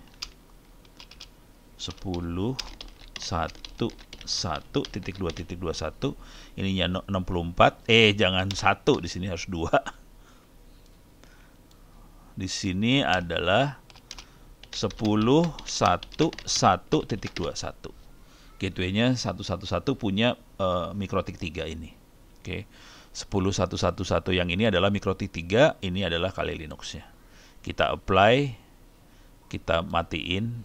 1 ininya 64 eh jangan 1 di sini harus 2 di sini adalah 10 1 1 satu nya satu punya uh, mikrotik 3 ini. Oke. sepuluh satu Okay. satu yang ini adalah mikrotik 3, ini adalah kali Linux-nya. Kita apply, kita matiin,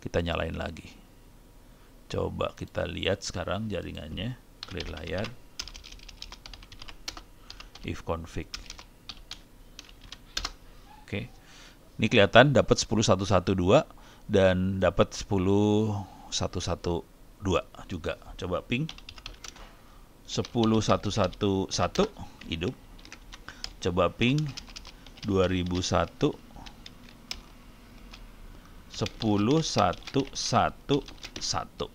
kita nyalain lagi. Coba kita lihat sekarang jaringannya, clear layar. if config. Oke. Ini kelihatan dapat 10112 dan dapat 10 112 juga. Coba ping. 10111 hidup. Coba ping 2001 10111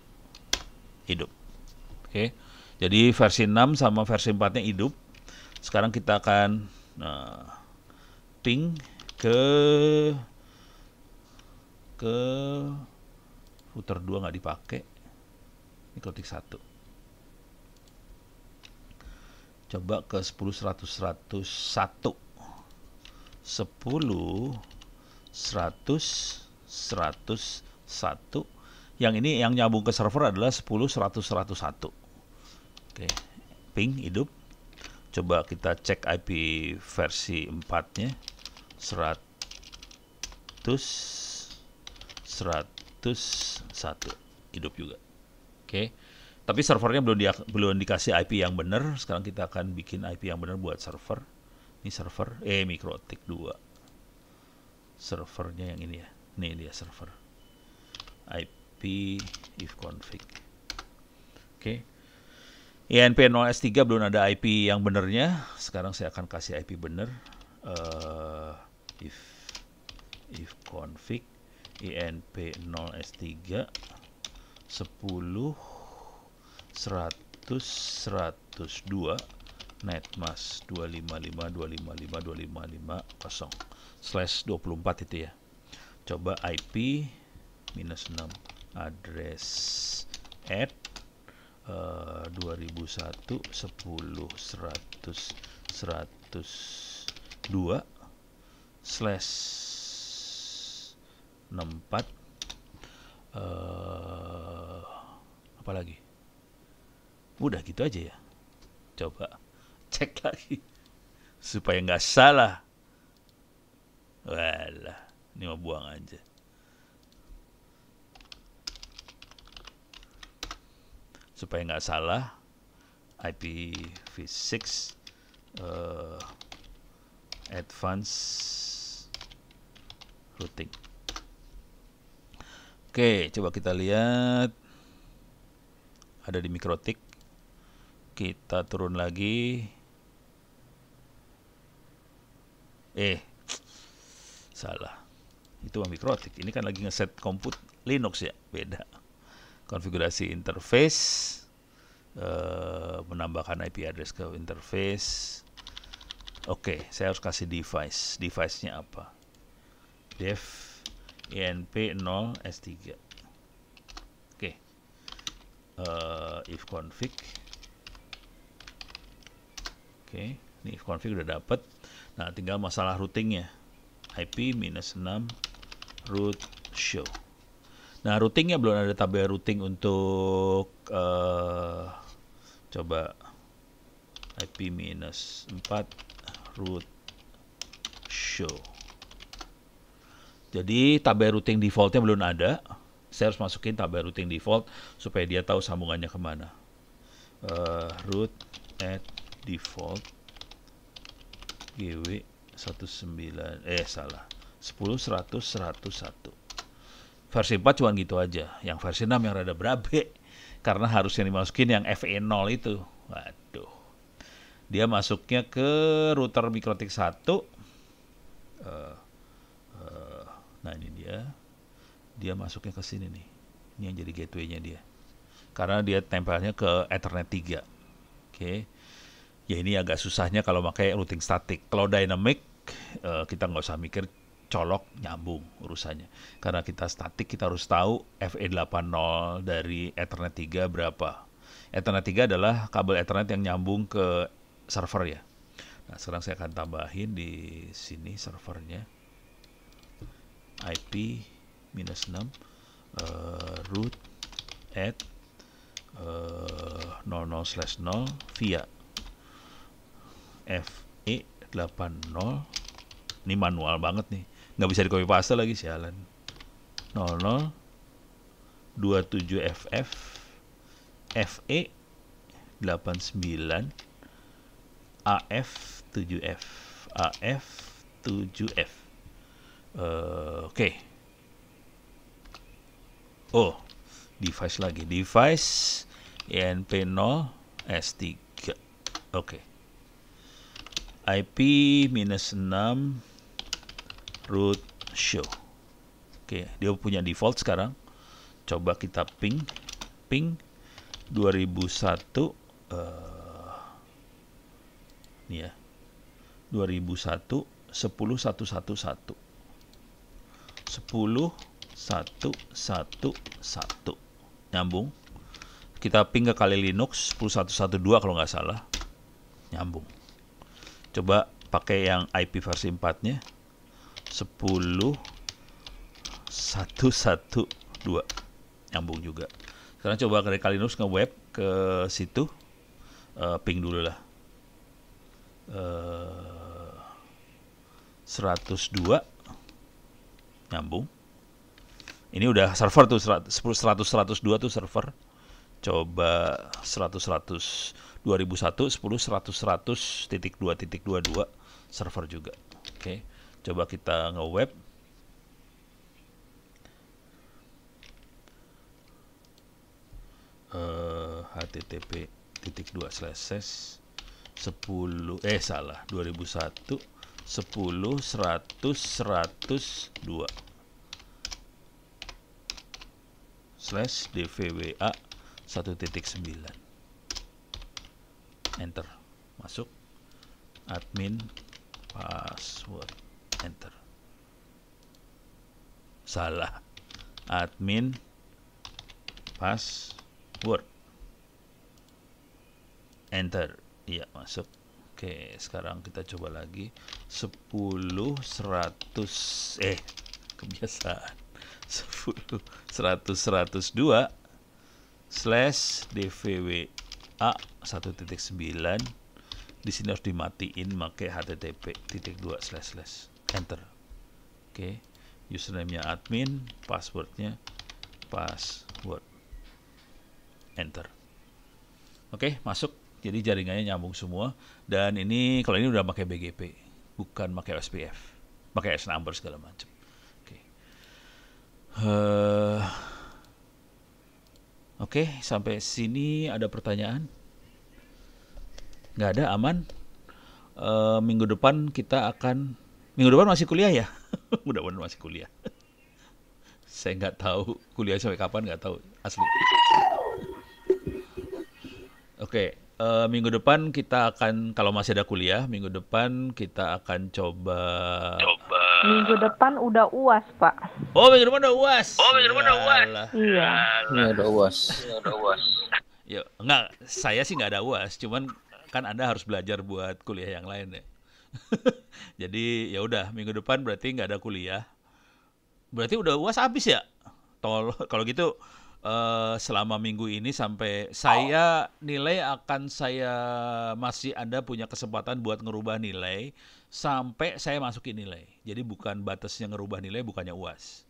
hidup. Oke. Jadi versi 6 sama versi 4-nya hidup. Sekarang kita akan uh, ping ke ke footer 2 nggak dipakai ini klik 1 coba ke 10 100 100 1 10 100 101 yang ini yang nyambung ke server adalah 10 100 101 oke ping hidup coba kita cek IP versi 4 nya 100 100 101 hidup juga. Oke. Okay. Tapi servernya belum di, belum dikasih IP yang benar. Sekarang kita akan bikin IP yang benar buat server. Ini server eh Mikrotik 2. Servernya yang ini ya. Ini dia server. IP if config. Oke. Okay. INP 0S3 belum ada IP yang benernya. Sekarang saya akan kasih IP benar. Uh, if if config INP 0S3 10 100 102 netmas 255 255 255 kosong slash 24 itu ya coba IP minus 6 address at uh, 2001 10 100 102 slash 64 uh, eh, apa lagi udah gitu aja ya coba cek lagi (laughs) supaya nggak salah walah ini mau buang aja supaya nggak salah IPv6 uh, eh, advanced routing Oke, coba kita lihat. Ada di mikrotik. Kita turun lagi. Eh, salah. Itu mikrotik. Ini kan lagi ngeset komput Linux ya, beda. Konfigurasi interface. Uh, menambahkan IP address ke interface. Oke, saya harus kasih device. Device-nya apa? Dev INP 0 S3 oke uh, if config oke ini if config udah dapet nah tinggal masalah routingnya IP minus 6 root show nah routingnya belum ada tabel routing untuk uh, coba IP minus 4 root show jadi tabel routing defaultnya belum ada. Saya harus masukin tabel routing default supaya dia tahu sambungannya kemana. Uh, root at default GW 19 eh salah 10 100 101 versi 4 cuma gitu aja yang versi 6 yang rada berabe karena harus yang dimasukin yang FE0 itu waduh dia masuknya ke router mikrotik 1 uh, Nah ini dia, dia masuknya ke sini nih. Ini yang jadi gateway-nya dia. Karena dia tempelnya ke Ethernet 3. Oke. Okay. Ya ini agak susahnya kalau pakai routing statik. Kalau dynamic eh, kita nggak usah mikir colok nyambung urusannya. Karena kita statik kita harus tahu FE80 dari Ethernet 3 berapa. Ethernet 3 adalah kabel Ethernet yang nyambung ke server ya. Nah, sekarang saya akan tambahin di sini servernya. IP minus 6 uh, eh, root at uh, eh, 00 slash 0 via FE80 ini manual banget nih nggak bisa di copy paste lagi sialan 00 27 FF FE 89 AF 7F AF 7F Eh, oke okay. oh device lagi device INP 0 S3 oke okay. IP minus 6 root show oke okay. dia punya default sekarang coba kita ping ping 2001 uh, eh, ini ya 2001 10111 10 1 1 1 nyambung kita ping ke kali Linux 10112 kalau nggak salah nyambung coba pakai yang IP versi 4 nya 10 1 1 2 nyambung juga sekarang coba ke kali Linux ke web ke situ uh, ping dulu lah uh, eh, 102 nyambung ini udah server tuh 100 100 102 tuh server coba 100 100 2001 10 100 100 titik 2 titik 22 server juga oke okay. coba kita nge-web uh, http titik 2 slash 10 eh salah 2001 10, 100, 102 slash dvwa 1.9 enter masuk admin password enter salah admin password enter iya masuk Oke, sekarang kita coba lagi 10 100 eh kebiasaan 10 100 102 slash dvwa 1.9 di sini harus dimatiin pakai http titik slash slash enter oke okay. username-nya admin passwordnya password enter oke okay, masuk jadi jaringannya nyambung semua dan ini kalau ini udah pakai BGP bukan pakai SPF pakai S number segala macam oke okay. Eh, okay, sampai sini ada pertanyaan Gak ada aman uh, minggu depan kita akan minggu depan masih kuliah ya (laughs) Udah mudahan masih kuliah saya nggak tahu kuliah sampai kapan nggak tahu asli oke okay uh, minggu depan kita akan kalau masih ada kuliah minggu depan kita akan coba coba minggu depan udah uas pak oh minggu depan udah uas oh minggu depan udah uas iya ya, udah uas ya, udah uas ya enggak saya sih nggak ada uas cuman kan anda harus belajar buat kuliah yang lain ya (laughs) jadi ya udah minggu depan berarti nggak ada kuliah berarti udah uas habis ya tol kalau gitu uh, selama minggu ini sampai oh. saya nilai akan saya masih anda punya kesempatan buat ngerubah nilai sampai saya masukin nilai. Jadi bukan batasnya ngerubah nilai bukannya UAS.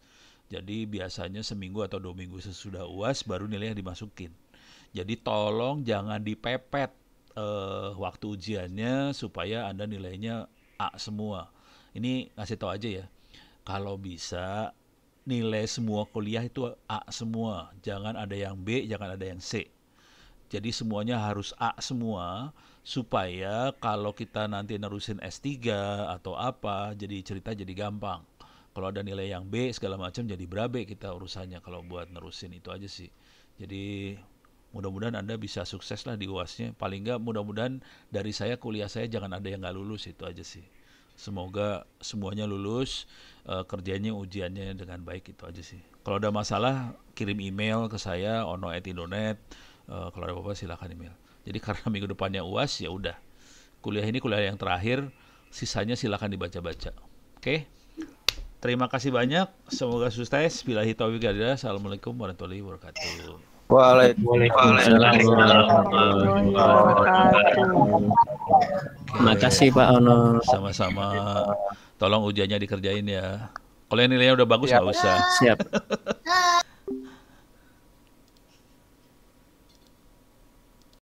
Jadi biasanya seminggu atau dua minggu sesudah UAS baru nilai yang dimasukin. Jadi tolong jangan dipepet uh, waktu ujiannya supaya Anda nilainya A semua. Ini ngasih tau aja ya. Kalau bisa nilai semua kuliah itu A semua, jangan ada yang B, jangan ada yang C. Jadi semuanya harus A semua supaya kalau kita nanti nerusin S3 atau apa, jadi cerita jadi gampang. Kalau ada nilai yang B segala macam jadi berabe kita urusannya kalau buat nerusin itu aja sih. Jadi mudah-mudahan Anda bisa sukses lah di UASnya. Paling nggak mudah-mudahan dari saya kuliah saya jangan ada yang nggak lulus itu aja sih semoga semuanya lulus uh, kerjanya ujiannya dengan baik itu aja sih kalau ada masalah kirim email ke saya ono at indonet uh, kalau ada apa-apa silahkan email jadi karena (laughs) minggu depannya uas ya udah kuliah ini kuliah yang terakhir sisanya silahkan dibaca-baca oke okay? terima kasih banyak semoga sukses bila hitawi Assalamualaikum warahmatullahi wabarakatuh Waalaikumsalam Makasih Pak Ono. Sama-sama. Tolong ujiannya dikerjain ya. Kalau yang nilainya udah bagus nggak usah. Siap. (laughs)